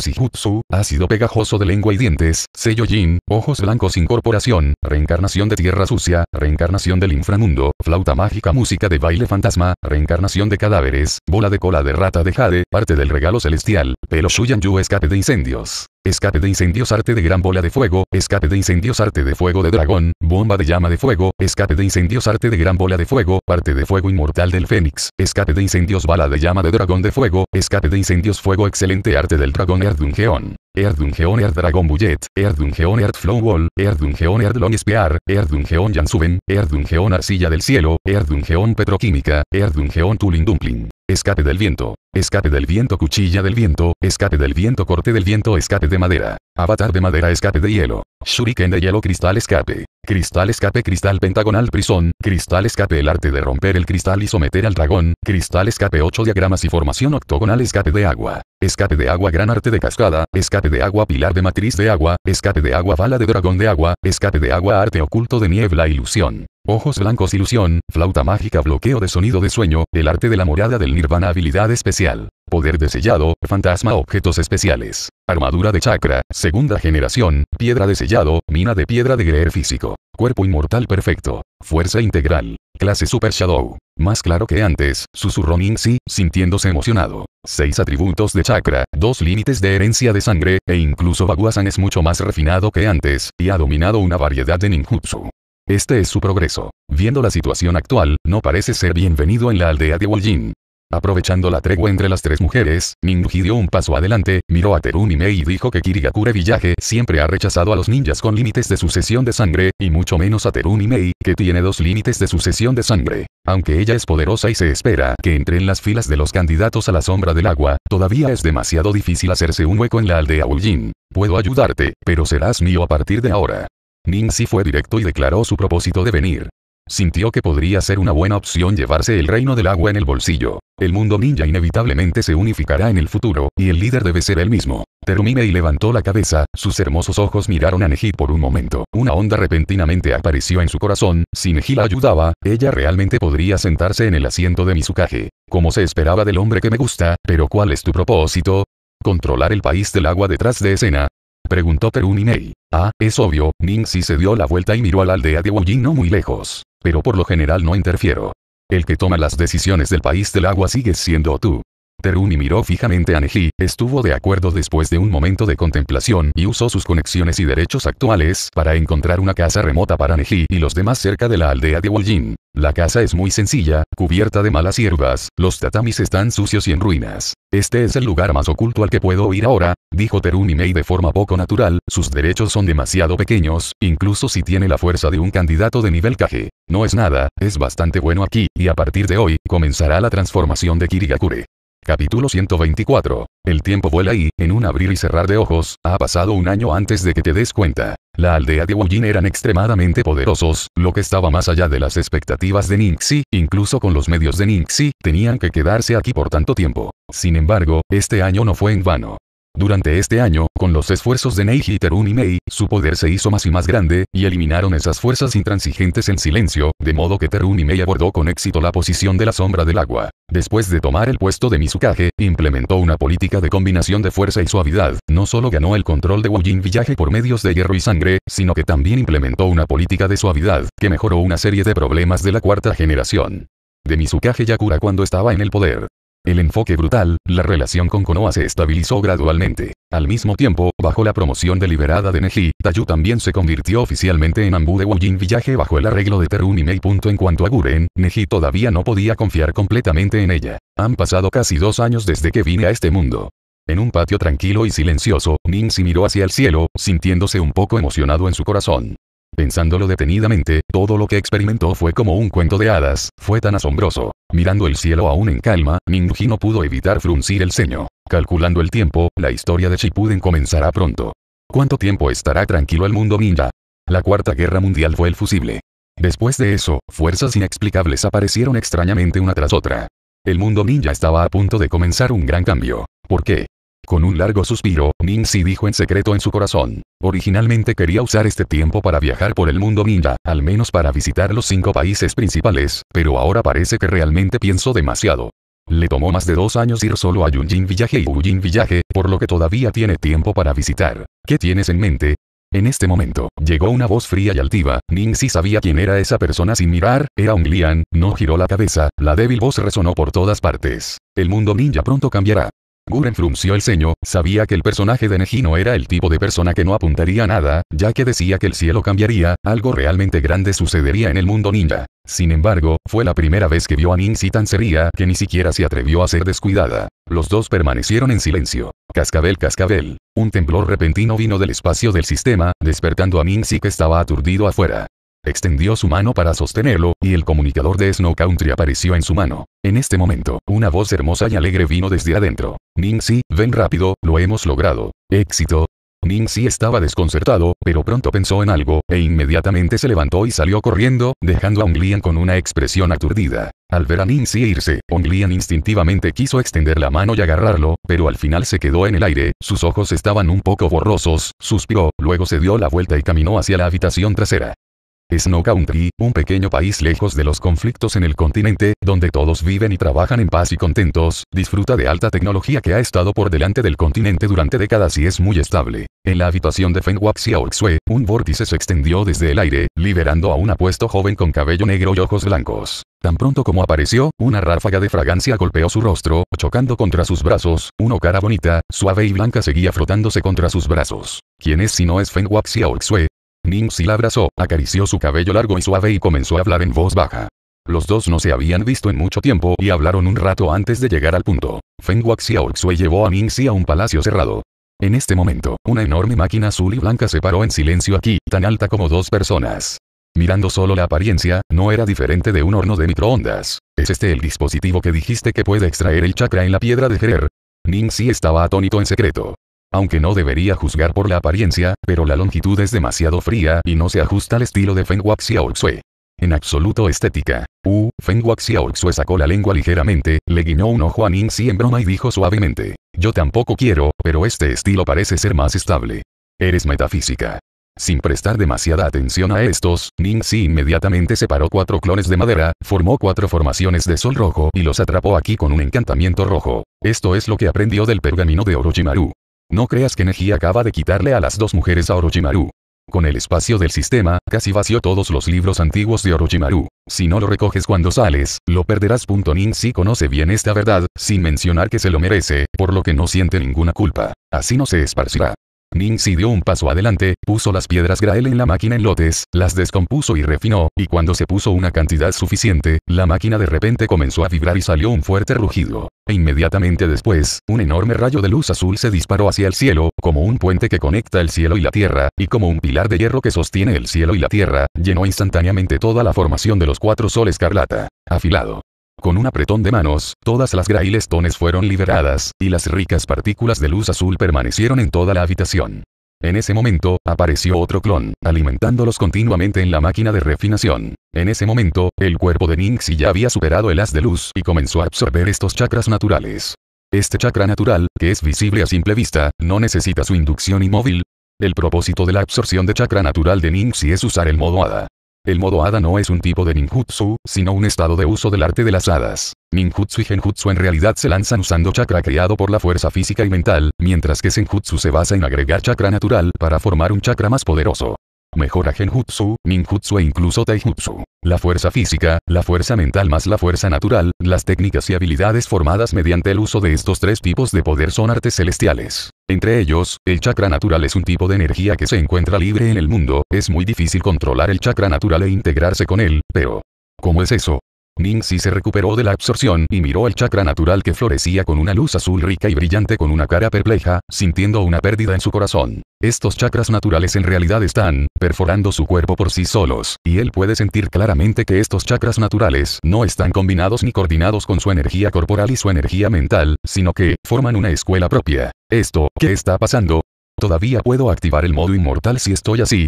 ha ácido pegajoso de lengua y dientes, sello ojos blancos incorporación, reencarnación de tierra sucia, reencarnación del inframundo, flauta mágica música de baile fantasma, reencarnación de cadáveres, bola de cola de rata de jade, parte del regalo celestial, pelo shuyanju escape de incendios. Escape de incendios arte de gran bola de fuego, escape de incendios arte de fuego de dragón, bomba de llama de fuego, escape de incendios arte de gran bola de fuego, parte de fuego inmortal del fénix, escape de incendios bala de llama de dragón de fuego, escape de incendios fuego excelente arte del dragón Erdungeon. Erdungeon Erd Dragon Bullet, Erdungeon Erd Flow Wall, Erdungeon Dungeon Long Spear, Erdungeon Jansuben, Erdungeon Arcilla del Cielo, Erdungeon Petroquímica, Erdungeon Dungeon Tulin Dumpling. Escape del viento. Escape del viento cuchilla del viento, escape del viento corte del viento escape de madera. Avatar de madera escape de hielo. Shuriken de hielo cristal escape. Cristal escape cristal pentagonal prisón. Cristal escape el arte de romper el cristal y someter al dragón. Cristal escape 8 diagramas y formación octogonal escape de agua. Escape de agua gran arte de cascada. Escape de agua pilar de matriz de agua. Escape de agua bala de dragón de agua. Escape de agua arte oculto de niebla ilusión. Ojos blancos ilusión, flauta mágica bloqueo de sonido de sueño, el arte de la morada del nirvana habilidad especial poder de sellado, fantasma objetos especiales, armadura de chakra, segunda generación, piedra de sellado, mina de piedra de greer físico, cuerpo inmortal perfecto, fuerza integral, clase Super Shadow. Más claro que antes, susurró sí sintiéndose emocionado. Seis atributos de chakra, dos límites de herencia de sangre, e incluso Baguazan es mucho más refinado que antes, y ha dominado una variedad de ninjutsu. Este es su progreso. Viendo la situación actual, no parece ser bienvenido en la aldea de Woljin Aprovechando la tregua entre las tres mujeres, Ji dio un paso adelante, miró a Terunimei y dijo que Kirigakure Villaje siempre ha rechazado a los ninjas con límites de sucesión de sangre, y mucho menos a Terunimei, que tiene dos límites de sucesión de sangre. Aunque ella es poderosa y se espera que entre en las filas de los candidatos a la sombra del agua, todavía es demasiado difícil hacerse un hueco en la aldea Ujin. Puedo ayudarte, pero serás mío a partir de ahora. Ningxi fue directo y declaró su propósito de venir. Sintió que podría ser una buena opción llevarse el reino del agua en el bolsillo. El mundo ninja inevitablemente se unificará en el futuro, y el líder debe ser el mismo. Terumimei levantó la cabeza, sus hermosos ojos miraron a Neji por un momento. Una onda repentinamente apareció en su corazón, si Neji la ayudaba, ella realmente podría sentarse en el asiento de Mizukage. Como se esperaba del hombre que me gusta, pero ¿cuál es tu propósito? ¿Controlar el país del agua detrás de escena? Preguntó Terumimei. Ah, es obvio, si se dio la vuelta y miró a la aldea de Wujin no muy lejos. Pero por lo general no interfiero. El que toma las decisiones del país del agua sigue siendo tú. Teruni miró fijamente a Neji, estuvo de acuerdo después de un momento de contemplación y usó sus conexiones y derechos actuales para encontrar una casa remota para Neji y los demás cerca de la aldea de Woljin. La casa es muy sencilla, cubierta de malas hierbas, los tatamis están sucios y en ruinas. Este es el lugar más oculto al que puedo ir ahora, dijo Teruni Mei de forma poco natural, sus derechos son demasiado pequeños, incluso si tiene la fuerza de un candidato de nivel Kage. No es nada, es bastante bueno aquí, y a partir de hoy, comenzará la transformación de Kirigakure. Capítulo 124. El tiempo vuela y, en un abrir y cerrar de ojos, ha pasado un año antes de que te des cuenta. La aldea de Wujin eran extremadamente poderosos, lo que estaba más allá de las expectativas de Ningxi, incluso con los medios de Ningxi, tenían que quedarse aquí por tanto tiempo. Sin embargo, este año no fue en vano. Durante este año, con los esfuerzos de Neiji y Mei, su poder se hizo más y más grande, y eliminaron esas fuerzas intransigentes en silencio, de modo que Terun y Mei abordó con éxito la posición de la sombra del agua. Después de tomar el puesto de Mizukage, implementó una política de combinación de fuerza y suavidad, no solo ganó el control de Wujin Village por medios de hierro y sangre, sino que también implementó una política de suavidad, que mejoró una serie de problemas de la cuarta generación de Mizukage Yakura cuando estaba en el poder. El enfoque brutal, la relación con Konoha se estabilizó gradualmente. Al mismo tiempo, bajo la promoción deliberada de Neji, Tayu también se convirtió oficialmente en Ambu de Wujin Villaje bajo el arreglo de Terumi Mei. En cuanto a Guren, Neji todavía no podía confiar completamente en ella. Han pasado casi dos años desde que vine a este mundo. En un patio tranquilo y silencioso, Ninzi miró hacia el cielo, sintiéndose un poco emocionado en su corazón. Pensándolo detenidamente, todo lo que experimentó fue como un cuento de hadas, fue tan asombroso. Mirando el cielo aún en calma, Minji no pudo evitar fruncir el ceño. Calculando el tiempo, la historia de Shippuden comenzará pronto. ¿Cuánto tiempo estará tranquilo el mundo ninja? La Cuarta Guerra Mundial fue el fusible. Después de eso, fuerzas inexplicables aparecieron extrañamente una tras otra. El mundo ninja estaba a punto de comenzar un gran cambio. ¿Por qué? Con un largo suspiro, Si dijo en secreto en su corazón. Originalmente quería usar este tiempo para viajar por el mundo ninja, al menos para visitar los cinco países principales, pero ahora parece que realmente pienso demasiado. Le tomó más de dos años ir solo a Yunjin Village y Wujin Village, por lo que todavía tiene tiempo para visitar. ¿Qué tienes en mente? En este momento, llegó una voz fría y altiva, Si sabía quién era esa persona sin mirar, era un Lian, no giró la cabeza, la débil voz resonó por todas partes. El mundo ninja pronto cambiará. Guren frunció el ceño, sabía que el personaje de Neji no era el tipo de persona que no apuntaría nada, ya que decía que el cielo cambiaría, algo realmente grande sucedería en el mundo ninja. Sin embargo, fue la primera vez que vio a Ninzi tan seria que ni siquiera se atrevió a ser descuidada. Los dos permanecieron en silencio. Cascabel cascabel. Un temblor repentino vino del espacio del sistema, despertando a Ninzi que estaba aturdido afuera. Extendió su mano para sostenerlo, y el comunicador de Snow Country apareció en su mano. En este momento, una voz hermosa y alegre vino desde adentro. Si, ven rápido, lo hemos logrado. Éxito. Si estaba desconcertado, pero pronto pensó en algo, e inmediatamente se levantó y salió corriendo, dejando a Onglian con una expresión aturdida. Al ver a Si irse, Onglian instintivamente quiso extender la mano y agarrarlo, pero al final se quedó en el aire, sus ojos estaban un poco borrosos, suspiró, luego se dio la vuelta y caminó hacia la habitación trasera. Snow Country, un pequeño país lejos de los conflictos en el continente, donde todos viven y trabajan en paz y contentos, disfruta de alta tecnología que ha estado por delante del continente durante décadas y es muy estable. En la habitación de Feng Xue, un vórtice se extendió desde el aire, liberando a un apuesto joven con cabello negro y ojos blancos. Tan pronto como apareció, una ráfaga de fragancia golpeó su rostro, chocando contra sus brazos, una cara bonita, suave y blanca seguía frotándose contra sus brazos. ¿Quién es si no es Feng xue Ningxi la abrazó, acarició su cabello largo y suave y comenzó a hablar en voz baja. Los dos no se habían visto en mucho tiempo y hablaron un rato antes de llegar al punto. Feng Xue llevó a Ningxi a un palacio cerrado. En este momento, una enorme máquina azul y blanca se paró en silencio aquí, tan alta como dos personas. Mirando solo la apariencia, no era diferente de un horno de microondas. ¿Es este el dispositivo que dijiste que puede extraer el chakra en la piedra de Gerer? Ningxi estaba atónito en secreto. Aunque no debería juzgar por la apariencia, pero la longitud es demasiado fría y no se ajusta al estilo de Feng Xue. En absoluto estética. Uh, Feng Xue sacó la lengua ligeramente, le guiñó un ojo a Ningxi en broma y dijo suavemente. Yo tampoco quiero, pero este estilo parece ser más estable. Eres metafísica. Sin prestar demasiada atención a estos, Ningxi inmediatamente separó cuatro clones de madera, formó cuatro formaciones de sol rojo y los atrapó aquí con un encantamiento rojo. Esto es lo que aprendió del pergamino de Orochimaru. No creas que Neji acaba de quitarle a las dos mujeres a Orochimaru. Con el espacio del sistema, casi vació todos los libros antiguos de Orochimaru. Si no lo recoges cuando sales, lo perderás. Nin si conoce bien esta verdad, sin mencionar que se lo merece, por lo que no siente ninguna culpa. Así no se esparcirá si dio un paso adelante, puso las piedras Grael en la máquina en lotes, las descompuso y refinó, y cuando se puso una cantidad suficiente, la máquina de repente comenzó a vibrar y salió un fuerte rugido. E inmediatamente después, un enorme rayo de luz azul se disparó hacia el cielo, como un puente que conecta el cielo y la tierra, y como un pilar de hierro que sostiene el cielo y la tierra, llenó instantáneamente toda la formación de los cuatro soles carlata. Afilado. Con un apretón de manos, todas las grailestones fueron liberadas, y las ricas partículas de luz azul permanecieron en toda la habitación. En ese momento, apareció otro clon, alimentándolos continuamente en la máquina de refinación. En ese momento, el cuerpo de Ningxi ya había superado el haz de luz y comenzó a absorber estos chakras naturales. Este chakra natural, que es visible a simple vista, no necesita su inducción inmóvil. El propósito de la absorción de chakra natural de Ningxi es usar el modo Hada. El modo hada no es un tipo de ninjutsu, sino un estado de uso del arte de las hadas. Ninjutsu y genjutsu en realidad se lanzan usando chakra creado por la fuerza física y mental, mientras que senjutsu se basa en agregar chakra natural para formar un chakra más poderoso. Mejora genjutsu, ninjutsu e incluso taijutsu. La fuerza física, la fuerza mental más la fuerza natural, las técnicas y habilidades formadas mediante el uso de estos tres tipos de poder son artes celestiales. Entre ellos, el chakra natural es un tipo de energía que se encuentra libre en el mundo, es muy difícil controlar el chakra natural e integrarse con él, pero... ¿Cómo es eso? Ningxi se recuperó de la absorción y miró el chakra natural que florecía con una luz azul rica y brillante con una cara perpleja, sintiendo una pérdida en su corazón. Estos chakras naturales en realidad están perforando su cuerpo por sí solos, y él puede sentir claramente que estos chakras naturales no están combinados ni coordinados con su energía corporal y su energía mental, sino que forman una escuela propia. Esto, ¿qué está pasando? Todavía puedo activar el modo inmortal si estoy así,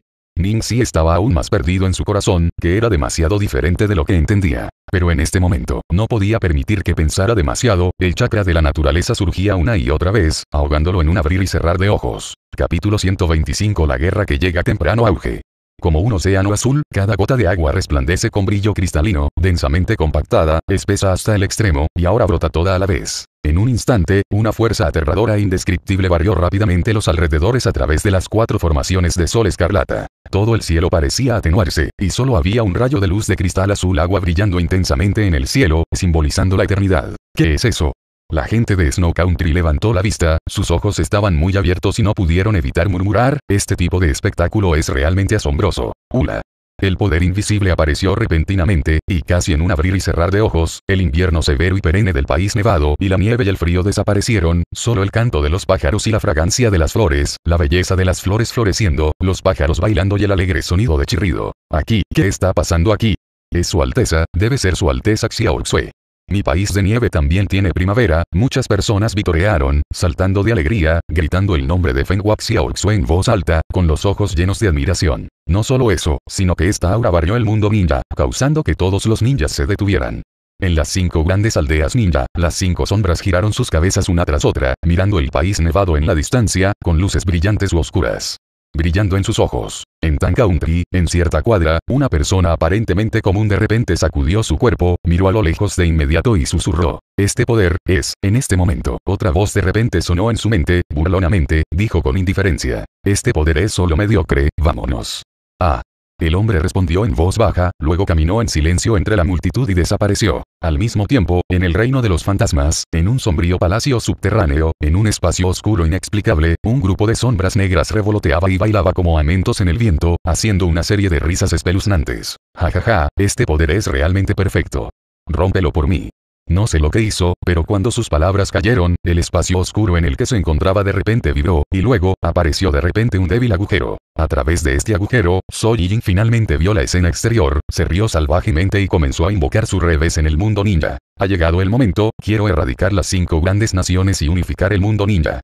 si estaba aún más perdido en su corazón, que era demasiado diferente de lo que entendía. Pero en este momento, no podía permitir que pensara demasiado, el chakra de la naturaleza surgía una y otra vez, ahogándolo en un abrir y cerrar de ojos. Capítulo 125 La guerra que llega temprano auge. Como un océano azul, cada gota de agua resplandece con brillo cristalino, densamente compactada, espesa hasta el extremo, y ahora brota toda a la vez. En un instante, una fuerza aterradora e indescriptible barrió rápidamente los alrededores a través de las cuatro formaciones de sol escarlata. Todo el cielo parecía atenuarse, y solo había un rayo de luz de cristal azul agua brillando intensamente en el cielo, simbolizando la eternidad. ¿Qué es eso? La gente de Snow Country levantó la vista, sus ojos estaban muy abiertos y no pudieron evitar murmurar, este tipo de espectáculo es realmente asombroso. Hula. El poder invisible apareció repentinamente, y casi en un abrir y cerrar de ojos, el invierno severo y perenne del país nevado y la nieve y el frío desaparecieron, solo el canto de los pájaros y la fragancia de las flores, la belleza de las flores floreciendo, los pájaros bailando y el alegre sonido de chirrido. Aquí, ¿qué está pasando aquí? Es Su Alteza, debe ser Su Alteza Xiaoxue. Mi país de nieve también tiene primavera, muchas personas vitorearon, saltando de alegría, gritando el nombre de Feng Xiaoxue en voz alta, con los ojos llenos de admiración. No solo eso, sino que esta aura barrió el mundo ninja, causando que todos los ninjas se detuvieran. En las cinco grandes aldeas ninja, las cinco sombras giraron sus cabezas una tras otra, mirando el país nevado en la distancia, con luces brillantes u oscuras brillando en sus ojos. En Tan Country, en cierta cuadra, una persona aparentemente común de repente sacudió su cuerpo, miró a lo lejos de inmediato y susurró. Este poder, es, en este momento, otra voz de repente sonó en su mente, burlonamente, dijo con indiferencia. Este poder es solo mediocre, vámonos. Ah, el hombre respondió en voz baja, luego caminó en silencio entre la multitud y desapareció. Al mismo tiempo, en el reino de los fantasmas, en un sombrío palacio subterráneo, en un espacio oscuro inexplicable, un grupo de sombras negras revoloteaba y bailaba como amentos en el viento, haciendo una serie de risas espeluznantes. Jajaja, ja, ja, este poder es realmente perfecto. Rómpelo por mí. No sé lo que hizo, pero cuando sus palabras cayeron, el espacio oscuro en el que se encontraba de repente vibró, y luego, apareció de repente un débil agujero. A través de este agujero, Soy Jin finalmente vio la escena exterior, se rió salvajemente y comenzó a invocar su revés en el mundo ninja. Ha llegado el momento, quiero erradicar las cinco grandes naciones y unificar el mundo ninja.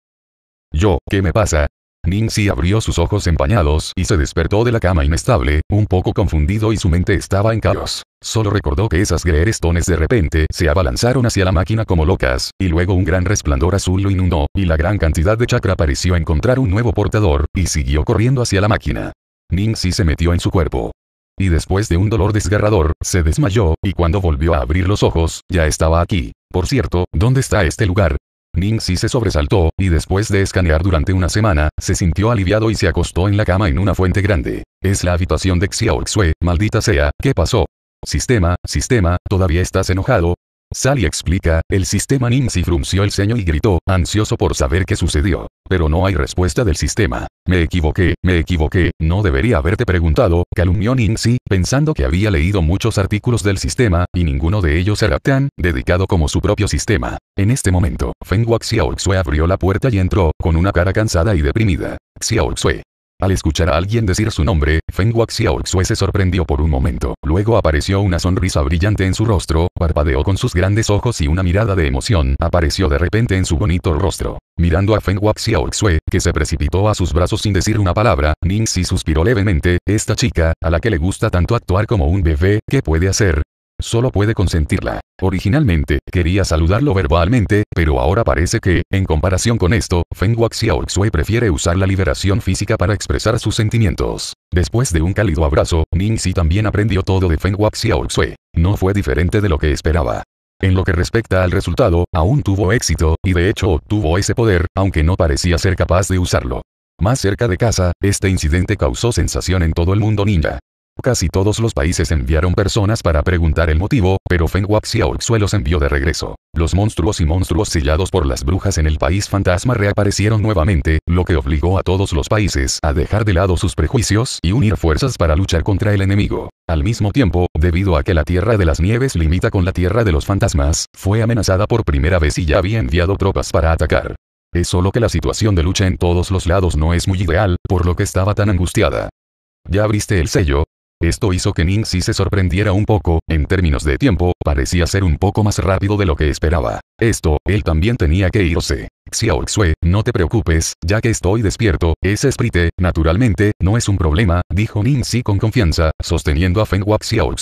Yo, ¿qué me pasa? Si abrió sus ojos empañados y se despertó de la cama inestable, un poco confundido y su mente estaba en caos. Solo recordó que esas Greerstones de repente se abalanzaron hacia la máquina como locas, y luego un gran resplandor azul lo inundó, y la gran cantidad de chakra pareció encontrar un nuevo portador, y siguió corriendo hacia la máquina. Si se metió en su cuerpo. Y después de un dolor desgarrador, se desmayó, y cuando volvió a abrir los ojos, ya estaba aquí. Por cierto, ¿dónde está este lugar? si se sobresaltó, y después de escanear durante una semana, se sintió aliviado y se acostó en la cama en una fuente grande. Es la habitación de Xiaoxue, maldita sea, ¿qué pasó? Sistema, sistema, todavía estás enojado, Sally explica, el sistema Si frunció el ceño y gritó, ansioso por saber qué sucedió. Pero no hay respuesta del sistema. Me equivoqué, me equivoqué, no debería haberte preguntado, calumnió Ningxi, pensando que había leído muchos artículos del sistema, y ninguno de ellos era tan dedicado como su propio sistema. En este momento, Feng Xiaoxue abrió la puerta y entró, con una cara cansada y deprimida. Xiaoxue, al escuchar a alguien decir su nombre, Feng Xiaoxue se sorprendió por un momento. Luego apareció una sonrisa brillante en su rostro, parpadeó con sus grandes ojos y una mirada de emoción apareció de repente en su bonito rostro. Mirando a Feng Xiaoxue, que se precipitó a sus brazos sin decir una palabra, Ningxi suspiró levemente, esta chica, a la que le gusta tanto actuar como un bebé, ¿qué puede hacer? solo puede consentirla. Originalmente, quería saludarlo verbalmente, pero ahora parece que, en comparación con esto, Feng wuxiaoxue prefiere usar la liberación física para expresar sus sentimientos. Después de un cálido abrazo, Ningxi también aprendió todo de Feng wuxiaoxue No fue diferente de lo que esperaba. En lo que respecta al resultado, aún tuvo éxito, y de hecho obtuvo ese poder, aunque no parecía ser capaz de usarlo. Más cerca de casa, este incidente causó sensación en todo el mundo ninja. Casi todos los países enviaron personas para preguntar el motivo, pero Feng y los envió de regreso. Los monstruos y monstruos sellados por las brujas en el país fantasma reaparecieron nuevamente, lo que obligó a todos los países a dejar de lado sus prejuicios y unir fuerzas para luchar contra el enemigo. Al mismo tiempo, debido a que la Tierra de las Nieves limita con la Tierra de los Fantasmas, fue amenazada por primera vez y ya había enviado tropas para atacar. Es solo que la situación de lucha en todos los lados no es muy ideal, por lo que estaba tan angustiada. ¿Ya abriste el sello? Esto hizo que Ningxi se sorprendiera un poco, en términos de tiempo, parecía ser un poco más rápido de lo que esperaba. Esto, él también tenía que irse. Xiaoxue, no te preocupes, ya que estoy despierto, ese sprite, naturalmente, no es un problema, dijo Ningxi con confianza, sosteniendo a feng Xiao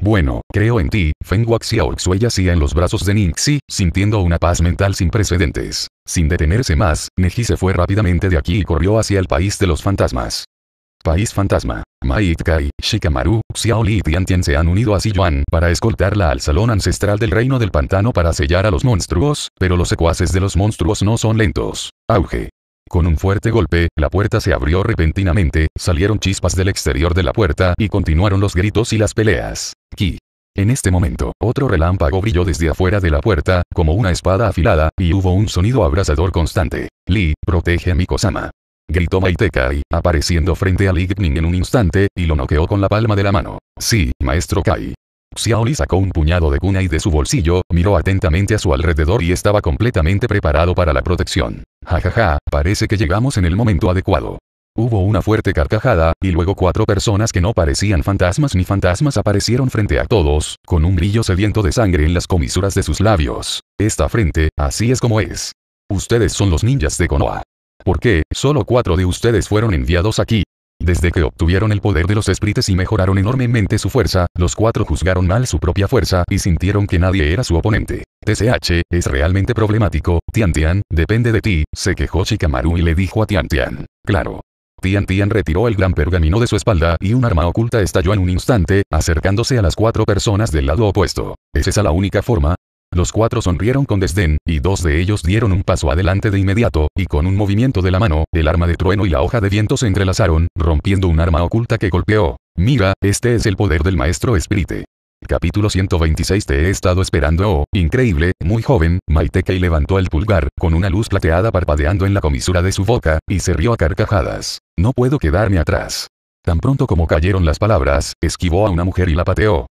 Bueno, creo en ti, feng yacía en los brazos de Ningxi, sintiendo una paz mental sin precedentes. Sin detenerse más, Neji se fue rápidamente de aquí y corrió hacia el país de los fantasmas. País fantasma. Maitkai, Shikamaru, Shikamaru, Xiaoli y Tian se han unido a Yuan para escoltarla al salón ancestral del reino del pantano para sellar a los monstruos, pero los secuaces de los monstruos no son lentos. Auge. Con un fuerte golpe, la puerta se abrió repentinamente, salieron chispas del exterior de la puerta y continuaron los gritos y las peleas. Ki. En este momento, otro relámpago brilló desde afuera de la puerta, como una espada afilada, y hubo un sonido abrasador constante. Li, protege a Mikosama gritó Maitekai, apareciendo frente a Lightning en un instante, y lo noqueó con la palma de la mano. Sí, maestro Kai. Xiaoli sacó un puñado de kunai y de su bolsillo, miró atentamente a su alrededor y estaba completamente preparado para la protección. Jajaja, ja, ja, parece que llegamos en el momento adecuado. Hubo una fuerte carcajada, y luego cuatro personas que no parecían fantasmas ni fantasmas aparecieron frente a todos, con un brillo sediento de sangre en las comisuras de sus labios. Esta frente, así es como es. Ustedes son los ninjas de Konoha. ¿Por qué, solo cuatro de ustedes fueron enviados aquí. Desde que obtuvieron el poder de los espíritus y mejoraron enormemente su fuerza, los cuatro juzgaron mal su propia fuerza y sintieron que nadie era su oponente. TCH, es realmente problemático, Tian Tian, depende de ti, se quejó Shikamaru y le dijo a Tian Tian. Claro. Tian Tian retiró el gran pergamino de su espalda y un arma oculta estalló en un instante, acercándose a las cuatro personas del lado opuesto. ¿Es esa la única forma? Los cuatro sonrieron con desdén, y dos de ellos dieron un paso adelante de inmediato, y con un movimiento de la mano, el arma de trueno y la hoja de viento se entrelazaron, rompiendo un arma oculta que golpeó. Mira, este es el poder del maestro espíritu Capítulo 126 Te he estado esperando oh, increíble, muy joven, Maitekei levantó el pulgar, con una luz plateada parpadeando en la comisura de su boca, y se rió a carcajadas. No puedo quedarme atrás. Tan pronto como cayeron las palabras, esquivó a una mujer y la pateó.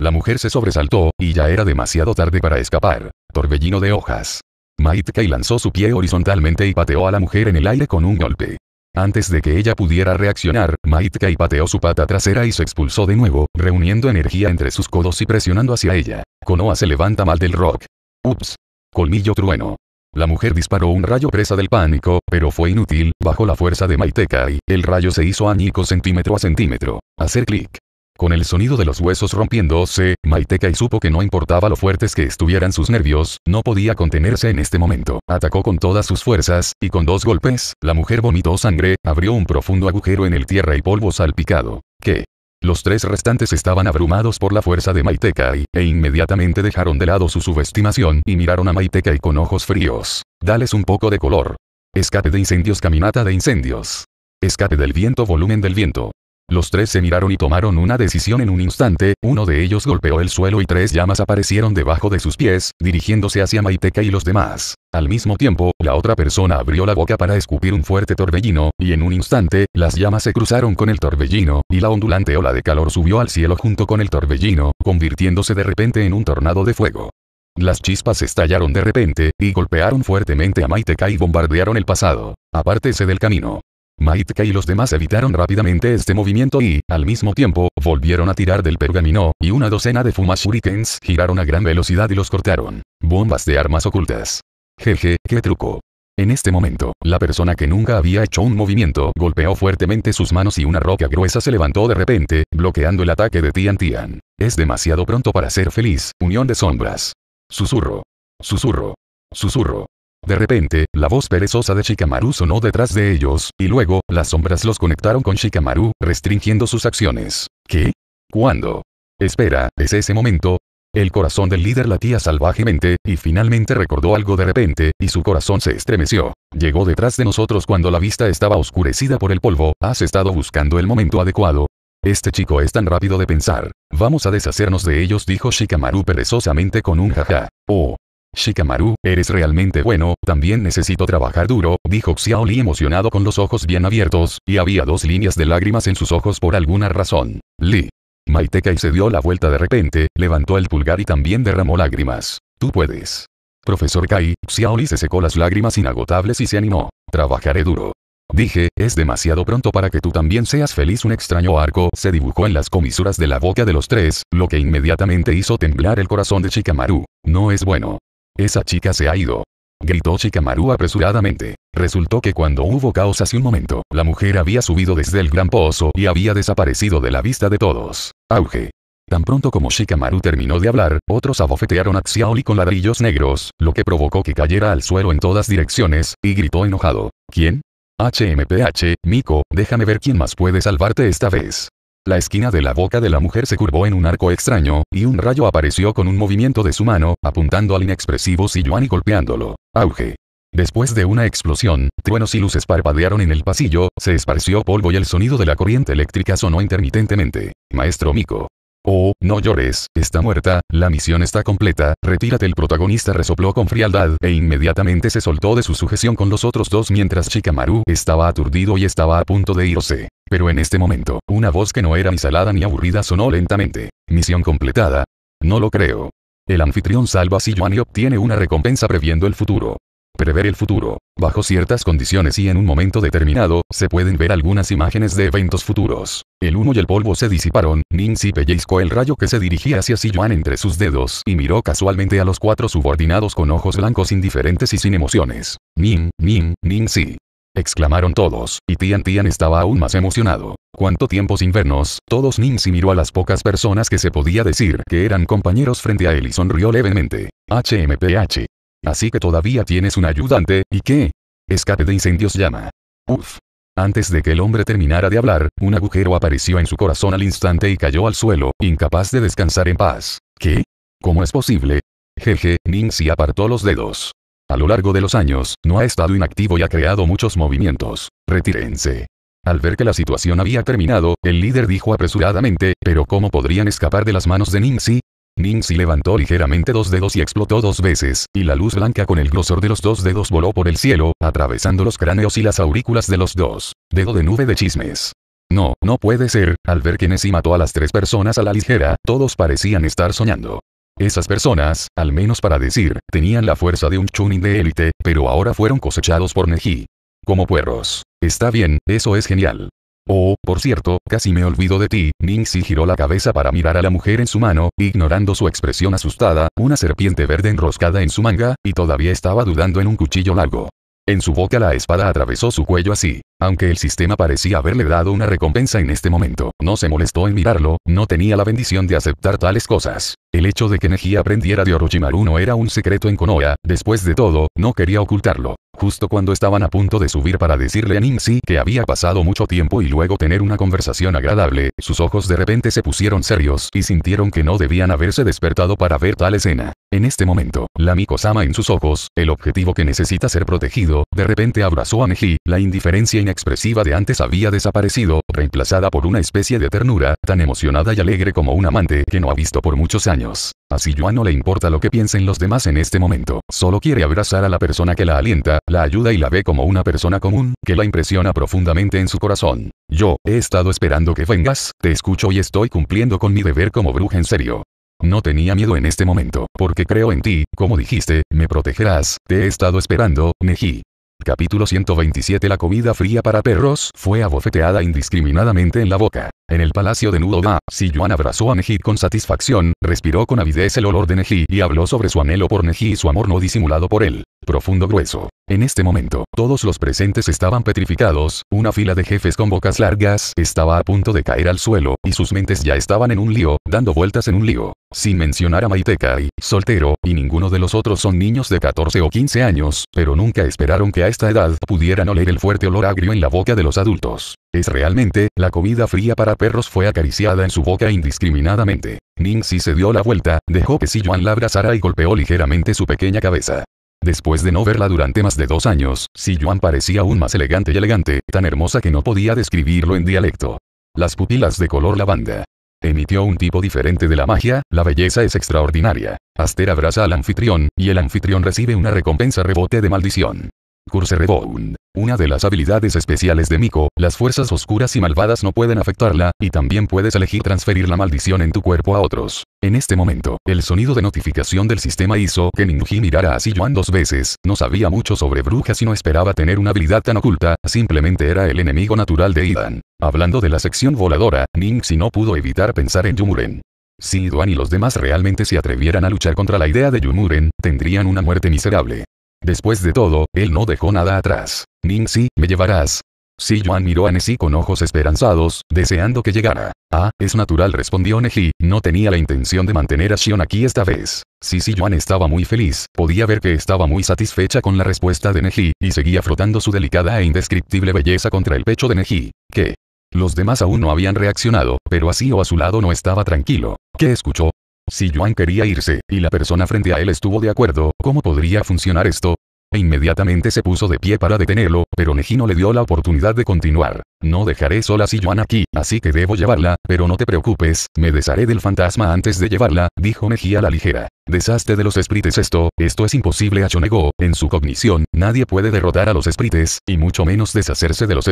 La mujer se sobresaltó, y ya era demasiado tarde para escapar. Torbellino de hojas. Maitekai lanzó su pie horizontalmente y pateó a la mujer en el aire con un golpe. Antes de que ella pudiera reaccionar, Maitekai pateó su pata trasera y se expulsó de nuevo, reuniendo energía entre sus codos y presionando hacia ella. Konoha se levanta mal del rock. Ups. Colmillo trueno. La mujer disparó un rayo presa del pánico, pero fue inútil, bajo la fuerza de Maitekai, el rayo se hizo añico centímetro a centímetro. Hacer clic. Con el sonido de los huesos rompiéndose, Maitekai supo que no importaba lo fuertes que estuvieran sus nervios, no podía contenerse en este momento. Atacó con todas sus fuerzas, y con dos golpes, la mujer vomitó sangre, abrió un profundo agujero en el tierra y polvo salpicado. ¿Qué? Los tres restantes estaban abrumados por la fuerza de Maitekai, e inmediatamente dejaron de lado su subestimación y miraron a Maitekai con ojos fríos. Dales un poco de color. Escape de incendios, caminata de incendios. Escape del viento, volumen del viento. Los tres se miraron y tomaron una decisión en un instante, uno de ellos golpeó el suelo y tres llamas aparecieron debajo de sus pies, dirigiéndose hacia Maiteca y los demás. Al mismo tiempo, la otra persona abrió la boca para escupir un fuerte torbellino, y en un instante, las llamas se cruzaron con el torbellino, y la ondulante ola de calor subió al cielo junto con el torbellino, convirtiéndose de repente en un tornado de fuego. Las chispas estallaron de repente, y golpearon fuertemente a Maiteca y bombardearon el pasado. Apártese del camino. Maitka y los demás evitaron rápidamente este movimiento y, al mismo tiempo, volvieron a tirar del pergamino, y una docena de fumashurikens giraron a gran velocidad y los cortaron. Bombas de armas ocultas. Jeje, qué truco. En este momento, la persona que nunca había hecho un movimiento golpeó fuertemente sus manos y una roca gruesa se levantó de repente, bloqueando el ataque de Tian Tian. Es demasiado pronto para ser feliz, unión de sombras. Susurro. Susurro. Susurro. De repente, la voz perezosa de Shikamaru sonó detrás de ellos, y luego, las sombras los conectaron con Shikamaru, restringiendo sus acciones. ¿Qué? ¿Cuándo? Espera, ¿es ese momento? El corazón del líder latía salvajemente, y finalmente recordó algo de repente, y su corazón se estremeció. Llegó detrás de nosotros cuando la vista estaba oscurecida por el polvo, has estado buscando el momento adecuado. Este chico es tan rápido de pensar. Vamos a deshacernos de ellos dijo Shikamaru perezosamente con un jaja. Oh, Shikamaru, eres realmente bueno, también necesito trabajar duro, dijo Xiaoli emocionado con los ojos bien abiertos, y había dos líneas de lágrimas en sus ojos por alguna razón. Li. Maitekai se dio la vuelta de repente, levantó el pulgar y también derramó lágrimas. Tú puedes. Profesor Kai, Xiaoli se secó las lágrimas inagotables y se animó. Trabajaré duro. Dije, es demasiado pronto para que tú también seas feliz. Un extraño arco se dibujó en las comisuras de la boca de los tres, lo que inmediatamente hizo temblar el corazón de Shikamaru. No es bueno. Esa chica se ha ido. Gritó Shikamaru apresuradamente. Resultó que cuando hubo caos hace un momento, la mujer había subido desde el gran pozo y había desaparecido de la vista de todos. Auge. Tan pronto como Shikamaru terminó de hablar, otros abofetearon a Xiaoli con ladrillos negros, lo que provocó que cayera al suelo en todas direcciones, y gritó enojado. ¿Quién? HMPH, Miko, déjame ver quién más puede salvarte esta vez. La esquina de la boca de la mujer se curvó en un arco extraño, y un rayo apareció con un movimiento de su mano, apuntando al inexpresivo Siyuan y golpeándolo. Auge. Después de una explosión, truenos y luces parpadearon en el pasillo, se esparció polvo y el sonido de la corriente eléctrica sonó intermitentemente. Maestro Miko. Oh, no llores, está muerta, la misión está completa, retírate. El protagonista resopló con frialdad e inmediatamente se soltó de su sujeción con los otros dos mientras Shikamaru estaba aturdido y estaba a punto de irse. Pero en este momento, una voz que no era ni salada ni aburrida sonó lentamente. Misión completada. No lo creo. El anfitrión salva a Sijuan y obtiene una recompensa previendo el futuro. Prever el futuro. Bajo ciertas condiciones y en un momento determinado, se pueden ver algunas imágenes de eventos futuros. El humo y el polvo se disiparon, Si pellizcó el rayo que se dirigía hacia Siyuan entre sus dedos y miró casualmente a los cuatro subordinados con ojos blancos indiferentes y sin emociones. Ning, Ning Si exclamaron todos, y Tian Tian estaba aún más emocionado. ¿Cuánto tiempo sin vernos? Todos Ninsi miró a las pocas personas que se podía decir que eran compañeros frente a él y sonrió levemente. HMPH. Así que todavía tienes un ayudante, ¿y qué? Escape de incendios llama. Uf. Antes de que el hombre terminara de hablar, un agujero apareció en su corazón al instante y cayó al suelo, incapaz de descansar en paz. ¿Qué? ¿Cómo es posible? Jeje, Ninsi apartó los dedos. A lo largo de los años, no ha estado inactivo y ha creado muchos movimientos. Retírense. Al ver que la situación había terminado, el líder dijo apresuradamente, pero ¿cómo podrían escapar de las manos de Ningxi? Ningxi levantó ligeramente dos dedos y explotó dos veces, y la luz blanca con el grosor de los dos dedos voló por el cielo, atravesando los cráneos y las aurículas de los dos. Dedo de nube de chismes. No, no puede ser, al ver que Nessi mató a las tres personas a la ligera, todos parecían estar soñando. Esas personas, al menos para decir, tenían la fuerza de un Chunin de élite, pero ahora fueron cosechados por Neji. Como puerros. Está bien, eso es genial. Oh, por cierto, casi me olvido de ti, Ningxi giró la cabeza para mirar a la mujer en su mano, ignorando su expresión asustada, una serpiente verde enroscada en su manga, y todavía estaba dudando en un cuchillo largo. En su boca la espada atravesó su cuello así. Aunque el sistema parecía haberle dado una recompensa en este momento, no se molestó en mirarlo, no tenía la bendición de aceptar tales cosas. El hecho de que Neji aprendiera de Orochimaru no era un secreto en Konoha, después de todo, no quería ocultarlo. Justo cuando estaban a punto de subir para decirle a Ninsi que había pasado mucho tiempo y luego tener una conversación agradable, sus ojos de repente se pusieron serios y sintieron que no debían haberse despertado para ver tal escena. En este momento, la Sama en sus ojos, el objetivo que necesita ser protegido, de repente abrazó a Neji, la indiferencia inexpresiva de antes había desaparecido, reemplazada por una especie de ternura, tan emocionada y alegre como un amante que no ha visto por muchos años. Así Yuan no le importa lo que piensen los demás en este momento, solo quiere abrazar a la persona que la alienta, la ayuda y la ve como una persona común, que la impresiona profundamente en su corazón. Yo, he estado esperando que vengas, te escucho y estoy cumpliendo con mi deber como bruja en serio. No tenía miedo en este momento, porque creo en ti, como dijiste, me protegerás, te he estado esperando, Neji. Capítulo 127 La comida fría para perros fue abofeteada indiscriminadamente en la boca. En el palacio de Nudoda, Siyuan abrazó a Neji con satisfacción, respiró con avidez el olor de Neji y habló sobre su anhelo por Neji y su amor no disimulado por él. Profundo grueso. En este momento, todos los presentes estaban petrificados, una fila de jefes con bocas largas estaba a punto de caer al suelo, y sus mentes ya estaban en un lío, dando vueltas en un lío. Sin mencionar a Maitekai, soltero, y ninguno de los otros son niños de 14 o 15 años, pero nunca esperaron que a esta edad pudieran oler el fuerte olor agrio en la boca de los adultos. Es realmente, la comida fría para perros fue acariciada en su boca indiscriminadamente. Ningxi se dio la vuelta, dejó que Yuan la abrazara y golpeó ligeramente su pequeña cabeza. Después de no verla durante más de dos años, Yuan parecía aún más elegante y elegante, tan hermosa que no podía describirlo en dialecto. Las pupilas de color lavanda, emitió un tipo diferente de la magia, la belleza es extraordinaria. Aster abraza al anfitrión, y el anfitrión recibe una recompensa rebote de maldición. Curse Reborn. Una de las habilidades especiales de Miko, las fuerzas oscuras y malvadas no pueden afectarla, y también puedes elegir transferir la maldición en tu cuerpo a otros. En este momento, el sonido de notificación del sistema hizo que Ninji mirara a Yuan dos veces, no sabía mucho sobre brujas y no esperaba tener una habilidad tan oculta, simplemente era el enemigo natural de Idan. Hablando de la sección voladora, Ningxi no pudo evitar pensar en Yumuren. Si Iduan y los demás realmente se atrevieran a luchar contra la idea de Yumuren, tendrían una muerte miserable. Después de todo, él no dejó nada atrás. Ningxi, me llevarás. Si Yuan miró a Neji con ojos esperanzados, deseando que llegara. Ah, es natural respondió Neji, no tenía la intención de mantener a Shion aquí esta vez. Si Si Yuan estaba muy feliz, podía ver que estaba muy satisfecha con la respuesta de Neji, y seguía frotando su delicada e indescriptible belleza contra el pecho de Neji. ¿Qué? Los demás aún no habían reaccionado, pero así o a su lado no estaba tranquilo. ¿Qué escuchó? Si Yuan quería irse, y la persona frente a él estuvo de acuerdo, ¿cómo podría funcionar esto? E inmediatamente se puso de pie para detenerlo, pero no le dio la oportunidad de continuar. No dejaré sola a Siyuan aquí, así que debo llevarla, pero no te preocupes, me desharé del fantasma antes de llevarla, dijo Mejía a la ligera. Desaste de los esprites esto, esto es imposible a Chonego, en su cognición, nadie puede derrotar a los esprites, y mucho menos deshacerse de los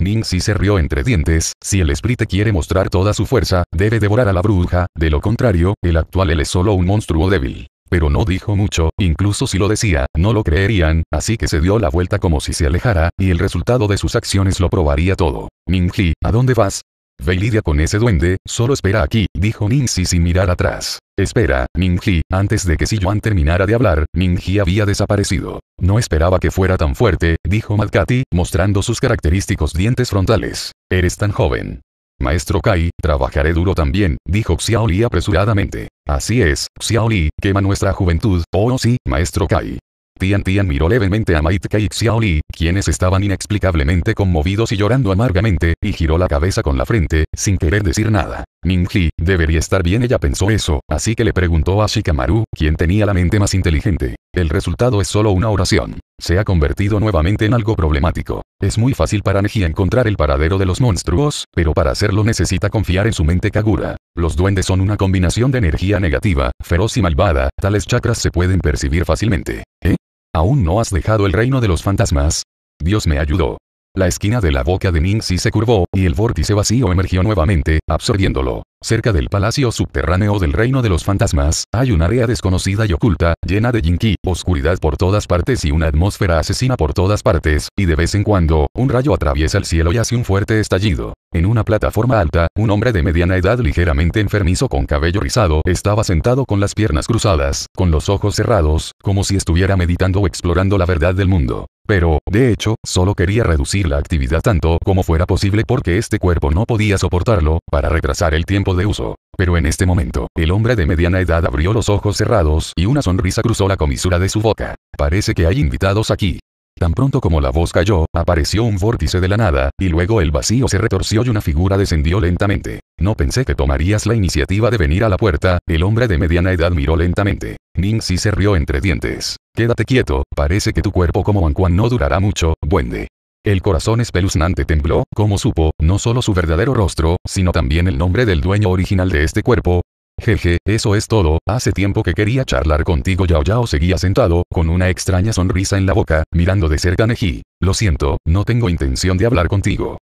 Ning si se rió entre dientes, si el esprite quiere mostrar toda su fuerza, debe devorar a la bruja, de lo contrario, el actual él es solo un monstruo débil. Pero no dijo mucho, incluso si lo decía, no lo creerían, así que se dio la vuelta como si se alejara, y el resultado de sus acciones lo probaría todo. Minji, ¿a dónde vas? Ve lidia con ese duende, solo espera aquí, dijo Ninji sin mirar atrás. Espera, Ninji, antes de que Yuan terminara de hablar, Ninji había desaparecido. No esperaba que fuera tan fuerte, dijo Madkati, mostrando sus característicos dientes frontales. Eres tan joven. Maestro Kai, trabajaré duro también, dijo Xiaoli apresuradamente. Así es, Xiaoli, quema nuestra juventud, oh sí, maestro Kai. Tian Tian miró levemente a Maitke y Xiaoli, quienes estaban inexplicablemente conmovidos y llorando amargamente, y giró la cabeza con la frente, sin querer decir nada. Ningji, debería estar bien ella pensó eso, así que le preguntó a Shikamaru, quien tenía la mente más inteligente. El resultado es solo una oración. Se ha convertido nuevamente en algo problemático. Es muy fácil para Neji encontrar el paradero de los monstruos, pero para hacerlo necesita confiar en su mente Kagura. Los duendes son una combinación de energía negativa, feroz y malvada, tales chakras se pueden percibir fácilmente. ¿Eh? ¿Aún no has dejado el reino de los fantasmas? Dios me ayudó. La esquina de la boca de Ningxi se curvó, y el vórtice vacío emergió nuevamente, absorbiéndolo. Cerca del palacio subterráneo del reino de los fantasmas, hay un área desconocida y oculta, llena de yinki, oscuridad por todas partes y una atmósfera asesina por todas partes, y de vez en cuando, un rayo atraviesa el cielo y hace un fuerte estallido. En una plataforma alta, un hombre de mediana edad ligeramente enfermizo con cabello rizado estaba sentado con las piernas cruzadas, con los ojos cerrados, como si estuviera meditando o explorando la verdad del mundo. Pero, de hecho, solo quería reducir la actividad tanto como fuera posible porque este cuerpo no podía soportarlo, para retrasar el tiempo de uso. Pero en este momento, el hombre de mediana edad abrió los ojos cerrados y una sonrisa cruzó la comisura de su boca. Parece que hay invitados aquí. Tan pronto como la voz cayó, apareció un vórtice de la nada, y luego el vacío se retorció y una figura descendió lentamente. No pensé que tomarías la iniciativa de venir a la puerta, el hombre de mediana edad miró lentamente. Ning si se rió entre dientes. Quédate quieto, parece que tu cuerpo como Anquan no durará mucho, Buende. El corazón espeluznante tembló, como supo, no solo su verdadero rostro, sino también el nombre del dueño original de este cuerpo. Jeje, eso es todo, hace tiempo que quería charlar contigo Yao Yao seguía sentado, con una extraña sonrisa en la boca, mirando de cerca a Neji. Lo siento, no tengo intención de hablar contigo.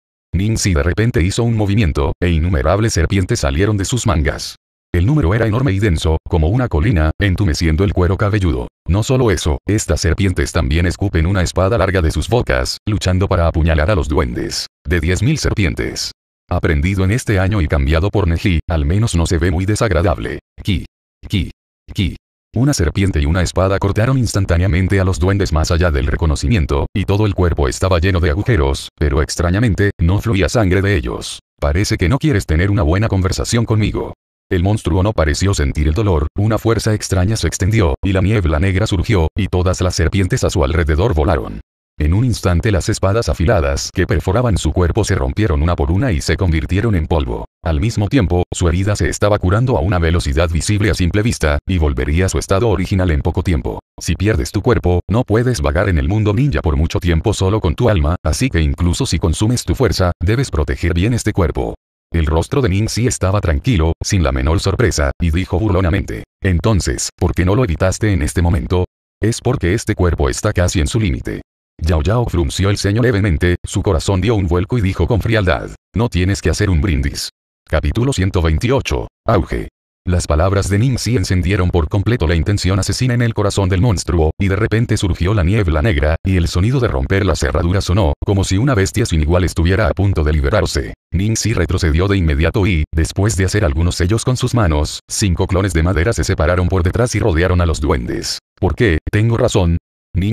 si de repente hizo un movimiento, e innumerables serpientes salieron de sus mangas. El número era enorme y denso, como una colina, entumeciendo el cuero cabelludo. No solo eso, estas serpientes también escupen una espada larga de sus bocas, luchando para apuñalar a los duendes. De 10.000 serpientes. Aprendido en este año y cambiado por Neji, al menos no se ve muy desagradable. Ki. Ki. Ki. Una serpiente y una espada cortaron instantáneamente a los duendes más allá del reconocimiento, y todo el cuerpo estaba lleno de agujeros, pero extrañamente, no fluía sangre de ellos. Parece que no quieres tener una buena conversación conmigo. El monstruo no pareció sentir el dolor, una fuerza extraña se extendió, y la niebla negra surgió, y todas las serpientes a su alrededor volaron. En un instante las espadas afiladas que perforaban su cuerpo se rompieron una por una y se convirtieron en polvo. Al mismo tiempo, su herida se estaba curando a una velocidad visible a simple vista, y volvería a su estado original en poco tiempo. Si pierdes tu cuerpo, no puedes vagar en el mundo ninja por mucho tiempo solo con tu alma, así que incluso si consumes tu fuerza, debes proteger bien este cuerpo. El rostro de si estaba tranquilo, sin la menor sorpresa, y dijo burlonamente. Entonces, ¿por qué no lo evitaste en este momento? Es porque este cuerpo está casi en su límite. Yao Yao frunció el ceño levemente, su corazón dio un vuelco y dijo con frialdad. No tienes que hacer un brindis. Capítulo 128. Auge. Las palabras de Si encendieron por completo la intención asesina en el corazón del monstruo, y de repente surgió la niebla negra, y el sonido de romper la cerradura sonó, como si una bestia sin igual estuviera a punto de liberarse. Si retrocedió de inmediato y, después de hacer algunos sellos con sus manos, cinco clones de madera se separaron por detrás y rodearon a los duendes. ¿Por qué? Tengo razón,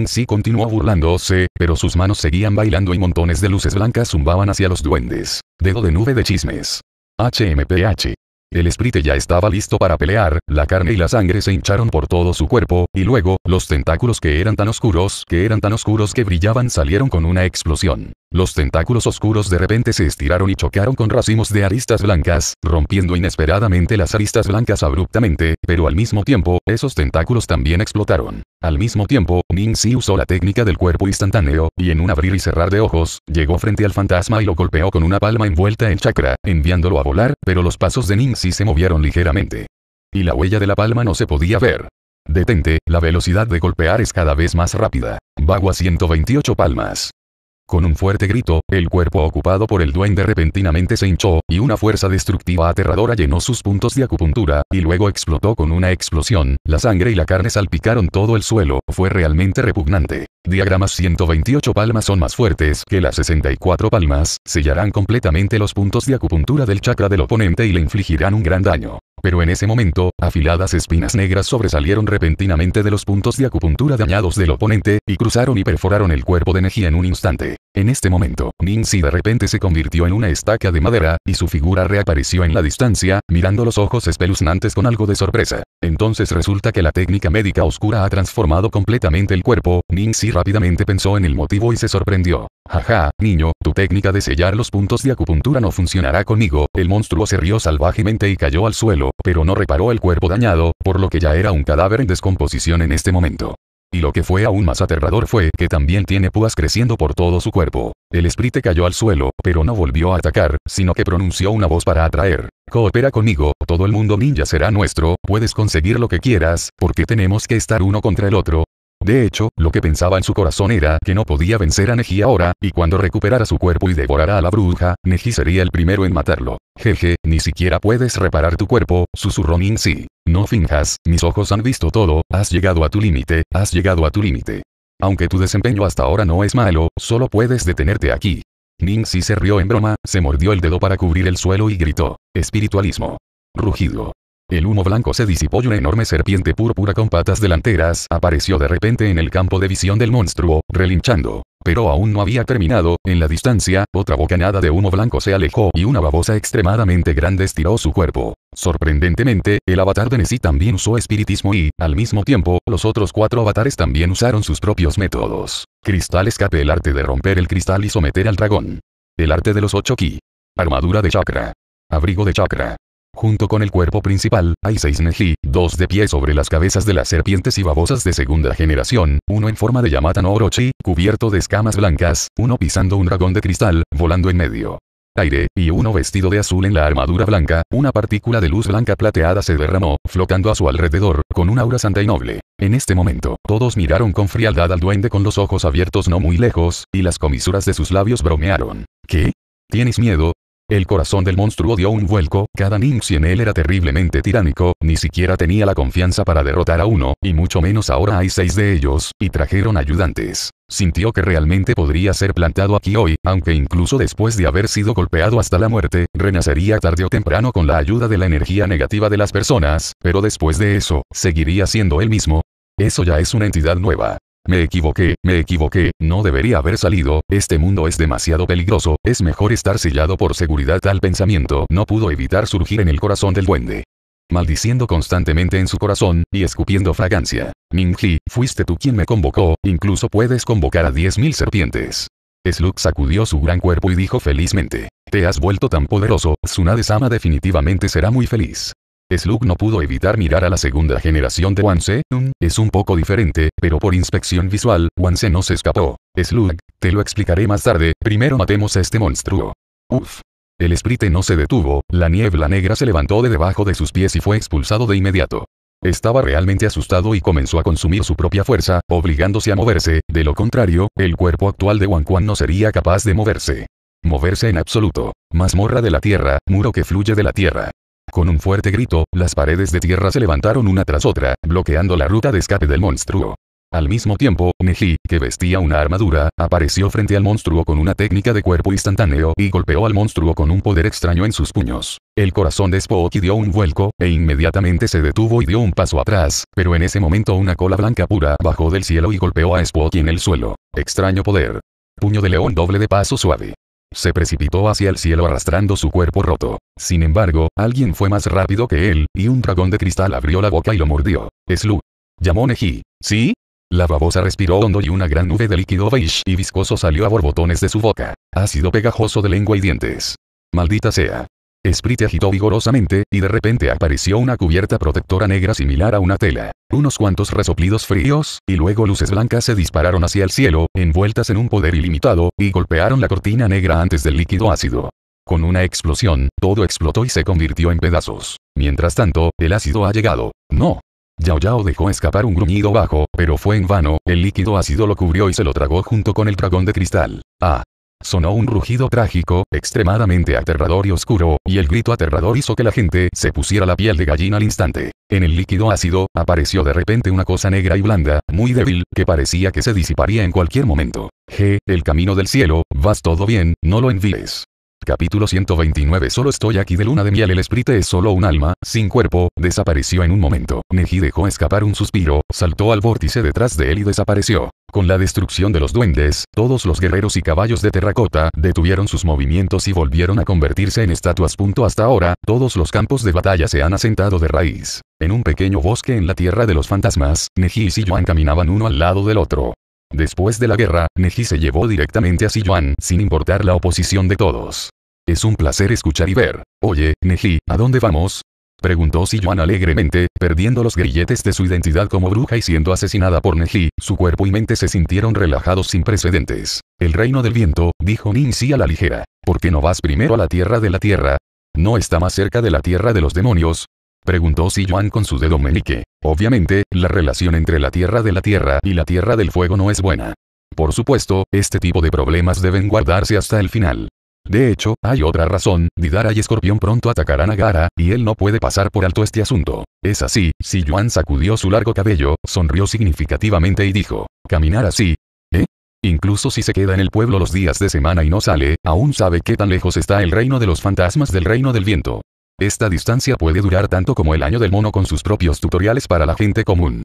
Si continuó burlándose, pero sus manos seguían bailando y montones de luces blancas zumbaban hacia los duendes. Dedo de nube de chismes. HMPH. El esprite ya estaba listo para pelear, la carne y la sangre se hincharon por todo su cuerpo, y luego, los tentáculos que eran tan oscuros, que eran tan oscuros que brillaban salieron con una explosión. Los tentáculos oscuros de repente se estiraron y chocaron con racimos de aristas blancas, rompiendo inesperadamente las aristas blancas abruptamente, pero al mismo tiempo, esos tentáculos también explotaron. Al mismo tiempo, Si usó la técnica del cuerpo instantáneo, y en un abrir y cerrar de ojos, llegó frente al fantasma y lo golpeó con una palma envuelta en chakra, enviándolo a volar, pero los pasos de Si se movieron ligeramente. Y la huella de la palma no se podía ver. Detente, la velocidad de golpear es cada vez más rápida. Vago a 128 palmas. Con un fuerte grito, el cuerpo ocupado por el duende repentinamente se hinchó, y una fuerza destructiva aterradora llenó sus puntos de acupuntura, y luego explotó con una explosión, la sangre y la carne salpicaron todo el suelo, fue realmente repugnante. Diagramas 128 palmas son más fuertes que las 64 palmas, sellarán completamente los puntos de acupuntura del chakra del oponente y le infligirán un gran daño. Pero en ese momento, afiladas espinas negras sobresalieron repentinamente de los puntos de acupuntura dañados del oponente, y cruzaron y perforaron el cuerpo de Neji en un instante. En este momento, Si de repente se convirtió en una estaca de madera, y su figura reapareció en la distancia, mirando los ojos espeluznantes con algo de sorpresa. Entonces resulta que la técnica médica oscura ha transformado completamente el cuerpo, Si rápidamente pensó en el motivo y se sorprendió. Jaja, niño, tu técnica de sellar los puntos de acupuntura no funcionará conmigo, el monstruo se rió salvajemente y cayó al suelo, pero no reparó el cuerpo dañado, por lo que ya era un cadáver en descomposición en este momento. Y lo que fue aún más aterrador fue que también tiene púas creciendo por todo su cuerpo. El sprite cayó al suelo, pero no volvió a atacar, sino que pronunció una voz para atraer. Coopera conmigo, todo el mundo ninja será nuestro, puedes conseguir lo que quieras, porque tenemos que estar uno contra el otro, de hecho, lo que pensaba en su corazón era que no podía vencer a Neji ahora, y cuando recuperara su cuerpo y devorara a la bruja, Neji sería el primero en matarlo. Jeje, ni siquiera puedes reparar tu cuerpo, susurró Si. No finjas, mis ojos han visto todo, has llegado a tu límite, has llegado a tu límite. Aunque tu desempeño hasta ahora no es malo, solo puedes detenerte aquí. Si se rió en broma, se mordió el dedo para cubrir el suelo y gritó. Espiritualismo. Rugido. El humo blanco se disipó y una enorme serpiente púrpura con patas delanteras apareció de repente en el campo de visión del monstruo, relinchando. Pero aún no había terminado, en la distancia, otra bocanada de humo blanco se alejó y una babosa extremadamente grande estiró su cuerpo. Sorprendentemente, el avatar de Nessie también usó espiritismo y, al mismo tiempo, los otros cuatro avatares también usaron sus propios métodos. Cristal escape el arte de romper el cristal y someter al dragón. El arte de los ocho ki. Armadura de chakra. Abrigo de chakra. Junto con el cuerpo principal, hay seis Neji, dos de pie sobre las cabezas de las serpientes y babosas de segunda generación, uno en forma de Yamata no Orochi, cubierto de escamas blancas, uno pisando un dragón de cristal, volando en medio. Aire, y uno vestido de azul en la armadura blanca, una partícula de luz blanca plateada se derramó, flotando a su alrededor, con un aura santa y noble. En este momento, todos miraron con frialdad al duende con los ojos abiertos no muy lejos, y las comisuras de sus labios bromearon. ¿Qué? ¿Tienes miedo? El corazón del monstruo dio un vuelco, cada ninx en él era terriblemente tiránico, ni siquiera tenía la confianza para derrotar a uno, y mucho menos ahora hay seis de ellos, y trajeron ayudantes. Sintió que realmente podría ser plantado aquí hoy, aunque incluso después de haber sido golpeado hasta la muerte, renacería tarde o temprano con la ayuda de la energía negativa de las personas, pero después de eso, seguiría siendo él mismo. Eso ya es una entidad nueva. Me equivoqué, me equivoqué, no debería haber salido, este mundo es demasiado peligroso, es mejor estar sellado por seguridad. Tal pensamiento no pudo evitar surgir en el corazón del duende. Maldiciendo constantemente en su corazón, y escupiendo fragancia. Ningji, fuiste tú quien me convocó, incluso puedes convocar a 10.000 serpientes. Slug sacudió su gran cuerpo y dijo felizmente. Te has vuelto tan poderoso, Tsunade-sama definitivamente será muy feliz. Slug no pudo evitar mirar a la segunda generación de Wanse, mm, es un poco diferente, pero por inspección visual, Wanse no se escapó. Slug, te lo explicaré más tarde, primero matemos a este monstruo. Uf. El sprite no se detuvo, la niebla negra se levantó de debajo de sus pies y fue expulsado de inmediato. Estaba realmente asustado y comenzó a consumir su propia fuerza, obligándose a moverse, de lo contrario, el cuerpo actual de Wan Quan no sería capaz de moverse. Moverse en absoluto. Masmorra de la tierra, muro que fluye de la tierra. Con un fuerte grito, las paredes de tierra se levantaron una tras otra, bloqueando la ruta de escape del monstruo. Al mismo tiempo, Neji, que vestía una armadura, apareció frente al monstruo con una técnica de cuerpo instantáneo y golpeó al monstruo con un poder extraño en sus puños. El corazón de Spock dio un vuelco, e inmediatamente se detuvo y dio un paso atrás, pero en ese momento una cola blanca pura bajó del cielo y golpeó a Spock en el suelo. Extraño poder. Puño de león doble de paso suave. Se precipitó hacia el cielo arrastrando su cuerpo roto. Sin embargo, alguien fue más rápido que él, y un dragón de cristal abrió la boca y lo mordió. Slu. Llamó Neji. ¿Sí? La babosa respiró hondo y una gran nube de líquido beige y viscoso salió a borbotones de su boca. Ácido pegajoso de lengua y dientes. Maldita sea. Sprite agitó vigorosamente, y de repente apareció una cubierta protectora negra similar a una tela. Unos cuantos resoplidos fríos, y luego luces blancas se dispararon hacia el cielo, envueltas en un poder ilimitado, y golpearon la cortina negra antes del líquido ácido. Con una explosión, todo explotó y se convirtió en pedazos. Mientras tanto, el ácido ha llegado. No. Yao Yao dejó escapar un gruñido bajo, pero fue en vano, el líquido ácido lo cubrió y se lo tragó junto con el dragón de cristal. Ah, Sonó un rugido trágico, extremadamente aterrador y oscuro, y el grito aterrador hizo que la gente se pusiera la piel de gallina al instante. En el líquido ácido, apareció de repente una cosa negra y blanda, muy débil, que parecía que se disiparía en cualquier momento. G, el camino del cielo, vas todo bien, no lo envíes. Capítulo 129 Solo estoy aquí de luna de miel El espíritu es solo un alma, sin cuerpo, desapareció en un momento. Neji dejó escapar un suspiro, saltó al vórtice detrás de él y desapareció. Con la destrucción de los duendes, todos los guerreros y caballos de terracota detuvieron sus movimientos y volvieron a convertirse en estatuas. Hasta ahora, todos los campos de batalla se han asentado de raíz. En un pequeño bosque en la tierra de los fantasmas, Neji y Siyuan caminaban uno al lado del otro. Después de la guerra, Neji se llevó directamente a Sichuan, sin importar la oposición de todos. Es un placer escuchar y ver. Oye, Neji, ¿a dónde vamos? Preguntó Sichuan alegremente, perdiendo los grilletes de su identidad como bruja y siendo asesinada por Neji, su cuerpo y mente se sintieron relajados sin precedentes. El reino del viento, dijo si a la ligera. ¿Por qué no vas primero a la tierra de la tierra? ¿No está más cerca de la tierra de los demonios? Preguntó Sichuan con su dedo meñique. Obviamente, la relación entre la Tierra de la Tierra y la Tierra del Fuego no es buena. Por supuesto, este tipo de problemas deben guardarse hasta el final. De hecho, hay otra razón, Didara y Escorpión pronto atacarán a Gara, y él no puede pasar por alto este asunto. Es así, Si Yuan sacudió su largo cabello, sonrió significativamente y dijo, ¿caminar así? ¿Eh? Incluso si se queda en el pueblo los días de semana y no sale, aún sabe qué tan lejos está el reino de los fantasmas del reino del viento. Esta distancia puede durar tanto como el año del mono con sus propios tutoriales para la gente común.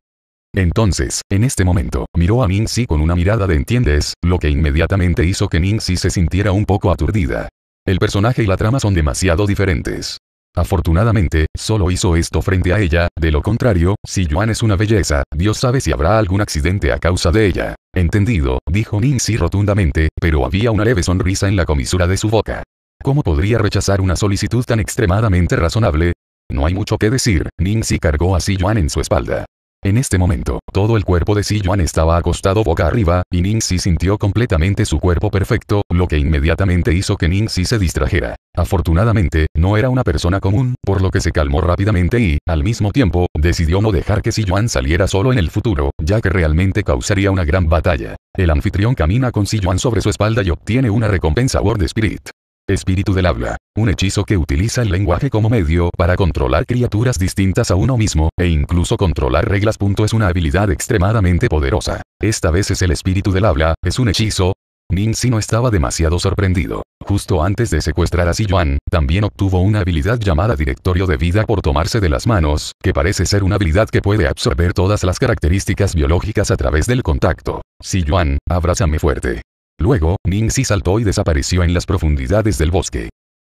Entonces, en este momento, miró a Ningxi con una mirada de entiendes, lo que inmediatamente hizo que Ningxi se sintiera un poco aturdida. El personaje y la trama son demasiado diferentes. Afortunadamente, solo hizo esto frente a ella, de lo contrario, si Yuan es una belleza, Dios sabe si habrá algún accidente a causa de ella. Entendido, dijo Si rotundamente, pero había una leve sonrisa en la comisura de su boca. ¿Cómo podría rechazar una solicitud tan extremadamente razonable? No hay mucho que decir, Si cargó a Yuan en su espalda. En este momento, todo el cuerpo de Yuan estaba acostado boca arriba, y Si sintió completamente su cuerpo perfecto, lo que inmediatamente hizo que Si se distrajera. Afortunadamente, no era una persona común, por lo que se calmó rápidamente y, al mismo tiempo, decidió no dejar que Yuan saliera solo en el futuro, ya que realmente causaría una gran batalla. El anfitrión camina con Yuan sobre su espalda y obtiene una recompensa World Spirit. Espíritu del habla. Un hechizo que utiliza el lenguaje como medio para controlar criaturas distintas a uno mismo, e incluso controlar reglas. Es una habilidad extremadamente poderosa. Esta vez es el espíritu del habla, es un hechizo. si no estaba demasiado sorprendido. Justo antes de secuestrar a Yuan, también obtuvo una habilidad llamada Directorio de Vida por tomarse de las manos, que parece ser una habilidad que puede absorber todas las características biológicas a través del contacto. Siyuan, abrázame fuerte. Luego, Ningxi saltó y desapareció en las profundidades del bosque.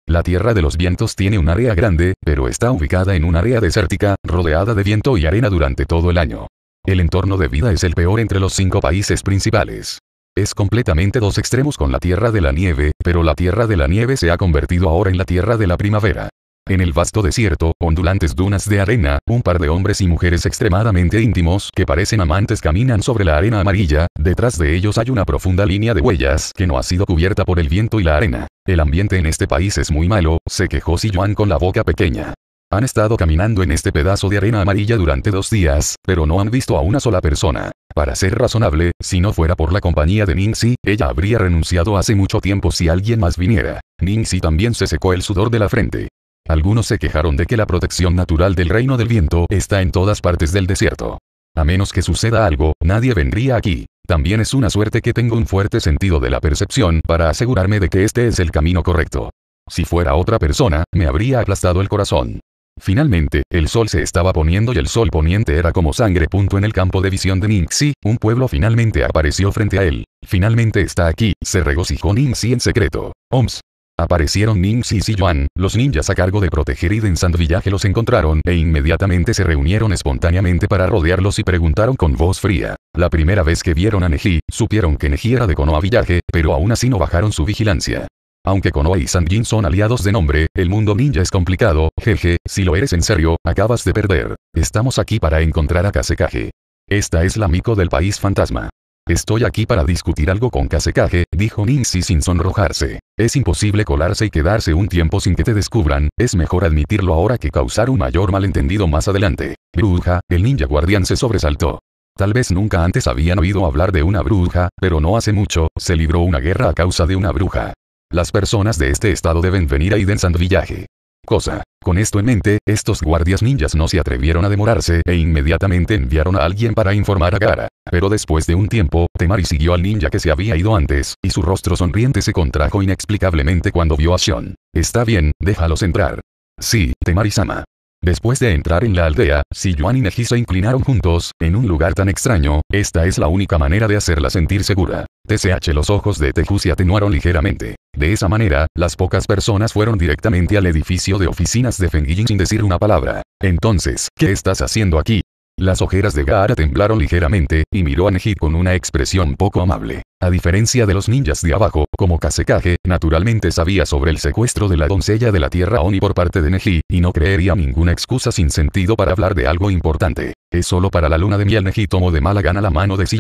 La Tierra de los Vientos tiene un área grande, pero está ubicada en un área desértica, rodeada de viento y arena durante todo el año. El entorno de vida es el peor entre los cinco países principales. Es completamente dos extremos con la Tierra de la Nieve, pero la Tierra de la Nieve se ha convertido ahora en la Tierra de la Primavera. En el vasto desierto, ondulantes dunas de arena, un par de hombres y mujeres extremadamente íntimos que parecen amantes caminan sobre la arena amarilla, detrás de ellos hay una profunda línea de huellas que no ha sido cubierta por el viento y la arena. El ambiente en este país es muy malo, se quejó Si Yuan con la boca pequeña. Han estado caminando en este pedazo de arena amarilla durante dos días, pero no han visto a una sola persona. Para ser razonable, si no fuera por la compañía de Ningxi, ella habría renunciado hace mucho tiempo si alguien más viniera. Ningxi también se secó el sudor de la frente. Algunos se quejaron de que la protección natural del reino del viento está en todas partes del desierto. A menos que suceda algo, nadie vendría aquí. También es una suerte que tengo un fuerte sentido de la percepción para asegurarme de que este es el camino correcto. Si fuera otra persona, me habría aplastado el corazón. Finalmente, el sol se estaba poniendo y el sol poniente era como sangre. Punto en el campo de visión de Ningxi, un pueblo finalmente apareció frente a él. Finalmente está aquí, se regocijó Ningxi en secreto. Oms, Aparecieron Ningxi y Yuan, los ninjas a cargo de proteger Iden Sand Village los encontraron e inmediatamente se reunieron espontáneamente para rodearlos y preguntaron con voz fría. La primera vez que vieron a Neji, supieron que Neji era de Konoha Village, pero aún así no bajaron su vigilancia. Aunque Konoha y Sanjin son aliados de nombre, el mundo ninja es complicado, jeje, si lo eres en serio, acabas de perder. Estamos aquí para encontrar a Kasekage. Esta es la Miko del país fantasma. Estoy aquí para discutir algo con Kasekage, dijo Ninsi sin sonrojarse. Es imposible colarse y quedarse un tiempo sin que te descubran, es mejor admitirlo ahora que causar un mayor malentendido más adelante. Bruja, el ninja guardián se sobresaltó. Tal vez nunca antes habían oído hablar de una bruja, pero no hace mucho, se libró una guerra a causa de una bruja. Las personas de este estado deben venir a Sand Village cosa. Con esto en mente, estos guardias ninjas no se atrevieron a demorarse e inmediatamente enviaron a alguien para informar a Gara. Pero después de un tiempo, Temari siguió al ninja que se había ido antes, y su rostro sonriente se contrajo inexplicablemente cuando vio a Sean. Está bien, déjalos entrar. Sí, Temari-sama. Después de entrar en la aldea, Si Yuan y Neji se inclinaron juntos, en un lugar tan extraño, esta es la única manera de hacerla sentir segura. TCH los ojos de Teju se atenuaron ligeramente. De esa manera, las pocas personas fueron directamente al edificio de oficinas de Feng sin decir una palabra. Entonces, ¿qué estás haciendo aquí? Las ojeras de Gaara temblaron ligeramente, y miró a Neji con una expresión poco amable. A diferencia de los ninjas de abajo, como Kasekage, naturalmente sabía sobre el secuestro de la doncella de la Tierra Oni por parte de Neji, y no creería ninguna excusa sin sentido para hablar de algo importante. Es solo para la luna de miel Neji tomó de mala gana la mano de Si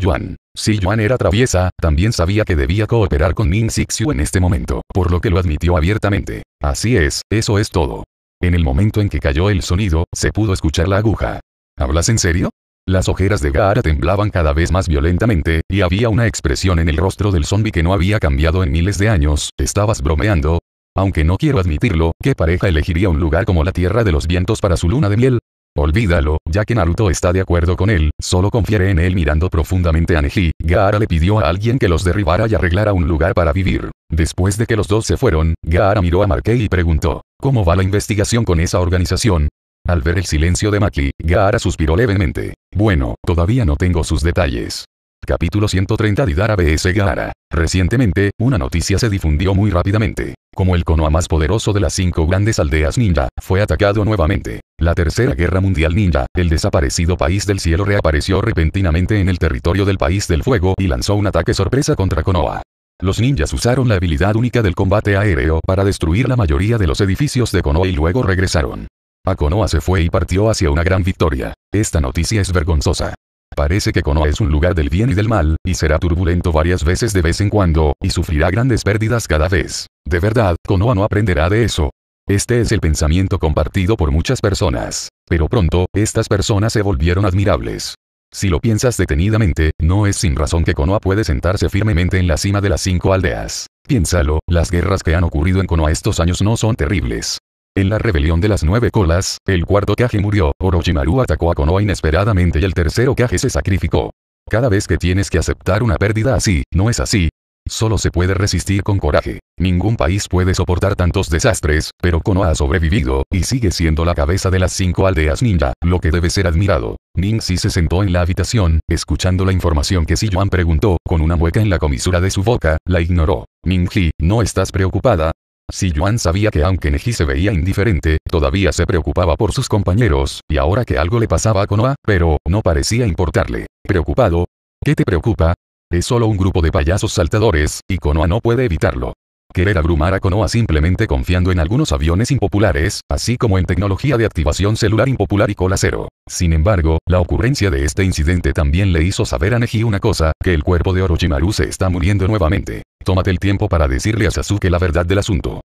Yuan era traviesa, también sabía que debía cooperar con Min Sixiu en este momento, por lo que lo admitió abiertamente. Así es, eso es todo. En el momento en que cayó el sonido, se pudo escuchar la aguja. ¿Hablas en serio? Las ojeras de Gaara temblaban cada vez más violentamente, y había una expresión en el rostro del zombi que no había cambiado en miles de años, estabas bromeando. Aunque no quiero admitirlo, ¿qué pareja elegiría un lugar como la Tierra de los Vientos para su luna de miel? Olvídalo, ya que Naruto está de acuerdo con él, solo confiere en él mirando profundamente a Neji, Gaara le pidió a alguien que los derribara y arreglara un lugar para vivir. Después de que los dos se fueron, Gaara miró a Markei y preguntó, ¿cómo va la investigación con esa organización? Al ver el silencio de Maki, Gaara suspiró levemente. Bueno, todavía no tengo sus detalles. Capítulo 130 Didara BS Gaara. Recientemente, una noticia se difundió muy rápidamente. Como el Konoha más poderoso de las cinco grandes aldeas ninja, fue atacado nuevamente. La Tercera Guerra Mundial Ninja, el desaparecido país del cielo reapareció repentinamente en el territorio del país del fuego y lanzó un ataque sorpresa contra Konoha. Los ninjas usaron la habilidad única del combate aéreo para destruir la mayoría de los edificios de Konoha y luego regresaron. Konoha se fue y partió hacia una gran victoria. Esta noticia es vergonzosa. Parece que Konoha es un lugar del bien y del mal, y será turbulento varias veces de vez en cuando, y sufrirá grandes pérdidas cada vez. De verdad, Konoha no aprenderá de eso. Este es el pensamiento compartido por muchas personas. Pero pronto, estas personas se volvieron admirables. Si lo piensas detenidamente, no es sin razón que Konoha puede sentarse firmemente en la cima de las cinco aldeas. Piénsalo, las guerras que han ocurrido en Konoha estos años no son terribles. En la rebelión de las nueve colas, el cuarto Kage murió, Orochimaru atacó a Konoha inesperadamente y el tercero Kage se sacrificó. Cada vez que tienes que aceptar una pérdida así, ¿no es así? Solo se puede resistir con coraje. Ningún país puede soportar tantos desastres, pero Konoha ha sobrevivido, y sigue siendo la cabeza de las cinco aldeas ninja, lo que debe ser admirado. si se sentó en la habitación, escuchando la información que Siyuan preguntó, con una mueca en la comisura de su boca, la ignoró. Ningxi, ¿no estás preocupada? Si Yuan sabía que aunque Neji se veía indiferente, todavía se preocupaba por sus compañeros, y ahora que algo le pasaba a Konoha, pero no parecía importarle. ¿Preocupado? ¿Qué te preocupa? Es solo un grupo de payasos saltadores, y Konoha no puede evitarlo. Querer abrumar a Konoha simplemente confiando en algunos aviones impopulares, así como en tecnología de activación celular impopular y cola cero. Sin embargo, la ocurrencia de este incidente también le hizo saber a Neji una cosa, que el cuerpo de Orochimaru se está muriendo nuevamente tómate el tiempo para decirle a Sasuke la verdad del asunto.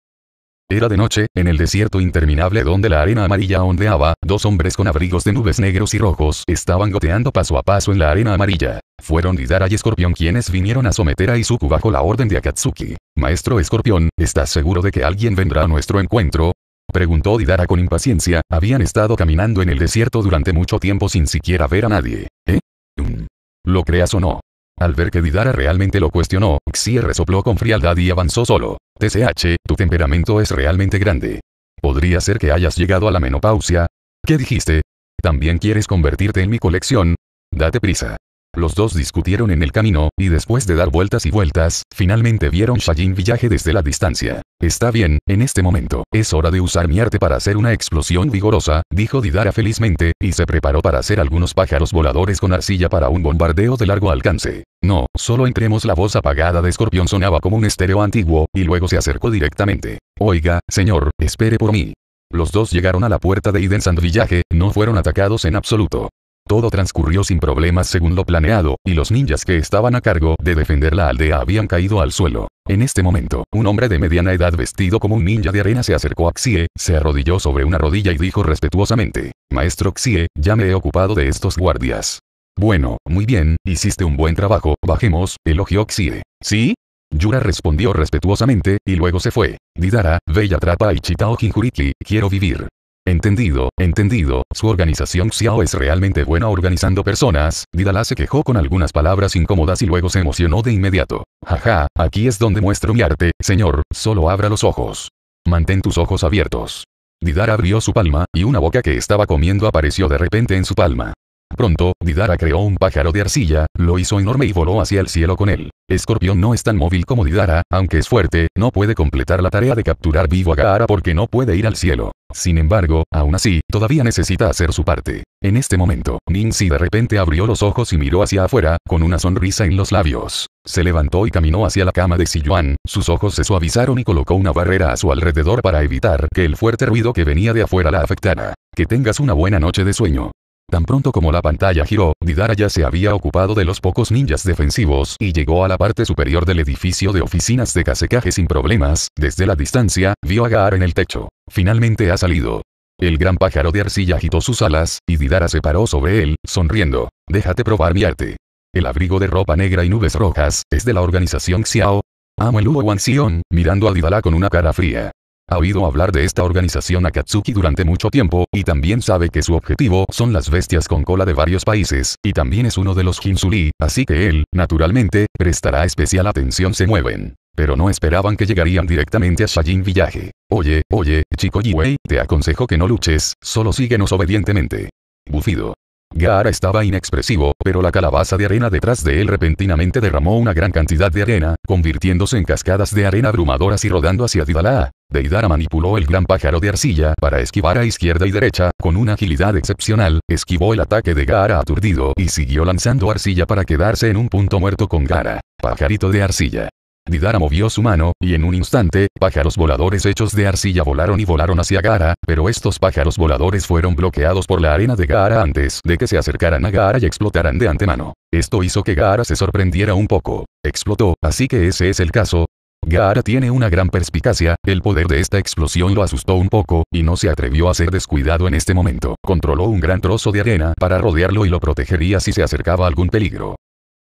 Era de noche, en el desierto interminable donde la arena amarilla ondeaba, dos hombres con abrigos de nubes negros y rojos estaban goteando paso a paso en la arena amarilla. Fueron Didara y Escorpión quienes vinieron a someter a Izuku bajo la orden de Akatsuki. Maestro Escorpión, ¿estás seguro de que alguien vendrá a nuestro encuentro? Preguntó Didara con impaciencia, habían estado caminando en el desierto durante mucho tiempo sin siquiera ver a nadie. ¿Eh? Mm. ¿Lo creas o no? Al ver que Didara realmente lo cuestionó, Xie resopló con frialdad y avanzó solo. TCH, tu temperamento es realmente grande. Podría ser que hayas llegado a la menopausia. ¿Qué dijiste? ¿También quieres convertirte en mi colección? Date prisa. Los dos discutieron en el camino, y después de dar vueltas y vueltas, finalmente vieron Shajin Villaje desde la distancia. Está bien, en este momento, es hora de usar mi arte para hacer una explosión vigorosa, dijo Didara felizmente, y se preparó para hacer algunos pájaros voladores con arcilla para un bombardeo de largo alcance. No, solo entremos la voz apagada de Escorpión sonaba como un estéreo antiguo, y luego se acercó directamente. Oiga, señor, espere por mí. Los dos llegaron a la puerta de Iden Sandvillaje, no fueron atacados en absoluto. Todo transcurrió sin problemas según lo planeado, y los ninjas que estaban a cargo de defender la aldea habían caído al suelo. En este momento, un hombre de mediana edad vestido como un ninja de arena se acercó a Xie, se arrodilló sobre una rodilla y dijo respetuosamente, Maestro Xie, ya me he ocupado de estos guardias. Bueno, muy bien, hiciste un buen trabajo, bajemos, elogió Xie. ¿Sí? Yura respondió respetuosamente, y luego se fue. Didara, Bella trapa y Chitao Jinjuriki, quiero vivir. Entendido, entendido, su organización Xiao es realmente buena organizando personas, Didala se quejó con algunas palabras incómodas y luego se emocionó de inmediato. Jaja, aquí es donde muestro mi arte, señor, solo abra los ojos. Mantén tus ojos abiertos. Didara abrió su palma, y una boca que estaba comiendo apareció de repente en su palma. Pronto, Didara creó un pájaro de arcilla, lo hizo enorme y voló hacia el cielo con él. Escorpión no es tan móvil como Didara, aunque es fuerte, no puede completar la tarea de capturar vivo a Gaara porque no puede ir al cielo. Sin embargo, aún así, todavía necesita hacer su parte. En este momento, Ningxi de repente abrió los ojos y miró hacia afuera, con una sonrisa en los labios. Se levantó y caminó hacia la cama de Siyuan, sus ojos se suavizaron y colocó una barrera a su alrededor para evitar que el fuerte ruido que venía de afuera la afectara. Que tengas una buena noche de sueño. Tan pronto como la pantalla giró, Didara ya se había ocupado de los pocos ninjas defensivos y llegó a la parte superior del edificio de oficinas de casecaje sin problemas, desde la distancia, vio a Gaara en el techo. Finalmente ha salido. El gran pájaro de arcilla agitó sus alas, y Didara se paró sobre él, sonriendo. Déjate probar mi arte. El abrigo de ropa negra y nubes rojas, es de la organización Xiao. Amo el Luo Wan Xion, mirando a Didara con una cara fría. Ha oído hablar de esta organización Akatsuki durante mucho tiempo, y también sabe que su objetivo son las bestias con cola de varios países, y también es uno de los Jinsuli, así que él, naturalmente, prestará especial atención se mueven. Pero no esperaban que llegarían directamente a Shajin Village. Oye, oye, chico te aconsejo que no luches, solo síguenos obedientemente. Bufido. Gaara estaba inexpresivo, pero la calabaza de arena detrás de él repentinamente derramó una gran cantidad de arena, convirtiéndose en cascadas de arena abrumadoras y rodando hacia Didala. Deidara manipuló el gran pájaro de arcilla para esquivar a izquierda y derecha, con una agilidad excepcional, esquivó el ataque de Gaara aturdido y siguió lanzando arcilla para quedarse en un punto muerto con Gara, Pajarito de arcilla. Didara movió su mano, y en un instante, pájaros voladores hechos de arcilla volaron y volaron hacia Gara, pero estos pájaros voladores fueron bloqueados por la arena de Gara antes de que se acercaran a Gara y explotaran de antemano. Esto hizo que Gara se sorprendiera un poco. Explotó, así que ese es el caso, Gaara tiene una gran perspicacia, el poder de esta explosión lo asustó un poco, y no se atrevió a ser descuidado en este momento. Controló un gran trozo de arena para rodearlo y lo protegería si se acercaba algún peligro.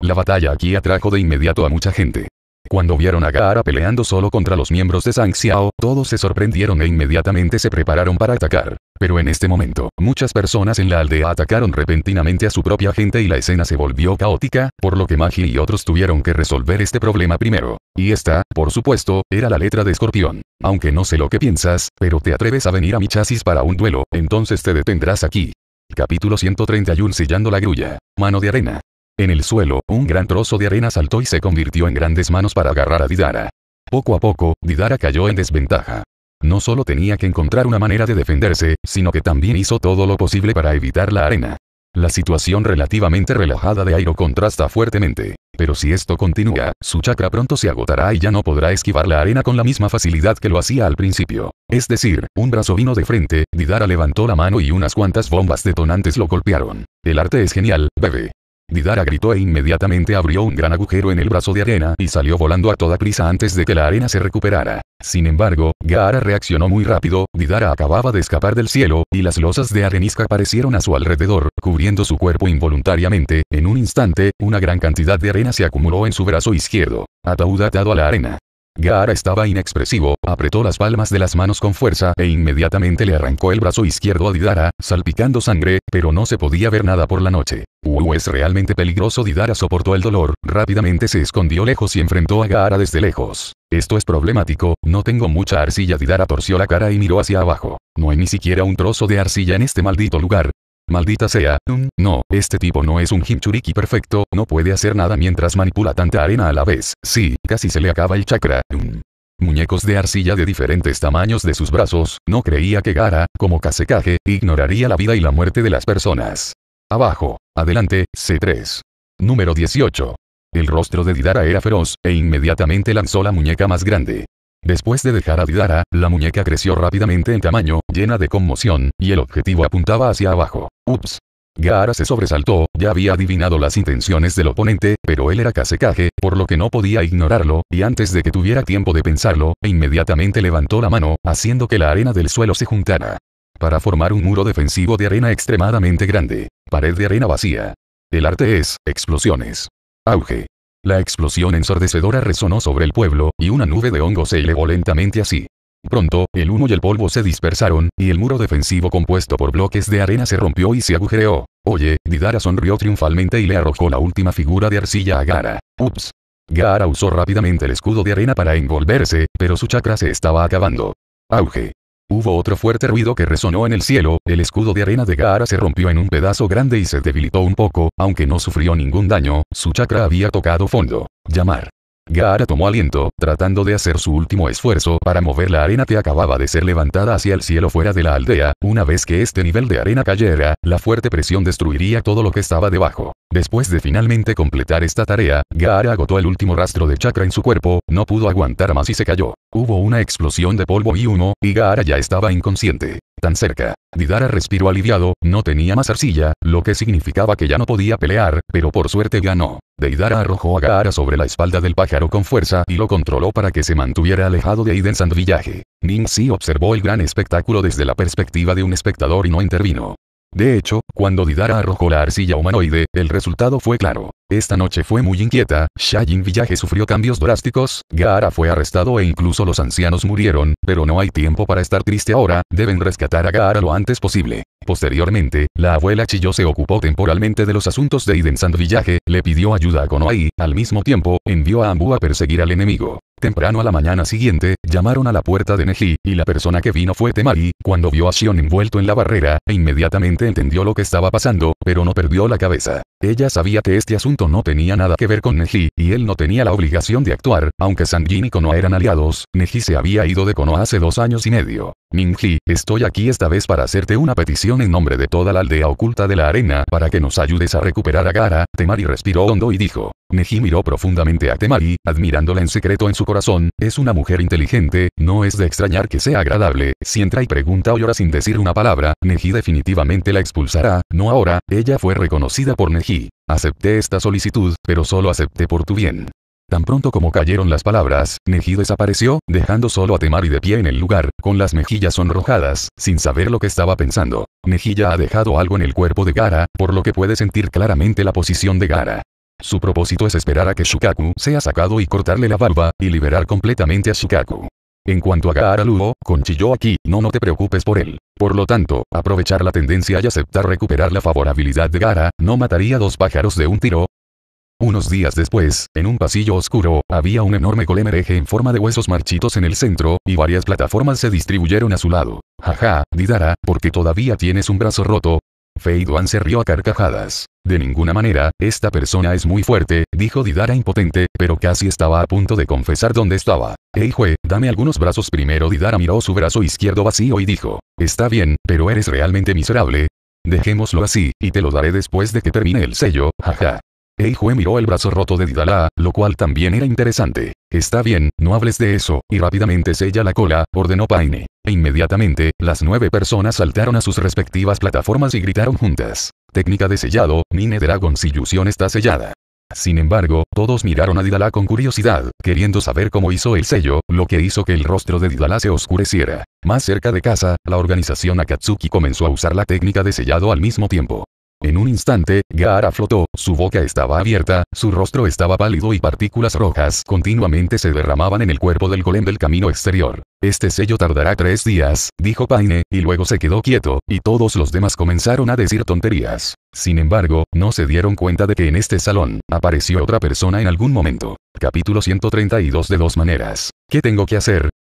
La batalla aquí atrajo de inmediato a mucha gente. Cuando vieron a Gaara peleando solo contra los miembros de Zhang Xiao, todos se sorprendieron e inmediatamente se prepararon para atacar. Pero en este momento, muchas personas en la aldea atacaron repentinamente a su propia gente y la escena se volvió caótica, por lo que Magi y otros tuvieron que resolver este problema primero. Y esta, por supuesto, era la letra de escorpión. Aunque no sé lo que piensas, pero te atreves a venir a mi chasis para un duelo, entonces te detendrás aquí. Capítulo 131 Sellando la grulla. Mano de arena. En el suelo, un gran trozo de arena saltó y se convirtió en grandes manos para agarrar a Didara. Poco a poco, Didara cayó en desventaja. No solo tenía que encontrar una manera de defenderse, sino que también hizo todo lo posible para evitar la arena. La situación relativamente relajada de Airo contrasta fuertemente. Pero si esto continúa, su chakra pronto se agotará y ya no podrá esquivar la arena con la misma facilidad que lo hacía al principio. Es decir, un brazo vino de frente, Didara levantó la mano y unas cuantas bombas detonantes lo golpearon. El arte es genial, bebé. Didara gritó e inmediatamente abrió un gran agujero en el brazo de arena y salió volando a toda prisa antes de que la arena se recuperara. Sin embargo, Gaara reaccionó muy rápido, Didara acababa de escapar del cielo, y las losas de arenisca aparecieron a su alrededor, cubriendo su cuerpo involuntariamente, en un instante, una gran cantidad de arena se acumuló en su brazo izquierdo, ataúd atado a la arena. Gaara estaba inexpresivo, apretó las palmas de las manos con fuerza e inmediatamente le arrancó el brazo izquierdo a Didara, salpicando sangre, pero no se podía ver nada por la noche. Uh, es realmente peligroso Didara soportó el dolor, rápidamente se escondió lejos y enfrentó a Gaara desde lejos. Esto es problemático, no tengo mucha arcilla Didara torció la cara y miró hacia abajo. No hay ni siquiera un trozo de arcilla en este maldito lugar, Maldita sea, mm. no, este tipo no es un Himchuriki perfecto, no puede hacer nada mientras manipula tanta arena a la vez, sí, casi se le acaba el chakra, mm. Muñecos de arcilla de diferentes tamaños de sus brazos, no creía que Gara, como Kasekage, ignoraría la vida y la muerte de las personas. Abajo, adelante, C3. Número 18. El rostro de Didara era feroz, e inmediatamente lanzó la muñeca más grande. Después de dejar a Didara, la muñeca creció rápidamente en tamaño, llena de conmoción, y el objetivo apuntaba hacia abajo. Ups. Gaara se sobresaltó, ya había adivinado las intenciones del oponente, pero él era Kasekage, por lo que no podía ignorarlo, y antes de que tuviera tiempo de pensarlo, inmediatamente levantó la mano, haciendo que la arena del suelo se juntara. Para formar un muro defensivo de arena extremadamente grande. Pared de arena vacía. El arte es, explosiones. Auge. La explosión ensordecedora resonó sobre el pueblo, y una nube de hongo se elevó lentamente así. Pronto, el humo y el polvo se dispersaron, y el muro defensivo compuesto por bloques de arena se rompió y se agujereó. Oye, Didara sonrió triunfalmente y le arrojó la última figura de arcilla a Gara. Ups. Gara usó rápidamente el escudo de arena para envolverse, pero su chakra se estaba acabando. Auge. Hubo otro fuerte ruido que resonó en el cielo, el escudo de arena de Gaara se rompió en un pedazo grande y se debilitó un poco, aunque no sufrió ningún daño, su chakra había tocado fondo. Llamar. Gaara tomó aliento, tratando de hacer su último esfuerzo para mover la arena que acababa de ser levantada hacia el cielo fuera de la aldea, una vez que este nivel de arena cayera, la fuerte presión destruiría todo lo que estaba debajo. Después de finalmente completar esta tarea, Gaara agotó el último rastro de chakra en su cuerpo, no pudo aguantar más y se cayó. Hubo una explosión de polvo y humo, y Gaara ya estaba inconsciente. Tan cerca. Didara respiró aliviado, no tenía más arcilla, lo que significaba que ya no podía pelear, pero por suerte ganó. Deidara arrojó a Gaara sobre la espalda del pájaro con fuerza y lo controló para que se mantuviera alejado de Aiden Sandvillaje. Ning si observó el gran espectáculo desde la perspectiva de un espectador y no intervino. De hecho, cuando Didara arrojó la arcilla humanoide, el resultado fue claro. Esta noche fue muy inquieta, Shayin Villaje sufrió cambios drásticos, Gaara fue arrestado e incluso los ancianos murieron, pero no hay tiempo para estar triste ahora, deben rescatar a Gaara lo antes posible. Posteriormente, la abuela Chiyo se ocupó temporalmente de los asuntos de Iden Sand Village, le pidió ayuda a y, al mismo tiempo, envió a Ambu a perseguir al enemigo. Temprano a la mañana siguiente, llamaron a la puerta de Neji, y la persona que vino fue Temari, cuando vio a Shion envuelto en la barrera, e inmediatamente entendió lo que estaba pasando, pero no perdió la cabeza. Ella sabía que este asunto no tenía nada que ver con Neji, y él no tenía la obligación de actuar, aunque Sanjin y Konoha eran aliados, Neji se había ido de Konoha hace dos años y medio. Mingji, estoy aquí esta vez para hacerte una petición en nombre de toda la aldea oculta de la arena para que nos ayudes a recuperar a Gara, Temari respiró hondo y dijo. Neji miró profundamente a Temari, admirándola en secreto en su corazón, es una mujer inteligente, no es de extrañar que sea agradable, si entra y pregunta o llora sin decir una palabra, Neji definitivamente la expulsará, no ahora, ella fue reconocida por Neji. Acepté esta solicitud, pero solo acepté por tu bien. Tan pronto como cayeron las palabras, Neji desapareció, dejando solo a Temari de pie en el lugar, con las mejillas sonrojadas, sin saber lo que estaba pensando. Neji ya ha dejado algo en el cuerpo de Gara, por lo que puede sentir claramente la posición de Gara. Su propósito es esperar a que Shukaku sea sacado y cortarle la barba, y liberar completamente a Shukaku. En cuanto a Gaara Lugo, con Chiyo aquí, no no te preocupes por él. Por lo tanto, aprovechar la tendencia y aceptar recuperar la favorabilidad de Gara, no mataría dos pájaros de un tiro, unos días después, en un pasillo oscuro, había un enorme colemereje en forma de huesos marchitos en el centro, y varias plataformas se distribuyeron a su lado. Jaja, Didara, porque todavía tienes un brazo roto, Fei Duan se rió a carcajadas. De ninguna manera, esta persona es muy fuerte, dijo Didara impotente, pero casi estaba a punto de confesar dónde estaba. Ei Jue, dame algunos brazos primero. Didara miró su brazo izquierdo vacío y dijo, está bien, pero eres realmente miserable. Dejémoslo así, y te lo daré después de que termine el sello, jaja. Eijue miró el brazo roto de Didala, lo cual también era interesante. Está bien, no hables de eso, y rápidamente sella la cola, ordenó Paine. E inmediatamente, las nueve personas saltaron a sus respectivas plataformas y gritaron juntas. Técnica de sellado, Mine Dragon Sillusión está sellada. Sin embargo, todos miraron a Didala con curiosidad, queriendo saber cómo hizo el sello, lo que hizo que el rostro de Didala se oscureciera. Más cerca de casa, la organización Akatsuki comenzó a usar la técnica de sellado al mismo tiempo. En un instante, Gaara flotó, su boca estaba abierta, su rostro estaba pálido y partículas rojas continuamente se derramaban en el cuerpo del golem del camino exterior. Este sello tardará tres días, dijo Paine, y luego se quedó quieto, y todos los demás comenzaron a decir tonterías. Sin embargo, no se dieron cuenta de que en este salón, apareció otra persona en algún momento. Capítulo 132 de dos maneras. ¿Qué tengo que hacer?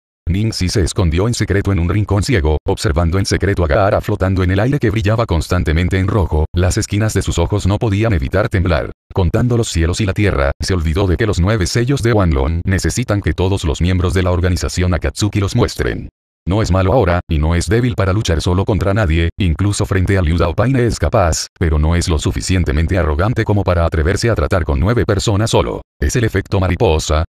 si se escondió en secreto en un rincón ciego, observando en secreto a Gaara flotando en el aire que brillaba constantemente en rojo, las esquinas de sus ojos no podían evitar temblar. Contando los cielos y la tierra, se olvidó de que los nueve sellos de Wanlong necesitan que todos los miembros de la organización Akatsuki los muestren. No es malo ahora, y no es débil para luchar solo contra nadie, incluso frente a Liu Paine es capaz, pero no es lo suficientemente arrogante como para atreverse a tratar con nueve personas solo. Es el efecto mariposa,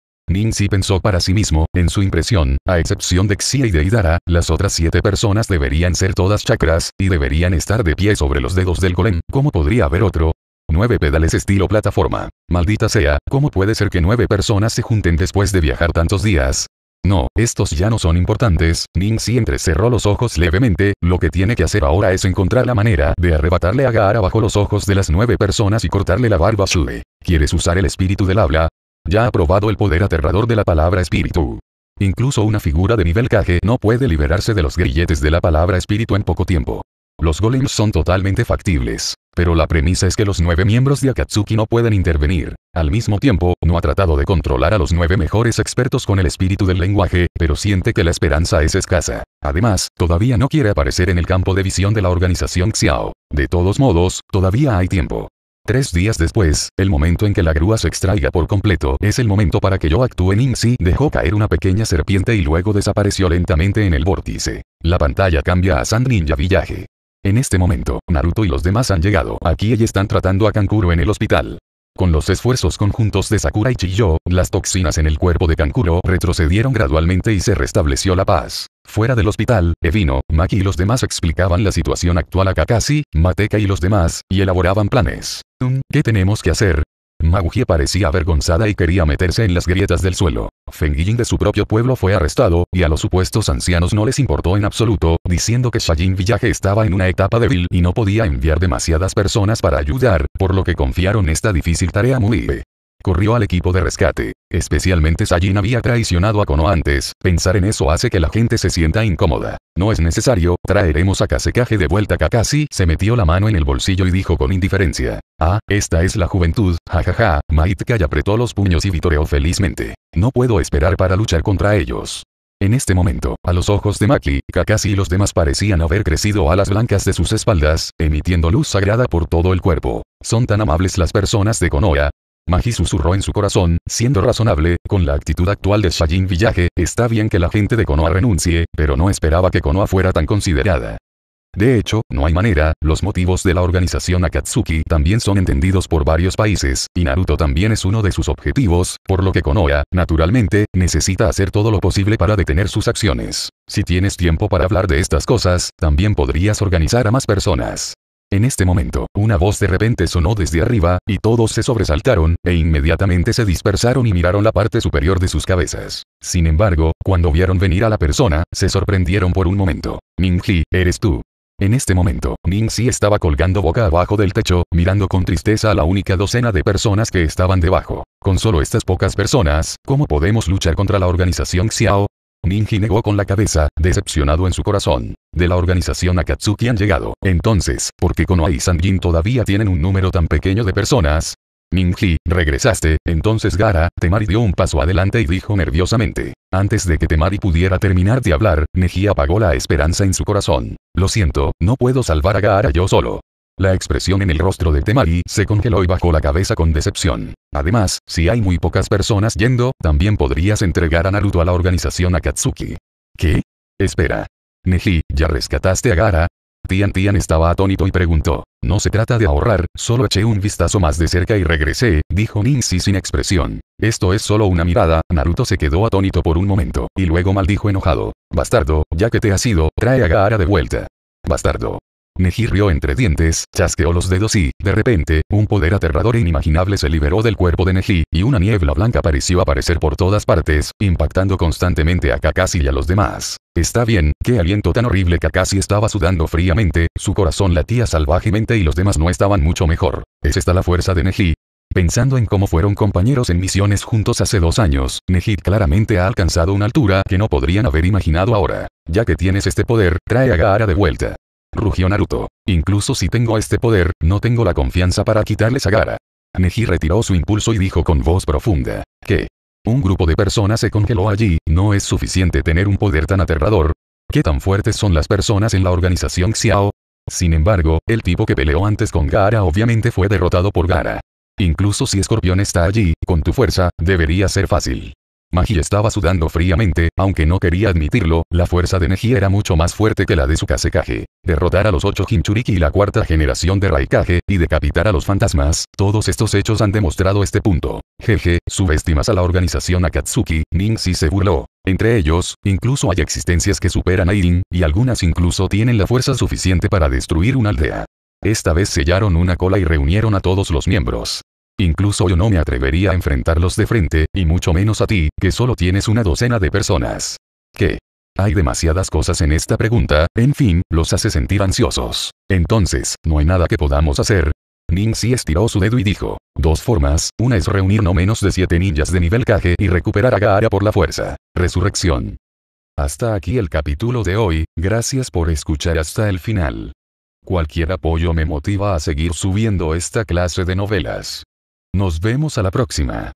si pensó para sí mismo, en su impresión, a excepción de Xie y de Hidara, las otras siete personas deberían ser todas chakras, y deberían estar de pie sobre los dedos del golem, ¿cómo podría haber otro? Nueve pedales estilo plataforma. Maldita sea, ¿cómo puede ser que nueve personas se junten después de viajar tantos días? No, estos ya no son importantes, Ningxi entrecerró los ojos levemente, lo que tiene que hacer ahora es encontrar la manera de arrebatarle a Gaara bajo los ojos de las nueve personas y cortarle la barba a Shue. ¿Quieres usar el espíritu del habla? Ya ha probado el poder aterrador de la palabra espíritu. Incluso una figura de nivel KG no puede liberarse de los grilletes de la palabra espíritu en poco tiempo. Los golems son totalmente factibles, pero la premisa es que los nueve miembros de Akatsuki no pueden intervenir. Al mismo tiempo, no ha tratado de controlar a los nueve mejores expertos con el espíritu del lenguaje, pero siente que la esperanza es escasa. Además, todavía no quiere aparecer en el campo de visión de la organización Xiao. De todos modos, todavía hay tiempo. Tres días después, el momento en que la grúa se extraiga por completo es el momento para que yo actúe. sí dejó caer una pequeña serpiente y luego desapareció lentamente en el vórtice. La pantalla cambia a Sand Ninja Village. En este momento, Naruto y los demás han llegado. Aquí y están tratando a Kankuro en el hospital. Con los esfuerzos conjuntos de Sakura y Chiyo, las toxinas en el cuerpo de Kankuro retrocedieron gradualmente y se restableció la paz. Fuera del hospital, Evino, Maki y los demás explicaban la situación actual a Kakashi, Mateka y los demás, y elaboraban planes. ¿Qué tenemos que hacer? Maguji parecía avergonzada y quería meterse en las grietas del suelo. Feng Yin de su propio pueblo fue arrestado, y a los supuestos ancianos no les importó en absoluto, diciendo que Shayin Villaje estaba en una etapa débil y no podía enviar demasiadas personas para ayudar, por lo que confiaron esta difícil tarea a Corrió al equipo de rescate. Especialmente Sajin había traicionado a Kono antes, pensar en eso hace que la gente se sienta incómoda. No es necesario, traeremos a Kasekage de vuelta. Kakashi se metió la mano en el bolsillo y dijo con indiferencia. Ah, esta es la juventud, jajaja, Maitka apretó los puños y vitoreó felizmente. No puedo esperar para luchar contra ellos. En este momento, a los ojos de Maki, Kakashi y los demás parecían haber crecido alas blancas de sus espaldas, emitiendo luz sagrada por todo el cuerpo. Son tan amables las personas de Konoha. Magi susurró en su corazón, siendo razonable, con la actitud actual de Shajin Villaje, está bien que la gente de Konoha renuncie, pero no esperaba que Konoha fuera tan considerada. De hecho, no hay manera, los motivos de la organización Akatsuki también son entendidos por varios países, y Naruto también es uno de sus objetivos, por lo que Konoha, naturalmente, necesita hacer todo lo posible para detener sus acciones. Si tienes tiempo para hablar de estas cosas, también podrías organizar a más personas. En este momento, una voz de repente sonó desde arriba, y todos se sobresaltaron, e inmediatamente se dispersaron y miraron la parte superior de sus cabezas. Sin embargo, cuando vieron venir a la persona, se sorprendieron por un momento. Ningxi, eres tú. En este momento, Ningxi estaba colgando boca abajo del techo, mirando con tristeza a la única docena de personas que estaban debajo. Con solo estas pocas personas, ¿cómo podemos luchar contra la organización Xiao? Ninji negó con la cabeza, decepcionado en su corazón. De la organización Akatsuki han llegado. Entonces, ¿por qué Konoha y Sanjin todavía tienen un número tan pequeño de personas? Ninji, regresaste, entonces Gara, Temari dio un paso adelante y dijo nerviosamente. Antes de que Temari pudiera terminar de hablar, Neji apagó la esperanza en su corazón. Lo siento, no puedo salvar a Gara yo solo. La expresión en el rostro de Temari se congeló y bajó la cabeza con decepción. Además, si hay muy pocas personas yendo, también podrías entregar a Naruto a la organización Akatsuki. ¿Qué? Espera. Neji, ¿ya rescataste a Gara? Tian Tian estaba atónito y preguntó. No se trata de ahorrar, solo eché un vistazo más de cerca y regresé, dijo Ninzi sin expresión. Esto es solo una mirada, Naruto se quedó atónito por un momento, y luego maldijo enojado. Bastardo, ya que te has ido, trae a Gara de vuelta. Bastardo. Neji rió entre dientes, chasqueó los dedos y, de repente, un poder aterrador e inimaginable se liberó del cuerpo de Neji, y una niebla blanca pareció aparecer por todas partes, impactando constantemente a Kakashi y a los demás. Está bien, qué aliento tan horrible Kakashi estaba sudando fríamente, su corazón latía salvajemente y los demás no estaban mucho mejor. ¿Es esta la fuerza de Neji? Pensando en cómo fueron compañeros en misiones juntos hace dos años, Neji claramente ha alcanzado una altura que no podrían haber imaginado ahora. Ya que tienes este poder, trae a Gaara de vuelta rugió Naruto. Incluso si tengo este poder, no tengo la confianza para quitarles a Gara. Neji retiró su impulso y dijo con voz profunda, que un grupo de personas se congeló allí, no es suficiente tener un poder tan aterrador. ¿Qué tan fuertes son las personas en la organización Xiao? Sin embargo, el tipo que peleó antes con Gara obviamente fue derrotado por Gara. Incluso si Escorpión está allí, con tu fuerza, debería ser fácil. Magi estaba sudando fríamente, aunque no quería admitirlo, la fuerza de Neji era mucho más fuerte que la de su Kasekage. Derrotar a los ocho Hinchuriki y la cuarta generación de Raikage, y decapitar a los fantasmas, todos estos hechos han demostrado este punto. Jeje, subestimas a la organización Akatsuki, Ningxi se burló. Entre ellos, incluso hay existencias que superan a Irin, y algunas incluso tienen la fuerza suficiente para destruir una aldea. Esta vez sellaron una cola y reunieron a todos los miembros. Incluso yo no me atrevería a enfrentarlos de frente, y mucho menos a ti, que solo tienes una docena de personas. ¿Qué? Hay demasiadas cosas en esta pregunta, en fin, los hace sentir ansiosos. Entonces, no hay nada que podamos hacer. si estiró su dedo y dijo, dos formas, una es reunir no menos de siete ninjas de nivel caje y recuperar a Gaara por la fuerza. Resurrección. Hasta aquí el capítulo de hoy, gracias por escuchar hasta el final. Cualquier apoyo me motiva a seguir subiendo esta clase de novelas. Nos vemos a la próxima.